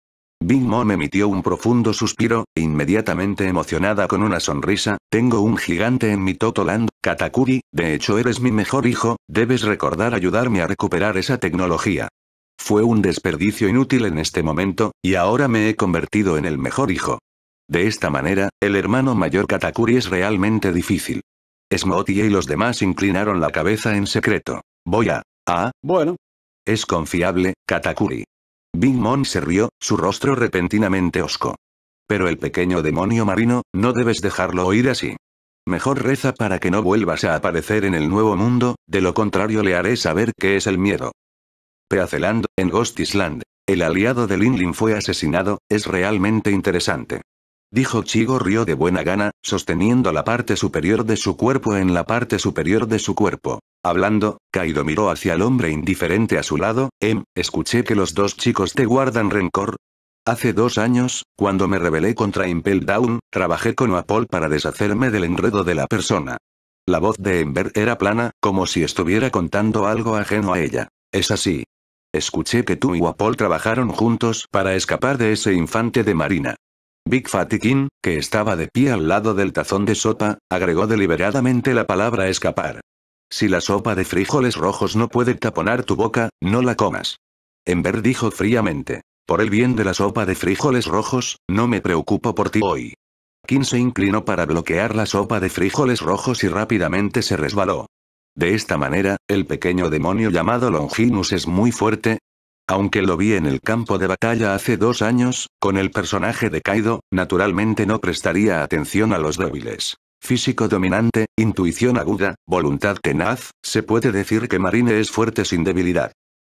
Big Mom emitió un profundo suspiro, e inmediatamente emocionada con una sonrisa, tengo un gigante en mi Totoland, Katakuri, de hecho eres mi mejor hijo, debes recordar ayudarme a recuperar esa tecnología. Fue un desperdicio inútil en este momento, y ahora me he convertido en el mejor hijo. De esta manera, el hermano mayor Katakuri es realmente difícil. Smotie y los demás inclinaron la cabeza en secreto. Voy a... Ah, bueno. Es confiable, Katakuri. Big Mom se rió, su rostro repentinamente osco. Pero el pequeño demonio marino, no debes dejarlo oír así. Mejor reza para que no vuelvas a aparecer en el nuevo mundo, de lo contrario le haré saber qué es el miedo. Peaceland, en Ghost Island. El aliado de Lin fue asesinado, es realmente interesante dijo Chigo rió de buena gana, sosteniendo la parte superior de su cuerpo en la parte superior de su cuerpo. Hablando, Kaido miró hacia el hombre indiferente a su lado, em, escuché que los dos chicos te guardan rencor. Hace dos años, cuando me rebelé contra Impel Down, trabajé con Apol para deshacerme del enredo de la persona. La voz de Ember era plana, como si estuviera contando algo ajeno a ella. Es así. Escuché que tú y Apol trabajaron juntos para escapar de ese infante de marina. Big Fatty que estaba de pie al lado del tazón de sopa, agregó deliberadamente la palabra escapar. Si la sopa de frijoles rojos no puede taponar tu boca, no la comas. Ember dijo fríamente. Por el bien de la sopa de frijoles rojos, no me preocupo por ti hoy. King se inclinó para bloquear la sopa de frijoles rojos y rápidamente se resbaló. De esta manera, el pequeño demonio llamado Longinus es muy fuerte, aunque lo vi en el campo de batalla hace dos años, con el personaje de Kaido, naturalmente no prestaría atención a los débiles. Físico dominante, intuición aguda, voluntad tenaz, se puede decir que Marine es fuerte sin debilidad.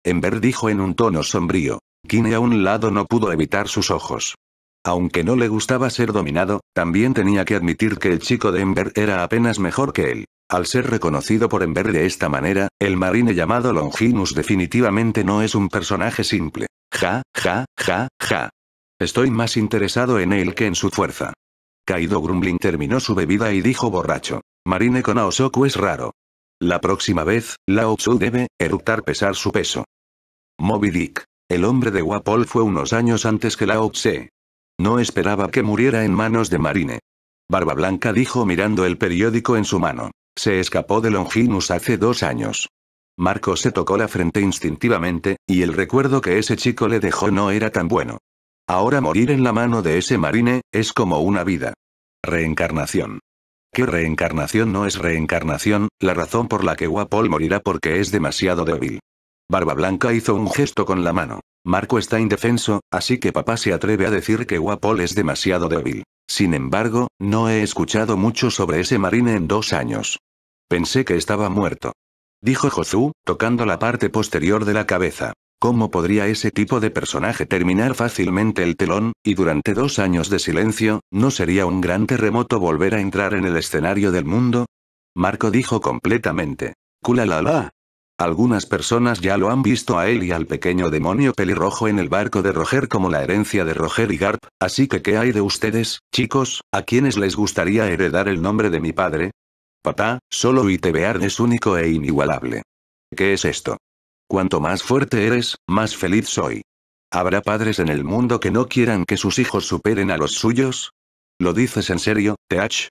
Ember dijo en un tono sombrío. Kine a un lado no pudo evitar sus ojos. Aunque no le gustaba ser dominado, también tenía que admitir que el chico de Ember era apenas mejor que él. Al ser reconocido por Ember de esta manera, el marine llamado Longinus definitivamente no es un personaje simple. Ja, ja, ja, ja. Estoy más interesado en él que en su fuerza. Kaido Grumbling terminó su bebida y dijo borracho. Marine con Aosoku es raro. La próxima vez, Lao Tzu debe, eructar pesar su peso. Moby Dick. El hombre de Wapol fue unos años antes que Lao Tse. No esperaba que muriera en manos de Marine. Barba Blanca dijo mirando el periódico en su mano. Se escapó de Longinus hace dos años. Marco se tocó la frente instintivamente, y el recuerdo que ese chico le dejó no era tan bueno. Ahora morir en la mano de ese marine, es como una vida. Reencarnación. ¿Qué reencarnación no es reencarnación? La razón por la que Wapol morirá porque es demasiado débil. Barba Blanca hizo un gesto con la mano. Marco está indefenso, así que papá se atreve a decir que Wapol es demasiado débil. Sin embargo, no he escuchado mucho sobre ese marine en dos años. Pensé que estaba muerto. Dijo Josu, tocando la parte posterior de la cabeza. ¿Cómo podría ese tipo de personaje terminar fácilmente el telón, y durante dos años de silencio, no sería un gran terremoto volver a entrar en el escenario del mundo? Marco dijo completamente. ¡Culalala! Algunas personas ya lo han visto a él y al pequeño demonio pelirrojo en el barco de Roger como la herencia de Roger y Garp, así que ¿qué hay de ustedes, chicos, a quienes les gustaría heredar el nombre de mi padre? Papá, solo Itebeard es único e inigualable. ¿Qué es esto? Cuanto más fuerte eres, más feliz soy. ¿Habrá padres en el mundo que no quieran que sus hijos superen a los suyos? ¿Lo dices en serio, TH?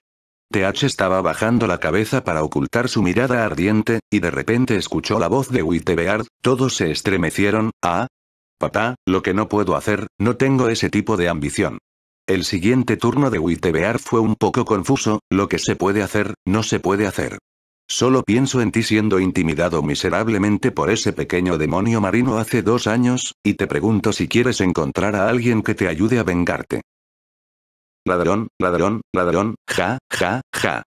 TH estaba bajando la cabeza para ocultar su mirada ardiente, y de repente escuchó la voz de Witebeard, todos se estremecieron, ah. Papá, lo que no puedo hacer, no tengo ese tipo de ambición. El siguiente turno de Witebear fue un poco confuso, lo que se puede hacer, no se puede hacer. Solo pienso en ti siendo intimidado miserablemente por ese pequeño demonio marino hace dos años, y te pregunto si quieres encontrar a alguien que te ayude a vengarte. Ladrón, ladrón, ladrón, ja, ja, ja.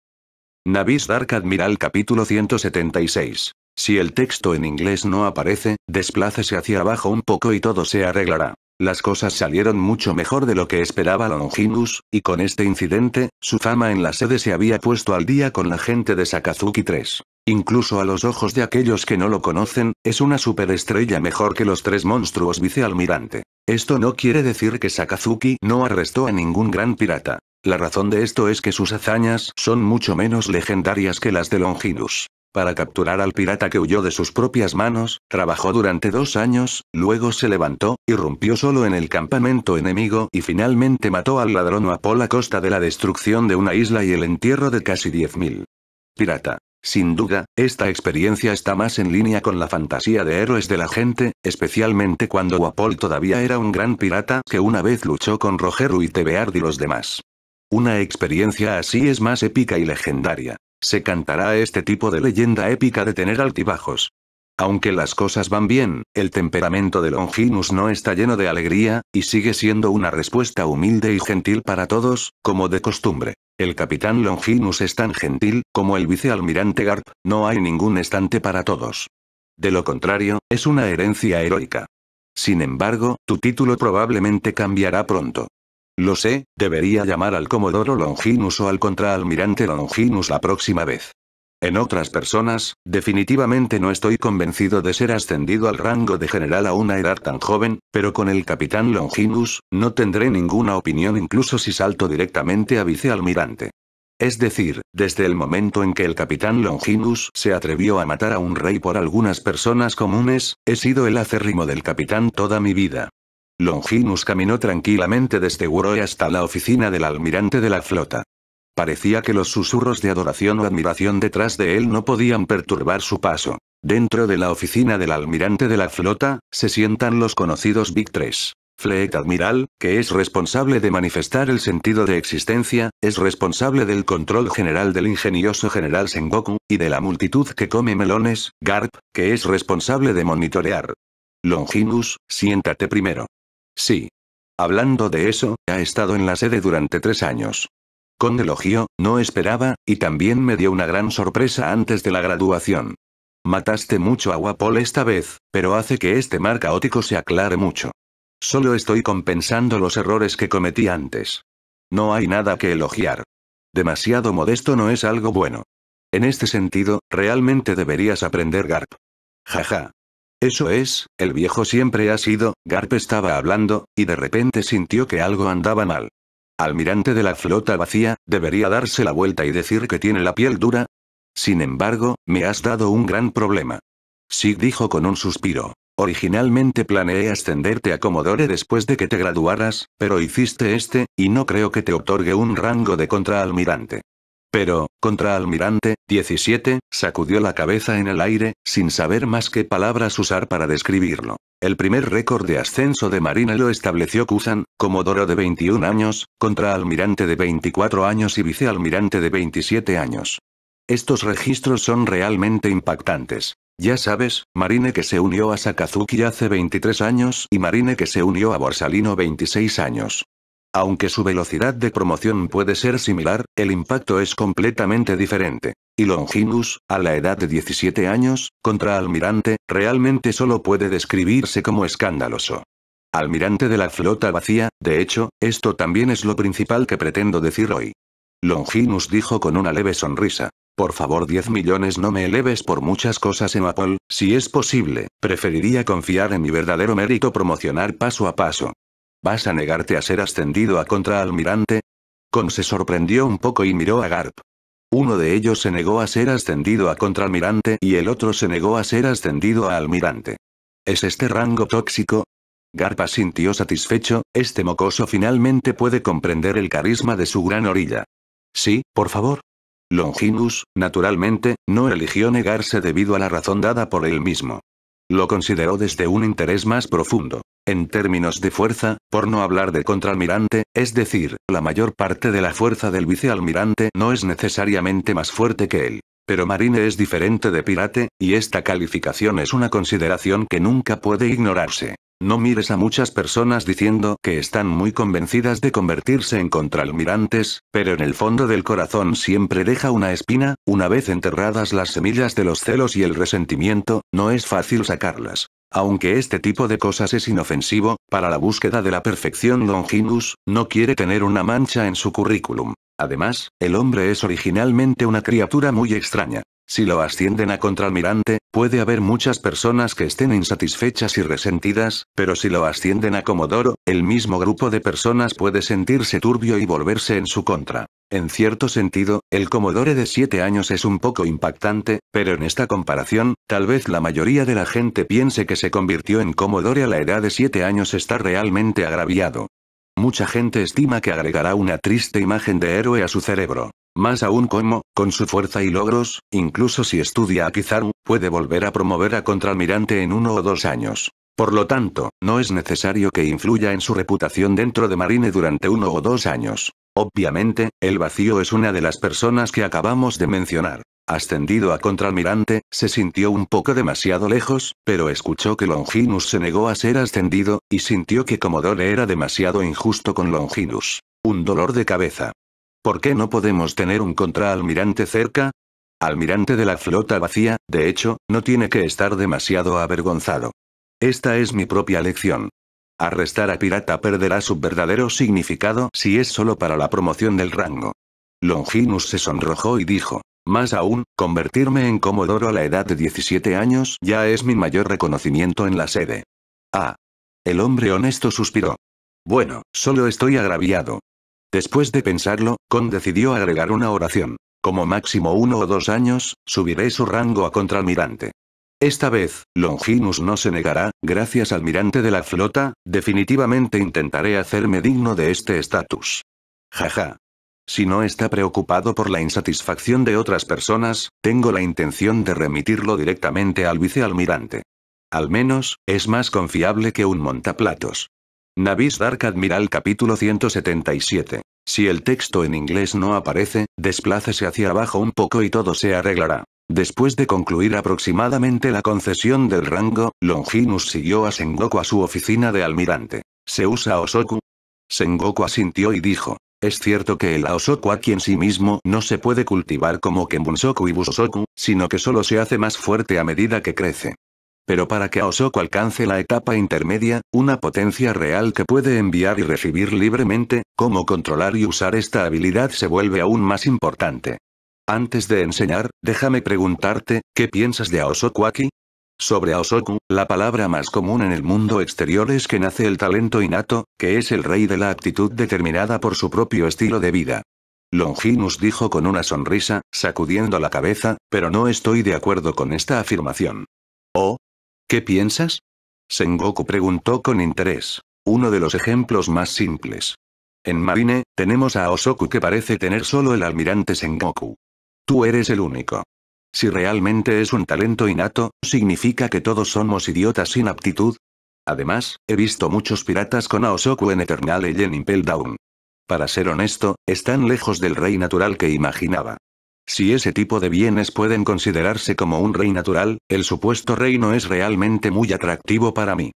Navis Dark Admiral capítulo 176. Si el texto en inglés no aparece, desplácese hacia abajo un poco y todo se arreglará. Las cosas salieron mucho mejor de lo que esperaba Longinus, y con este incidente, su fama en la sede se había puesto al día con la gente de Sakazuki 3. Incluso a los ojos de aquellos que no lo conocen, es una superestrella mejor que los tres monstruos vicealmirante. Esto no quiere decir que Sakazuki no arrestó a ningún gran pirata. La razón de esto es que sus hazañas son mucho menos legendarias que las de Longinus para capturar al pirata que huyó de sus propias manos, trabajó durante dos años, luego se levantó, irrumpió solo en el campamento enemigo y finalmente mató al ladrón Apol a costa de la destrucción de una isla y el entierro de casi 10.000. Pirata. Sin duda, esta experiencia está más en línea con la fantasía de héroes de la gente, especialmente cuando Wapol todavía era un gran pirata que una vez luchó con Roger y Tebeard y los demás. Una experiencia así es más épica y legendaria. Se cantará este tipo de leyenda épica de tener altibajos. Aunque las cosas van bien, el temperamento de Longinus no está lleno de alegría, y sigue siendo una respuesta humilde y gentil para todos, como de costumbre. El capitán Longinus es tan gentil, como el vicealmirante Garp, no hay ningún estante para todos. De lo contrario, es una herencia heroica. Sin embargo, tu título probablemente cambiará pronto. Lo sé, debería llamar al Comodoro Longinus o al Contraalmirante Longinus la próxima vez. En otras personas, definitivamente no estoy convencido de ser ascendido al rango de general a una edad tan joven, pero con el capitán Longinus, no tendré ninguna opinión incluso si salto directamente a vicealmirante. Es decir, desde el momento en que el capitán Longinus se atrevió a matar a un rey por algunas personas comunes, he sido el acérrimo del capitán toda mi vida. Longinus caminó tranquilamente desde Guroy hasta la oficina del almirante de la flota. Parecía que los susurros de adoración o admiración detrás de él no podían perturbar su paso. Dentro de la oficina del almirante de la flota, se sientan los conocidos Big 3. Fleet Admiral, que es responsable de manifestar el sentido de existencia, es responsable del control general del ingenioso general Sengoku, y de la multitud que come melones, Garp, que es responsable de monitorear. Longinus, siéntate primero. Sí. Hablando de eso, ha estado en la sede durante tres años. Con elogio, no esperaba, y también me dio una gran sorpresa antes de la graduación. Mataste mucho a Wapol esta vez, pero hace que este mar caótico se aclare mucho. Solo estoy compensando los errores que cometí antes. No hay nada que elogiar. Demasiado modesto no es algo bueno. En este sentido, realmente deberías aprender GARP. Jaja. Eso es, el viejo siempre ha sido, Garp estaba hablando, y de repente sintió que algo andaba mal. Almirante de la flota vacía, debería darse la vuelta y decir que tiene la piel dura. Sin embargo, me has dado un gran problema. Sig dijo con un suspiro. Originalmente planeé ascenderte a Comodore después de que te graduaras, pero hiciste este, y no creo que te otorgue un rango de contraalmirante. Pero, contraalmirante, 17, sacudió la cabeza en el aire, sin saber más qué palabras usar para describirlo. El primer récord de ascenso de Marina lo estableció Kuzan, comodoro de 21 años, contraalmirante de 24 años y vicealmirante de 27 años. Estos registros son realmente impactantes. Ya sabes, Marine que se unió a Sakazuki hace 23 años y Marine que se unió a Borsalino 26 años. Aunque su velocidad de promoción puede ser similar, el impacto es completamente diferente. Y Longinus, a la edad de 17 años, contra Almirante, realmente solo puede describirse como escandaloso. Almirante de la flota vacía, de hecho, esto también es lo principal que pretendo decir hoy. Longinus dijo con una leve sonrisa. Por favor 10 millones no me eleves por muchas cosas en Apple, si es posible, preferiría confiar en mi verdadero mérito promocionar paso a paso, ¿Vas a negarte a ser ascendido a contraalmirante? Con se sorprendió un poco y miró a Garp. Uno de ellos se negó a ser ascendido a contraalmirante y el otro se negó a ser ascendido a almirante. ¿Es este rango tóxico? Garp sintió satisfecho, este mocoso finalmente puede comprender el carisma de su gran orilla. Sí, por favor. Longinus, naturalmente, no eligió negarse debido a la razón dada por él mismo. Lo consideró desde un interés más profundo. En términos de fuerza, por no hablar de contraalmirante, es decir, la mayor parte de la fuerza del vicealmirante no es necesariamente más fuerte que él. Pero marine es diferente de pirate, y esta calificación es una consideración que nunca puede ignorarse. No mires a muchas personas diciendo que están muy convencidas de convertirse en contraalmirantes, pero en el fondo del corazón siempre deja una espina, una vez enterradas las semillas de los celos y el resentimiento, no es fácil sacarlas. Aunque este tipo de cosas es inofensivo, para la búsqueda de la perfección Longinus, no quiere tener una mancha en su currículum. Además, el hombre es originalmente una criatura muy extraña. Si lo ascienden a Contralmirante, puede haber muchas personas que estén insatisfechas y resentidas, pero si lo ascienden a comodoro, el mismo grupo de personas puede sentirse turbio y volverse en su contra. En cierto sentido, el comodore de 7 años es un poco impactante, pero en esta comparación, tal vez la mayoría de la gente piense que se convirtió en comodore a la edad de 7 años está realmente agraviado. Mucha gente estima que agregará una triste imagen de héroe a su cerebro. Más aún como, con su fuerza y logros, incluso si estudia a Kizaru, puede volver a promover a contralmirante en uno o dos años. Por lo tanto, no es necesario que influya en su reputación dentro de Marine durante uno o dos años. Obviamente, el vacío es una de las personas que acabamos de mencionar. Ascendido a contralmirante, se sintió un poco demasiado lejos, pero escuchó que Longinus se negó a ser ascendido, y sintió que Commodore era demasiado injusto con Longinus. Un dolor de cabeza. ¿Por qué no podemos tener un contraalmirante cerca? Almirante de la flota vacía, de hecho, no tiene que estar demasiado avergonzado. Esta es mi propia lección. Arrestar a pirata perderá su verdadero significado si es solo para la promoción del rango. Longinus se sonrojó y dijo, más aún, convertirme en comodoro a la edad de 17 años ya es mi mayor reconocimiento en la sede. Ah. El hombre honesto suspiró. Bueno, solo estoy agraviado, Después de pensarlo, Con decidió agregar una oración. Como máximo uno o dos años, subiré su rango a contralmirante. Esta vez, Longinus no se negará, gracias almirante de la flota, definitivamente intentaré hacerme digno de este estatus. Jaja. Si no está preocupado por la insatisfacción de otras personas, tengo la intención de remitirlo directamente al vicealmirante. Al menos, es más confiable que un montaplatos. Navis Dark Admiral capítulo 177. Si el texto en inglés no aparece, desplácese hacia abajo un poco y todo se arreglará. Después de concluir aproximadamente la concesión del rango, Longinus siguió a Sengoku a su oficina de almirante. ¿Se usa Osoku? Sengoku asintió y dijo. Es cierto que el Aosoku aquí en sí mismo no se puede cultivar como Kenbunsoku y Busosoku, sino que solo se hace más fuerte a medida que crece. Pero para que Aosoku alcance la etapa intermedia, una potencia real que puede enviar y recibir libremente, cómo controlar y usar esta habilidad se vuelve aún más importante. Antes de enseñar, déjame preguntarte, ¿qué piensas de Aosoku aquí? Sobre Aosoku, la palabra más común en el mundo exterior es que nace el talento innato, que es el rey de la actitud determinada por su propio estilo de vida. Longinus dijo con una sonrisa, sacudiendo la cabeza, pero no estoy de acuerdo con esta afirmación. Oh, ¿Qué piensas? Sengoku preguntó con interés. Uno de los ejemplos más simples. En Marine, tenemos a Osoku que parece tener solo el almirante Sengoku. Tú eres el único. Si realmente es un talento innato, ¿significa que todos somos idiotas sin aptitud? Además, he visto muchos piratas con Osoku en Eternal y en Impel Down. Para ser honesto, están lejos del rey natural que imaginaba. Si ese tipo de bienes pueden considerarse como un rey natural, el supuesto reino es realmente muy atractivo para mí.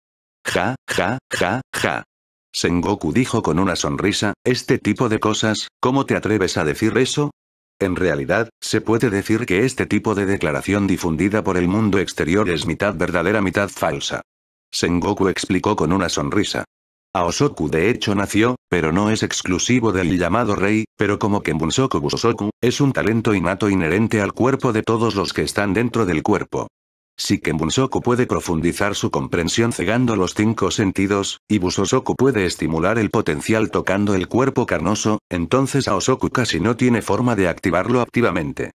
Ja, ja, ja, ja. Sengoku dijo con una sonrisa, este tipo de cosas, ¿cómo te atreves a decir eso? En realidad, se puede decir que este tipo de declaración difundida por el mundo exterior es mitad verdadera mitad falsa. Sengoku explicó con una sonrisa. Aosoku de hecho nació, pero no es exclusivo del llamado rey, pero como Kenbunsoku Busosoku, es un talento innato inherente al cuerpo de todos los que están dentro del cuerpo. Si Kenbunsoku puede profundizar su comprensión cegando los cinco sentidos, y Busosoku puede estimular el potencial tocando el cuerpo carnoso, entonces Aosoku casi no tiene forma de activarlo activamente.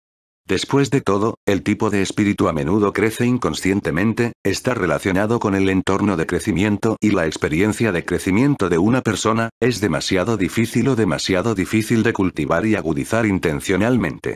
Después de todo, el tipo de espíritu a menudo crece inconscientemente, está relacionado con el entorno de crecimiento y la experiencia de crecimiento de una persona, es demasiado difícil o demasiado difícil de cultivar y agudizar intencionalmente.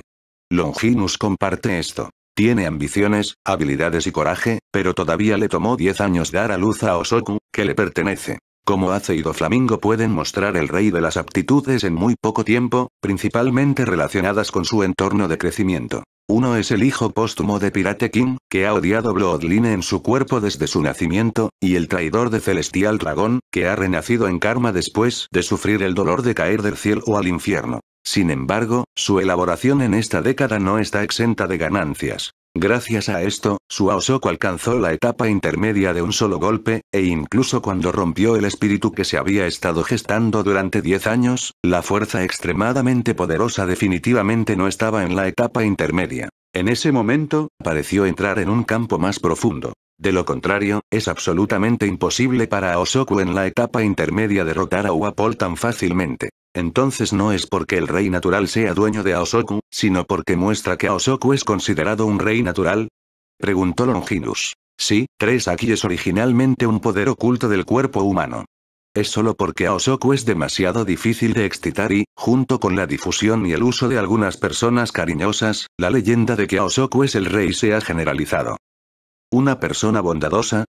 Longinus comparte esto. Tiene ambiciones, habilidades y coraje, pero todavía le tomó 10 años dar a luz a Osoku, que le pertenece. Como Ace y Doflamingo pueden mostrar el rey de las aptitudes en muy poco tiempo, principalmente relacionadas con su entorno de crecimiento. Uno es el hijo póstumo de Pirate King, que ha odiado Bloodline en su cuerpo desde su nacimiento, y el traidor de Celestial Dragón, que ha renacido en karma después de sufrir el dolor de caer del cielo al infierno. Sin embargo, su elaboración en esta década no está exenta de ganancias. Gracias a esto, su Aosoku alcanzó la etapa intermedia de un solo golpe, e incluso cuando rompió el espíritu que se había estado gestando durante 10 años, la fuerza extremadamente poderosa definitivamente no estaba en la etapa intermedia. En ese momento, pareció entrar en un campo más profundo. De lo contrario, es absolutamente imposible para Aosoku en la etapa intermedia derrotar a Wapol tan fácilmente. Entonces no es porque el rey natural sea dueño de Aosoku, sino porque muestra que Aosoku es considerado un rey natural. Preguntó Longinus. Sí, tres aquí es originalmente un poder oculto del cuerpo humano. Es solo porque Aosoku es demasiado difícil de excitar y, junto con la difusión y el uso de algunas personas cariñosas, la leyenda de que Aosoku es el rey se ha generalizado. Una persona bondadosa,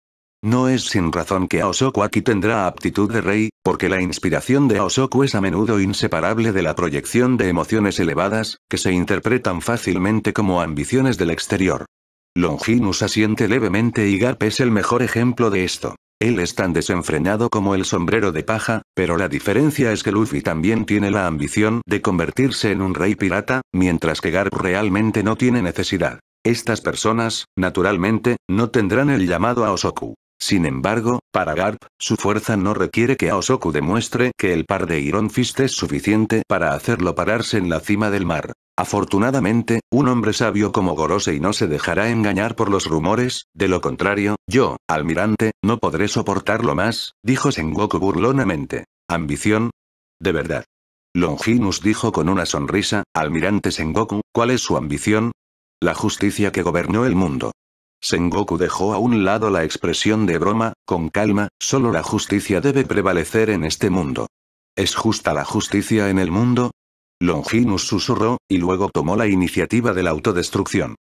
no es sin razón que Aosoku aquí tendrá aptitud de rey, porque la inspiración de Aosoku es a menudo inseparable de la proyección de emociones elevadas, que se interpretan fácilmente como ambiciones del exterior. Longinus asiente levemente y Garp es el mejor ejemplo de esto. Él es tan desenfrenado como el sombrero de paja, pero la diferencia es que Luffy también tiene la ambición de convertirse en un rey pirata, mientras que Garp realmente no tiene necesidad. Estas personas, naturalmente, no tendrán el llamado a Osoku. Sin embargo, para Garp, su fuerza no requiere que Aosoku demuestre que el par de Iron Fist es suficiente para hacerlo pararse en la cima del mar. Afortunadamente, un hombre sabio como Gorosei no se dejará engañar por los rumores, de lo contrario, yo, almirante, no podré soportarlo más, dijo Sengoku burlonamente. ¿Ambición? De verdad. Longinus dijo con una sonrisa, almirante Sengoku, ¿cuál es su ambición? La justicia que gobernó el mundo. Sengoku dejó a un lado la expresión de broma, con calma, solo la justicia debe prevalecer en este mundo. ¿Es justa la justicia en el mundo? Longinus susurró, y luego tomó la iniciativa de la autodestrucción.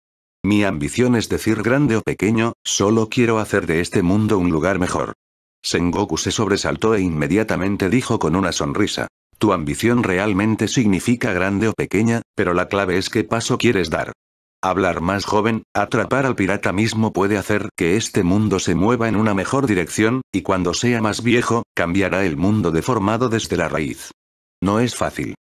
Mi ambición es decir grande o pequeño, solo quiero hacer de este mundo un lugar mejor. Sengoku se sobresaltó e inmediatamente dijo con una sonrisa. Tu ambición realmente significa grande o pequeña, pero la clave es qué paso quieres dar hablar más joven, atrapar al pirata mismo puede hacer que este mundo se mueva en una mejor dirección, y cuando sea más viejo, cambiará el mundo deformado desde la raíz. No es fácil.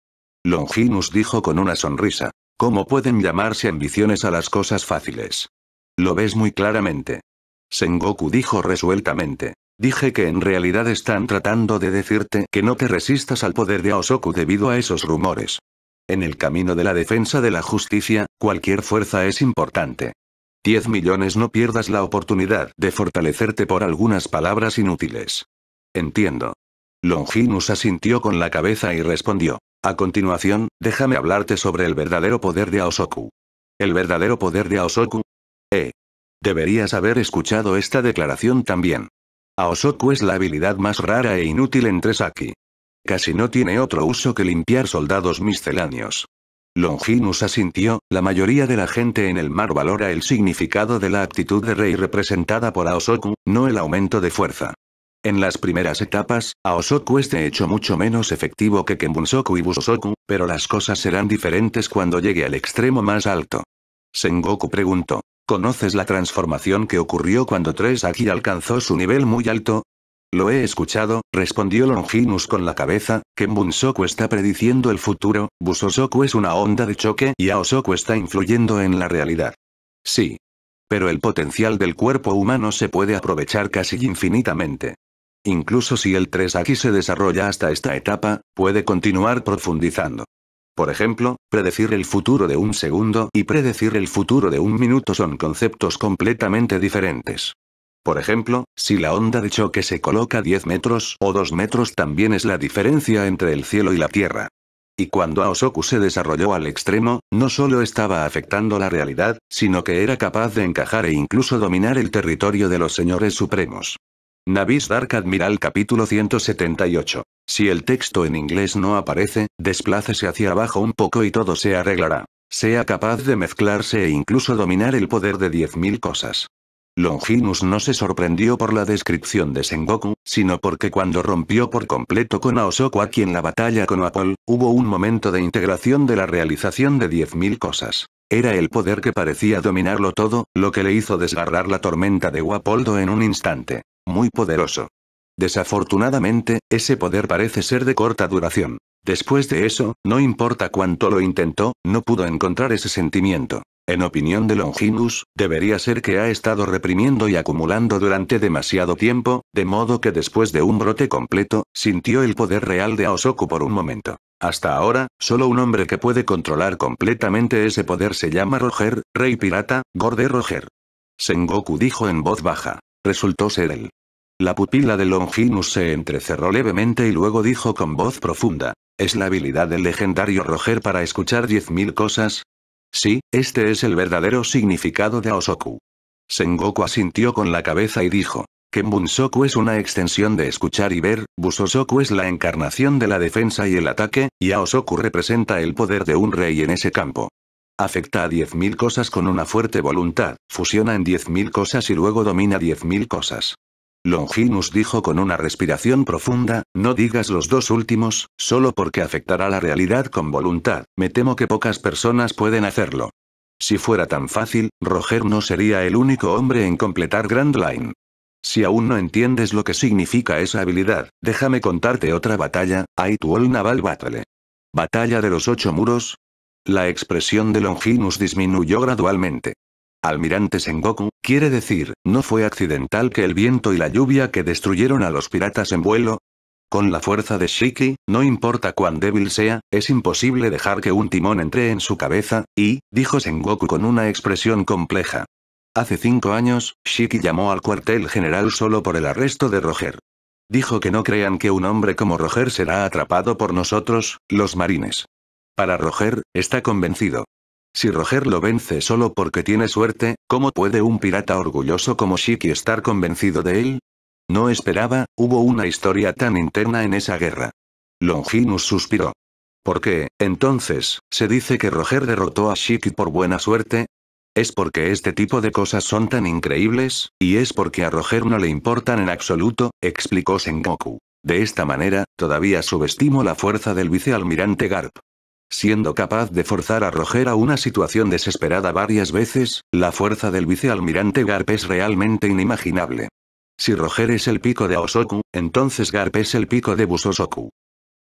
Longinus dijo con una sonrisa. ¿Cómo pueden llamarse ambiciones a las cosas fáciles? Lo ves muy claramente. Sengoku dijo resueltamente. Dije que en realidad están tratando de decirte que no te resistas al poder de Aosoku debido a esos rumores. En el camino de la defensa de la justicia, cualquier fuerza es importante. 10 millones no pierdas la oportunidad de fortalecerte por algunas palabras inútiles. Entiendo. Longinus asintió con la cabeza y respondió. A continuación, déjame hablarte sobre el verdadero poder de Aosoku. ¿El verdadero poder de Aosoku? Eh. Deberías haber escuchado esta declaración también. Aosoku es la habilidad más rara e inútil entre Saki. Casi no tiene otro uso que limpiar soldados misceláneos. Longinus asintió, la mayoría de la gente en el mar valora el significado de la actitud de rey representada por Aosoku, no el aumento de fuerza. En las primeras etapas, Aosoku es hecho mucho menos efectivo que Kenbunsoku y Busosoku, pero las cosas serán diferentes cuando llegue al extremo más alto. Sengoku preguntó, ¿conoces la transformación que ocurrió cuando tres Aki alcanzó su nivel muy alto? Lo he escuchado, respondió Longinus con la cabeza, que Munsoku está prediciendo el futuro, Busosoku es una onda de choque y Aosoku está influyendo en la realidad. Sí. Pero el potencial del cuerpo humano se puede aprovechar casi infinitamente. Incluso si el 3 aquí se desarrolla hasta esta etapa, puede continuar profundizando. Por ejemplo, predecir el futuro de un segundo y predecir el futuro de un minuto son conceptos completamente diferentes. Por ejemplo, si la onda de choque se coloca 10 metros o 2 metros también es la diferencia entre el cielo y la tierra. Y cuando Aosoku se desarrolló al extremo, no solo estaba afectando la realidad, sino que era capaz de encajar e incluso dominar el territorio de los señores supremos. Navis Dark Admiral capítulo 178. Si el texto en inglés no aparece, desplácese hacia abajo un poco y todo se arreglará. Sea capaz de mezclarse e incluso dominar el poder de 10.000 cosas. Longinus no se sorprendió por la descripción de Sengoku, sino porque cuando rompió por completo con Aosoku aquí en la batalla con Apol, hubo un momento de integración de la realización de 10.000 cosas. Era el poder que parecía dominarlo todo, lo que le hizo desgarrar la tormenta de Guapoldo en un instante. Muy poderoso. Desafortunadamente, ese poder parece ser de corta duración. Después de eso, no importa cuánto lo intentó, no pudo encontrar ese sentimiento. En opinión de Longinus, debería ser que ha estado reprimiendo y acumulando durante demasiado tiempo, de modo que después de un brote completo, sintió el poder real de Aosoku por un momento. Hasta ahora, solo un hombre que puede controlar completamente ese poder se llama Roger, Rey Pirata, Gorde Roger. Sengoku dijo en voz baja. Resultó ser él. La pupila de Longinus se entrecerró levemente y luego dijo con voz profunda. Es la habilidad del legendario Roger para escuchar diez mil cosas, Sí, este es el verdadero significado de Aosoku. Sengoku asintió con la cabeza y dijo. que es una extensión de escuchar y ver, Busosoku es la encarnación de la defensa y el ataque, y Aosoku representa el poder de un rey en ese campo. Afecta a 10.000 cosas con una fuerte voluntad, fusiona en 10.000 cosas y luego domina 10.000 cosas. Longinus dijo con una respiración profunda, no digas los dos últimos, solo porque afectará la realidad con voluntad, me temo que pocas personas pueden hacerlo. Si fuera tan fácil, Roger no sería el único hombre en completar Grand Line. Si aún no entiendes lo que significa esa habilidad, déjame contarte otra batalla, Aituol Naval Battle. Batalla de los ocho muros. La expresión de Longinus disminuyó gradualmente. Almirante Sengoku, quiere decir, ¿no fue accidental que el viento y la lluvia que destruyeron a los piratas en vuelo? Con la fuerza de Shiki, no importa cuán débil sea, es imposible dejar que un timón entre en su cabeza, y, dijo Sengoku con una expresión compleja. Hace cinco años, Shiki llamó al cuartel general solo por el arresto de Roger. Dijo que no crean que un hombre como Roger será atrapado por nosotros, los marines. Para Roger, está convencido. Si Roger lo vence solo porque tiene suerte, ¿cómo puede un pirata orgulloso como Shiki estar convencido de él? No esperaba, hubo una historia tan interna en esa guerra. Longinus suspiró. ¿Por qué, entonces, se dice que Roger derrotó a Shiki por buena suerte? Es porque este tipo de cosas son tan increíbles, y es porque a Roger no le importan en absoluto, explicó Sengoku. De esta manera, todavía subestimo la fuerza del vicealmirante Garp siendo capaz de forzar a Roger a una situación desesperada varias veces, la fuerza del vicealmirante Garp es realmente inimaginable. Si Roger es el pico de Aosoku, entonces Garp es el pico de Busosoku.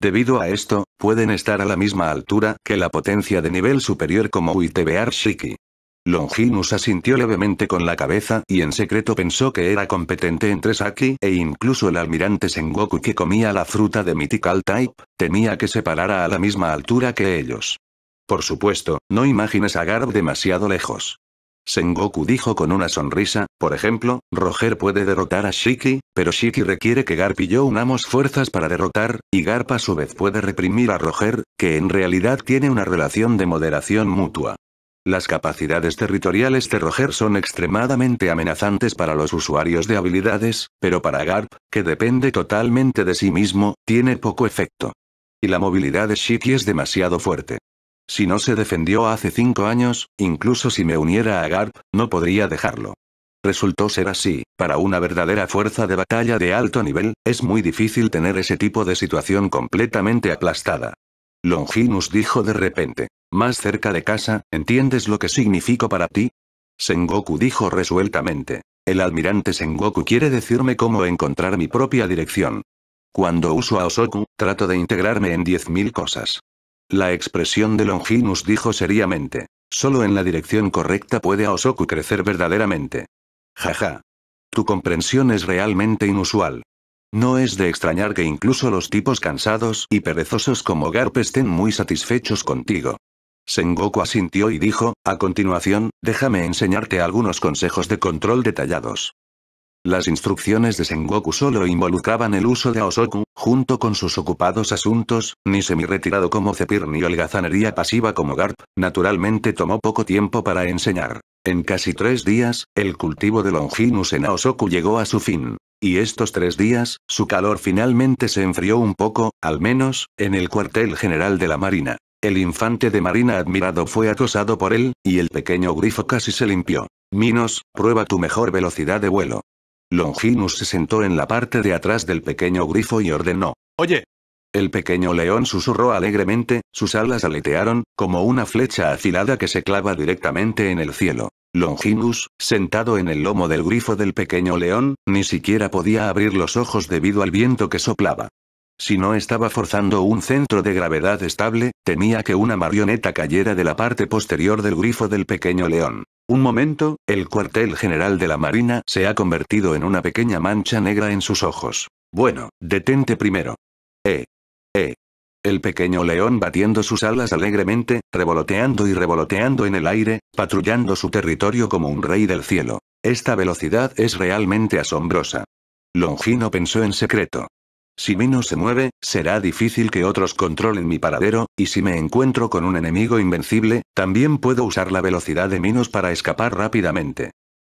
Debido a esto, pueden estar a la misma altura que la potencia de nivel superior como Uitebear Shiki. Longinus asintió levemente con la cabeza y en secreto pensó que era competente entre Saki e incluso el almirante Sengoku que comía la fruta de Mythical Type, temía que se parara a la misma altura que ellos. Por supuesto, no imagines a Garb demasiado lejos. Sengoku dijo con una sonrisa, por ejemplo, Roger puede derrotar a Shiki, pero Shiki requiere que Garp y yo unamos fuerzas para derrotar, y Garp a su vez puede reprimir a Roger, que en realidad tiene una relación de moderación mutua. Las capacidades territoriales de Roger son extremadamente amenazantes para los usuarios de habilidades, pero para Garp, que depende totalmente de sí mismo, tiene poco efecto. Y la movilidad de Shiki es demasiado fuerte. Si no se defendió hace cinco años, incluso si me uniera a Garp, no podría dejarlo. Resultó ser así, para una verdadera fuerza de batalla de alto nivel, es muy difícil tener ese tipo de situación completamente aplastada. Longinus dijo de repente. Más cerca de casa, ¿entiendes lo que significo para ti? Sengoku dijo resueltamente. El almirante Sengoku quiere decirme cómo encontrar mi propia dirección. Cuando uso a Osoku, trato de integrarme en 10.000 cosas. La expresión de Longinus dijo seriamente. Solo en la dirección correcta puede Osoku crecer verdaderamente. Jaja. Tu comprensión es realmente inusual. No es de extrañar que incluso los tipos cansados y perezosos como Garp estén muy satisfechos contigo. Sengoku asintió y dijo, a continuación, déjame enseñarte algunos consejos de control detallados. Las instrucciones de Sengoku solo involucraban el uso de Aosoku, junto con sus ocupados asuntos, ni semi-retirado como Zepir ni holgazanería pasiva como Garp, naturalmente tomó poco tiempo para enseñar. En casi tres días, el cultivo de Longinus en Aosoku llegó a su fin. Y estos tres días, su calor finalmente se enfrió un poco, al menos, en el cuartel general de la Marina. El infante de marina admirado fue acosado por él, y el pequeño grifo casi se limpió. Minos, prueba tu mejor velocidad de vuelo. Longinus se sentó en la parte de atrás del pequeño grifo y ordenó. Oye. El pequeño león susurró alegremente, sus alas aletearon, como una flecha afilada que se clava directamente en el cielo. Longinus, sentado en el lomo del grifo del pequeño león, ni siquiera podía abrir los ojos debido al viento que soplaba. Si no estaba forzando un centro de gravedad estable, temía que una marioneta cayera de la parte posterior del grifo del pequeño león. Un momento, el cuartel general de la Marina se ha convertido en una pequeña mancha negra en sus ojos. Bueno, detente primero. Eh. Eh. El pequeño león batiendo sus alas alegremente, revoloteando y revoloteando en el aire, patrullando su territorio como un rey del cielo. Esta velocidad es realmente asombrosa. Longino pensó en secreto. Si Minos se mueve, será difícil que otros controlen mi paradero, y si me encuentro con un enemigo invencible, también puedo usar la velocidad de Minos para escapar rápidamente.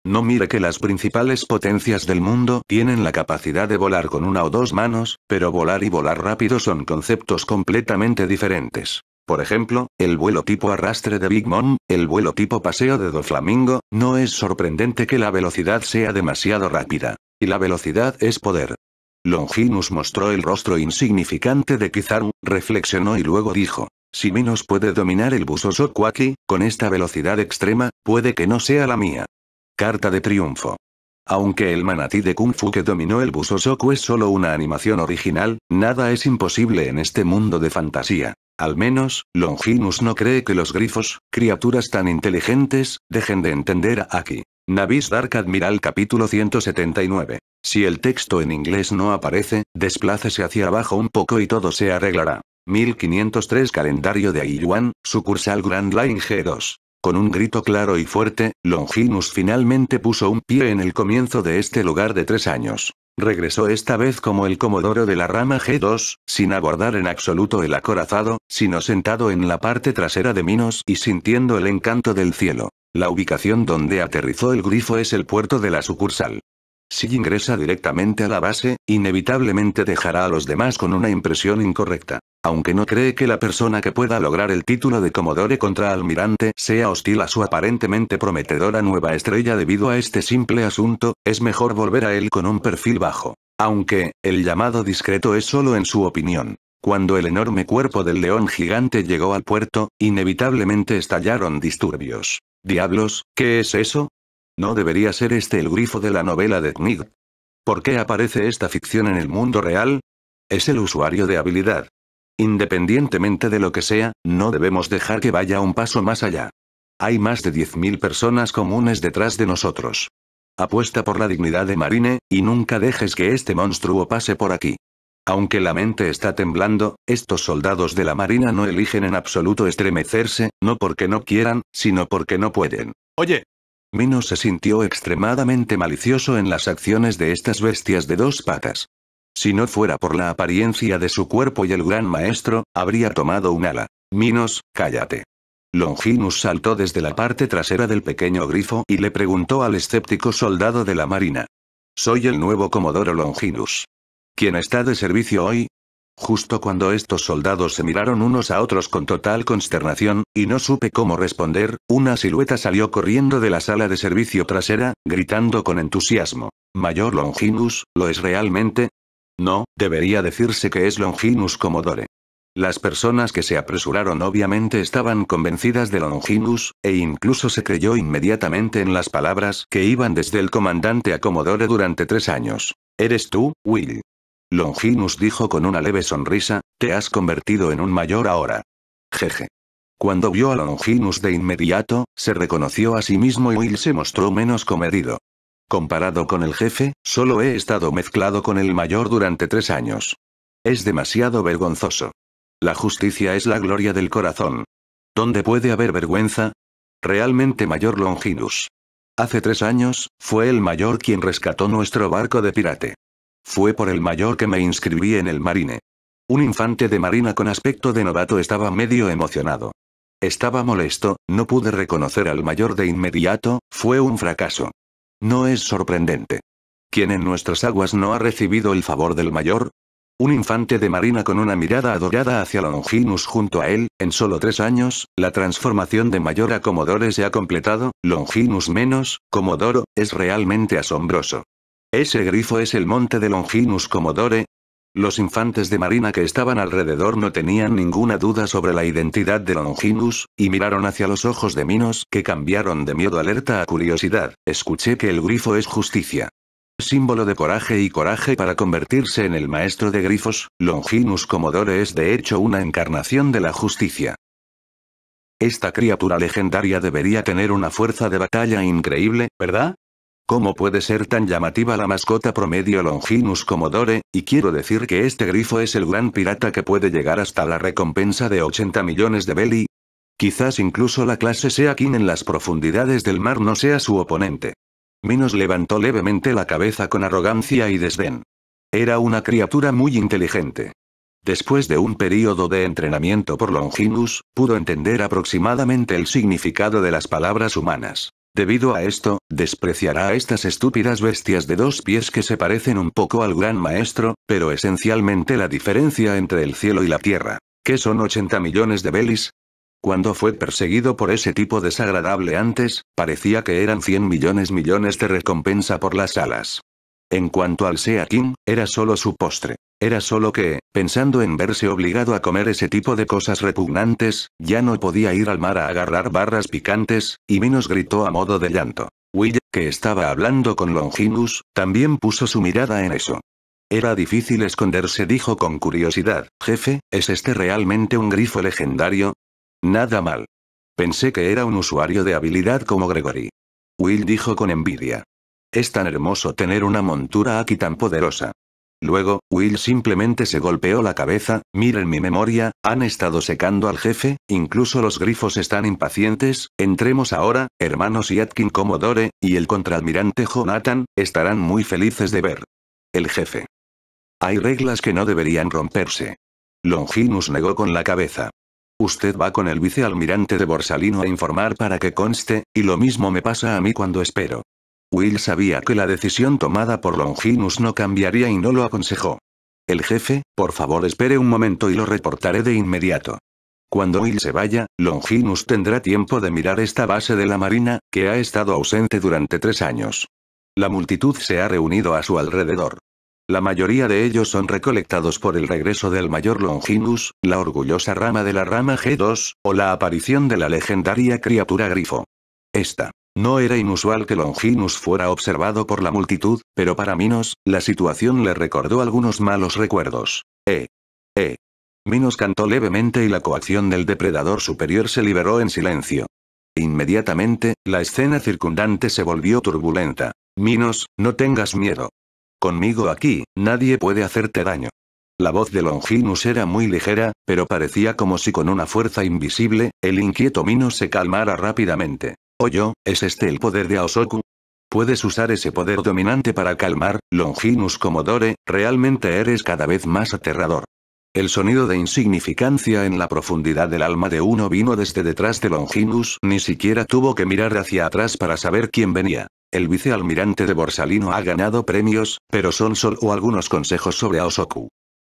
No mire que las principales potencias del mundo tienen la capacidad de volar con una o dos manos, pero volar y volar rápido son conceptos completamente diferentes. Por ejemplo, el vuelo tipo arrastre de Big Mom, el vuelo tipo paseo de Doflamingo, no es sorprendente que la velocidad sea demasiado rápida. Y la velocidad es poder. Longinus mostró el rostro insignificante de Kizaru, reflexionó y luego dijo. Si Minos puede dominar el buzo aquí, con esta velocidad extrema, puede que no sea la mía. Carta de triunfo. Aunque el manatí de Kung Fu que dominó el buzo Soku es solo una animación original, nada es imposible en este mundo de fantasía. Al menos, Longinus no cree que los grifos, criaturas tan inteligentes, dejen de entender a Aki. Navis Dark Admiral capítulo 179. Si el texto en inglés no aparece, desplácese hacia abajo un poco y todo se arreglará. 1503 Calendario de Aiyuan, sucursal Grand Line G2. Con un grito claro y fuerte, Longinus finalmente puso un pie en el comienzo de este lugar de tres años. Regresó esta vez como el comodoro de la rama G2, sin abordar en absoluto el acorazado, sino sentado en la parte trasera de Minos y sintiendo el encanto del cielo. La ubicación donde aterrizó el grifo es el puerto de la sucursal. Si ingresa directamente a la base, inevitablemente dejará a los demás con una impresión incorrecta. Aunque no cree que la persona que pueda lograr el título de Comodore contra Almirante sea hostil a su aparentemente prometedora nueva estrella debido a este simple asunto, es mejor volver a él con un perfil bajo. Aunque, el llamado discreto es solo en su opinión. Cuando el enorme cuerpo del león gigante llegó al puerto, inevitablemente estallaron disturbios. Diablos, ¿qué es eso? ¿No debería ser este el grifo de la novela de Knig? ¿Por qué aparece esta ficción en el mundo real? Es el usuario de habilidad. Independientemente de lo que sea, no debemos dejar que vaya un paso más allá. Hay más de 10.000 personas comunes detrás de nosotros. Apuesta por la dignidad de Marine, y nunca dejes que este monstruo pase por aquí. Aunque la mente está temblando, estos soldados de la Marina no eligen en absoluto estremecerse, no porque no quieran, sino porque no pueden. Oye, Minos se sintió extremadamente malicioso en las acciones de estas bestias de dos patas. Si no fuera por la apariencia de su cuerpo y el gran maestro, habría tomado un ala. Minos, cállate. Longinus saltó desde la parte trasera del pequeño grifo y le preguntó al escéptico soldado de la marina. Soy el nuevo Comodoro Longinus. ¿Quién está de servicio hoy, Justo cuando estos soldados se miraron unos a otros con total consternación, y no supe cómo responder, una silueta salió corriendo de la sala de servicio trasera, gritando con entusiasmo. Mayor Longinus, ¿lo es realmente? No, debería decirse que es Longinus Comodore. Las personas que se apresuraron obviamente estaban convencidas de Longinus, e incluso se creyó inmediatamente en las palabras que iban desde el comandante a Comodore durante tres años. ¿Eres tú, Will? Longinus dijo con una leve sonrisa, te has convertido en un mayor ahora. Jeje. Cuando vio a Longinus de inmediato, se reconoció a sí mismo y Will se mostró menos comedido. Comparado con el jefe, solo he estado mezclado con el mayor durante tres años. Es demasiado vergonzoso. La justicia es la gloria del corazón. ¿Dónde puede haber vergüenza? Realmente mayor Longinus. Hace tres años, fue el mayor quien rescató nuestro barco de pirate. Fue por el mayor que me inscribí en el marine. Un infante de marina con aspecto de novato estaba medio emocionado. Estaba molesto, no pude reconocer al mayor de inmediato, fue un fracaso. No es sorprendente. ¿Quién en nuestras aguas no ha recibido el favor del mayor? Un infante de marina con una mirada adorada hacia Longinus junto a él, en solo tres años, la transformación de mayor a Comodore se ha completado, Longinus menos, Comodoro, es realmente asombroso. Ese grifo es el monte de Longinus Commodore. Los infantes de marina que estaban alrededor no tenían ninguna duda sobre la identidad de Longinus, y miraron hacia los ojos de Minos, que cambiaron de miedo alerta a curiosidad. Escuché que el grifo es justicia símbolo de coraje y coraje para convertirse en el maestro de grifos, Longinus Commodore es de hecho una encarnación de la justicia. Esta criatura legendaria debería tener una fuerza de batalla increíble, ¿verdad? ¿Cómo puede ser tan llamativa la mascota promedio Longinus Commodore? Y quiero decir que este grifo es el gran pirata que puede llegar hasta la recompensa de 80 millones de belly. Quizás incluso la clase sea quien en las profundidades del mar no sea su oponente. Minos levantó levemente la cabeza con arrogancia y desdén. Era una criatura muy inteligente. Después de un período de entrenamiento por Longinus, pudo entender aproximadamente el significado de las palabras humanas. Debido a esto, despreciará a estas estúpidas bestias de dos pies que se parecen un poco al gran maestro, pero esencialmente la diferencia entre el cielo y la tierra. ¿Qué son 80 millones de belis? Cuando fue perseguido por ese tipo desagradable antes, parecía que eran 100 millones millones de recompensa por las alas. En cuanto al Sea King, era solo su postre. Era solo que, pensando en verse obligado a comer ese tipo de cosas repugnantes, ya no podía ir al mar a agarrar barras picantes, y menos gritó a modo de llanto. Will, que estaba hablando con Longinus, también puso su mirada en eso. Era difícil esconderse, dijo con curiosidad. Jefe, ¿es este realmente un grifo legendario? Nada mal. Pensé que era un usuario de habilidad como Gregory. Will dijo con envidia. Es tan hermoso tener una montura aquí tan poderosa. Luego, Will simplemente se golpeó la cabeza, miren mi memoria, han estado secando al jefe, incluso los grifos están impacientes, entremos ahora, hermanos y Atkin Commodore, y el contraalmirante Jonathan, estarán muy felices de ver. El jefe. Hay reglas que no deberían romperse. Longinus negó con la cabeza. Usted va con el vicealmirante de Borsalino a informar para que conste, y lo mismo me pasa a mí cuando espero. Will sabía que la decisión tomada por Longinus no cambiaría y no lo aconsejó. El jefe, por favor espere un momento y lo reportaré de inmediato. Cuando Will se vaya, Longinus tendrá tiempo de mirar esta base de la Marina, que ha estado ausente durante tres años. La multitud se ha reunido a su alrededor. La mayoría de ellos son recolectados por el regreso del mayor Longinus, la orgullosa rama de la rama G2, o la aparición de la legendaria criatura Grifo. Esta no era inusual que Longinus fuera observado por la multitud, pero para Minos, la situación le recordó algunos malos recuerdos. Eh. Eh. Minos cantó levemente y la coacción del depredador superior se liberó en silencio. Inmediatamente, la escena circundante se volvió turbulenta. Minos, no tengas miedo. Conmigo aquí, nadie puede hacerte daño. La voz de Longinus era muy ligera, pero parecía como si con una fuerza invisible, el inquieto Minos se calmara rápidamente. «Oyo, ¿es este el poder de Aosoku? Puedes usar ese poder dominante para calmar, Longinus Comodore. realmente eres cada vez más aterrador. El sonido de insignificancia en la profundidad del alma de uno vino desde detrás de Longinus, ni siquiera tuvo que mirar hacia atrás para saber quién venía. El vicealmirante de Borsalino ha ganado premios, pero son solo algunos consejos sobre Osoku.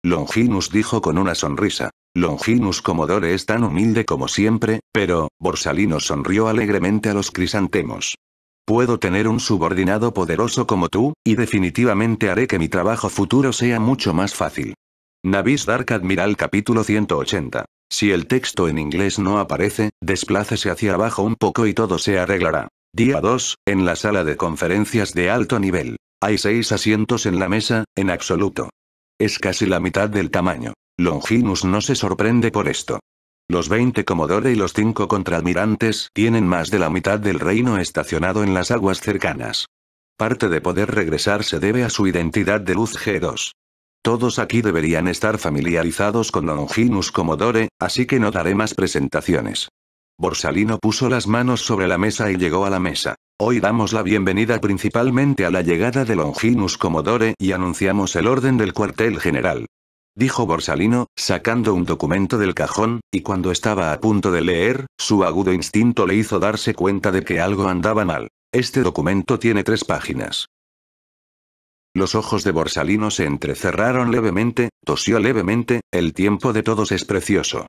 Longinus dijo con una sonrisa. Longinus Comodore es tan humilde como siempre, pero, Borsalino sonrió alegremente a los crisantemos. Puedo tener un subordinado poderoso como tú, y definitivamente haré que mi trabajo futuro sea mucho más fácil. Navis Dark Admiral capítulo 180. Si el texto en inglés no aparece, desplácese hacia abajo un poco y todo se arreglará. Día 2, en la sala de conferencias de alto nivel. Hay seis asientos en la mesa, en absoluto. Es casi la mitad del tamaño. Longinus no se sorprende por esto. Los 20 Comodore y los 5 contraalmirantes tienen más de la mitad del reino estacionado en las aguas cercanas. Parte de poder regresar se debe a su identidad de luz G2. Todos aquí deberían estar familiarizados con Longinus Comodore, así que no daré más presentaciones. Borsalino puso las manos sobre la mesa y llegó a la mesa. Hoy damos la bienvenida principalmente a la llegada de Longinus Comodore y anunciamos el orden del cuartel general dijo Borsalino, sacando un documento del cajón, y cuando estaba a punto de leer, su agudo instinto le hizo darse cuenta de que algo andaba mal. Este documento tiene tres páginas. Los ojos de Borsalino se entrecerraron levemente, tosió levemente, el tiempo de todos es precioso.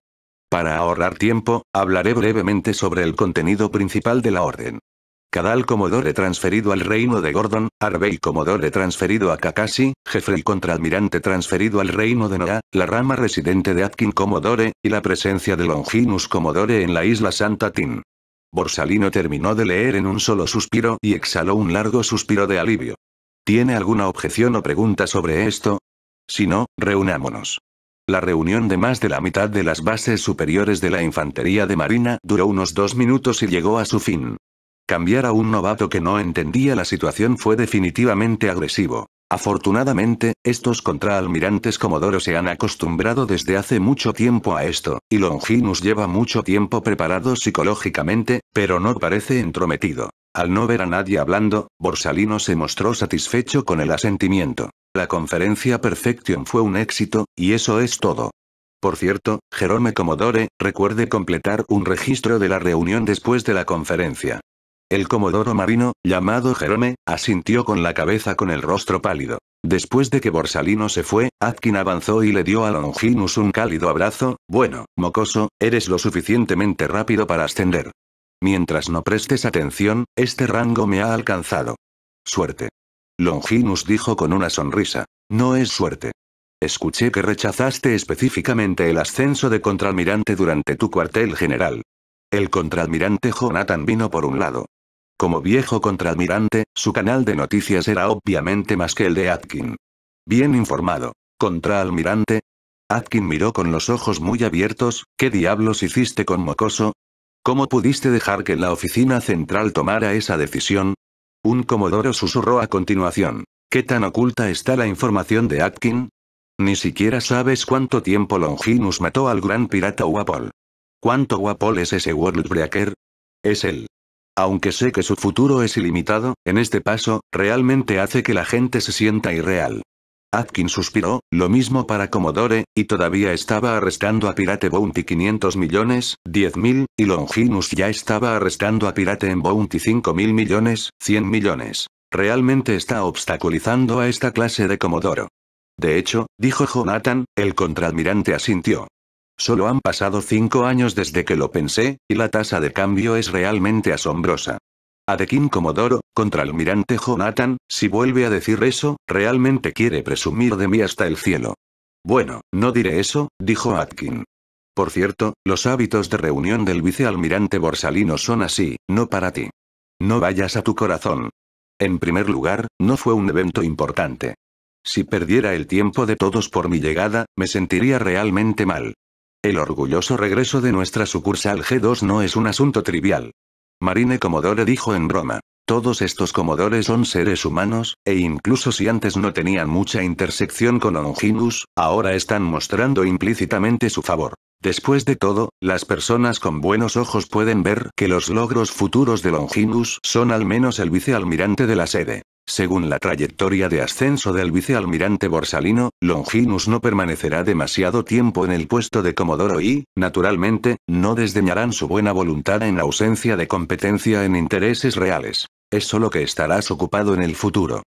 Para ahorrar tiempo, hablaré brevemente sobre el contenido principal de la orden. Cadal Comodore transferido al reino de Gordon, Arbey Comodore transferido a Kakashi, Jeffrey Contraalmirante transferido al reino de Nora, la rama residente de Atkin Comodore, y la presencia de Longinus Comodore en la isla Santa Tin. Borsalino terminó de leer en un solo suspiro y exhaló un largo suspiro de alivio. ¿Tiene alguna objeción o pregunta sobre esto? Si no, reunámonos. La reunión de más de la mitad de las bases superiores de la infantería de marina duró unos dos minutos y llegó a su fin. Cambiar a un novato que no entendía la situación fue definitivamente agresivo. Afortunadamente, estos contraalmirantes Comodoro se han acostumbrado desde hace mucho tiempo a esto, y Longinus lleva mucho tiempo preparado psicológicamente, pero no parece entrometido. Al no ver a nadie hablando, Borsalino se mostró satisfecho con el asentimiento. La conferencia Perfection fue un éxito, y eso es todo. Por cierto, Jerome Comodore, recuerde completar un registro de la reunión después de la conferencia. El comodoro marino, llamado Jerome, asintió con la cabeza con el rostro pálido. Después de que Borsalino se fue, Atkin avanzó y le dio a Longinus un cálido abrazo, bueno, mocoso, eres lo suficientemente rápido para ascender. Mientras no prestes atención, este rango me ha alcanzado. Suerte. Longinus dijo con una sonrisa. No es suerte. Escuché que rechazaste específicamente el ascenso de contralmirante durante tu cuartel general. El contralmirante Jonathan vino por un lado. Como viejo contraalmirante, su canal de noticias era obviamente más que el de Atkin. Bien informado. Contraalmirante. Atkin miró con los ojos muy abiertos, ¿qué diablos hiciste con Mocoso? ¿Cómo pudiste dejar que la oficina central tomara esa decisión? Un comodoro susurró a continuación. ¿Qué tan oculta está la información de Atkin? Ni siquiera sabes cuánto tiempo Longinus mató al gran pirata Wapol. ¿Cuánto Wapol es ese Worldbreaker? Es él. Aunque sé que su futuro es ilimitado, en este paso, realmente hace que la gente se sienta irreal. Atkins suspiró, lo mismo para Commodore, y todavía estaba arrestando a Pirate Bounty 500 millones, 10 mil, y Longinus ya estaba arrestando a Pirate en Bounty 5 mil millones, 100 millones. Realmente está obstaculizando a esta clase de Comodoro. De hecho, dijo Jonathan, el contraadmirante asintió. Solo han pasado cinco años desde que lo pensé, y la tasa de cambio es realmente asombrosa. Adekin Comodoro, Almirante Jonathan, si vuelve a decir eso, realmente quiere presumir de mí hasta el cielo. Bueno, no diré eso, dijo Atkin. Por cierto, los hábitos de reunión del vicealmirante Borsalino son así, no para ti. No vayas a tu corazón. En primer lugar, no fue un evento importante. Si perdiera el tiempo de todos por mi llegada, me sentiría realmente mal. El orgulloso regreso de nuestra sucursal G2 no es un asunto trivial. Marine Comodore dijo en Roma, Todos estos comodores son seres humanos, e incluso si antes no tenían mucha intersección con Longinus, ahora están mostrando implícitamente su favor. Después de todo, las personas con buenos ojos pueden ver que los logros futuros de Longinus son al menos el vicealmirante de la sede. Según la trayectoria de ascenso del vicealmirante Borsalino, Longinus no permanecerá demasiado tiempo en el puesto de Comodoro y, naturalmente, no desdeñarán su buena voluntad en ausencia de competencia en intereses reales. Es solo que estarás ocupado en el futuro.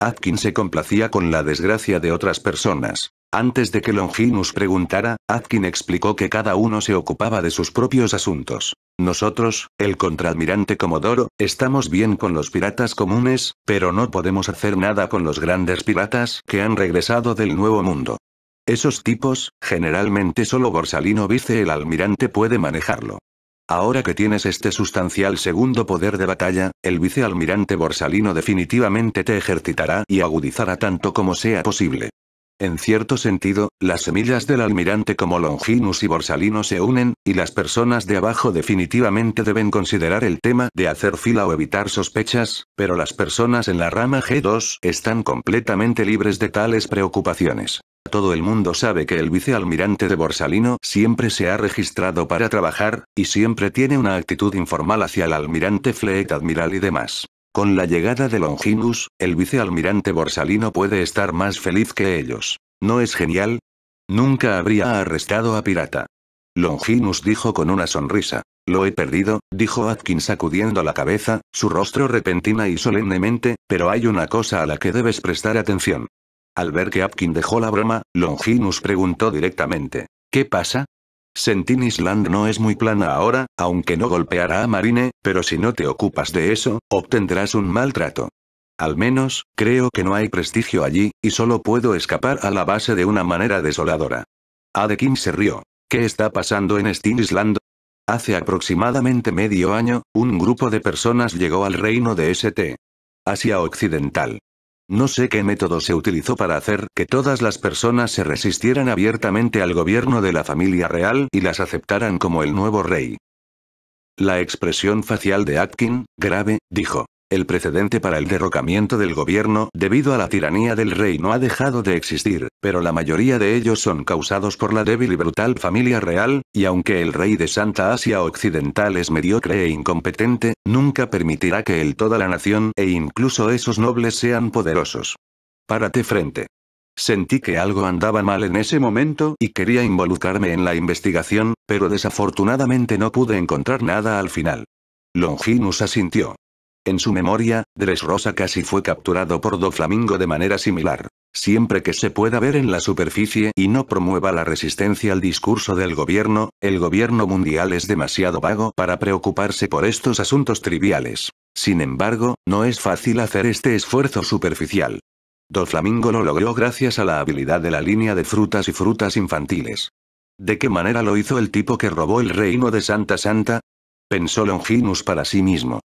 Atkins se complacía con la desgracia de otras personas. Antes de que Longinus preguntara, Atkin explicó que cada uno se ocupaba de sus propios asuntos. Nosotros, el contraalmirante Comodoro, estamos bien con los piratas comunes, pero no podemos hacer nada con los grandes piratas que han regresado del Nuevo Mundo. Esos tipos, generalmente solo Borsalino vice el almirante puede manejarlo. Ahora que tienes este sustancial segundo poder de batalla, el vicealmirante Borsalino definitivamente te ejercitará y agudizará tanto como sea posible. En cierto sentido, las semillas del almirante como Longinus y Borsalino se unen, y las personas de abajo definitivamente deben considerar el tema de hacer fila o evitar sospechas, pero las personas en la rama G2 están completamente libres de tales preocupaciones. Todo el mundo sabe que el vicealmirante de Borsalino siempre se ha registrado para trabajar, y siempre tiene una actitud informal hacia el almirante Fleet Admiral y demás. Con la llegada de Longinus, el vicealmirante Borsalino puede estar más feliz que ellos. ¿No es genial? Nunca habría arrestado a Pirata. Longinus dijo con una sonrisa. Lo he perdido, dijo Atkins sacudiendo la cabeza, su rostro repentina y solemnemente, pero hay una cosa a la que debes prestar atención. Al ver que Atkin dejó la broma, Longinus preguntó directamente. ¿Qué pasa? Sentin Island no es muy plana ahora, aunque no golpeará a Marine, pero si no te ocupas de eso, obtendrás un maltrato. Al menos, creo que no hay prestigio allí, y solo puedo escapar a la base de una manera desoladora. Adekin se rió. ¿Qué está pasando en Stin Island? Hace aproximadamente medio año, un grupo de personas llegó al reino de St. Asia Occidental. No sé qué método se utilizó para hacer que todas las personas se resistieran abiertamente al gobierno de la familia real y las aceptaran como el nuevo rey. La expresión facial de Atkin, grave, dijo, el precedente para el derrocamiento del gobierno debido a la tiranía del rey no ha dejado de existir, pero la mayoría de ellos son causados por la débil y brutal familia real, y aunque el rey de Santa Asia Occidental es mediocre e incompetente, nunca permitirá que él toda la nación e incluso esos nobles sean poderosos. Párate frente. Sentí que algo andaba mal en ese momento y quería involucrarme en la investigación, pero desafortunadamente no pude encontrar nada al final. Longinus asintió. En su memoria, Dressrosa casi fue capturado por Doflamingo de manera similar. Siempre que se pueda ver en la superficie y no promueva la resistencia al discurso del gobierno, el gobierno mundial es demasiado vago para preocuparse por estos asuntos triviales. Sin embargo, no es fácil hacer este esfuerzo superficial. Doflamingo lo logró gracias a la habilidad de la línea de frutas y frutas infantiles. ¿De qué manera lo hizo el tipo que robó el reino de Santa Santa? Pensó Longinus para sí mismo.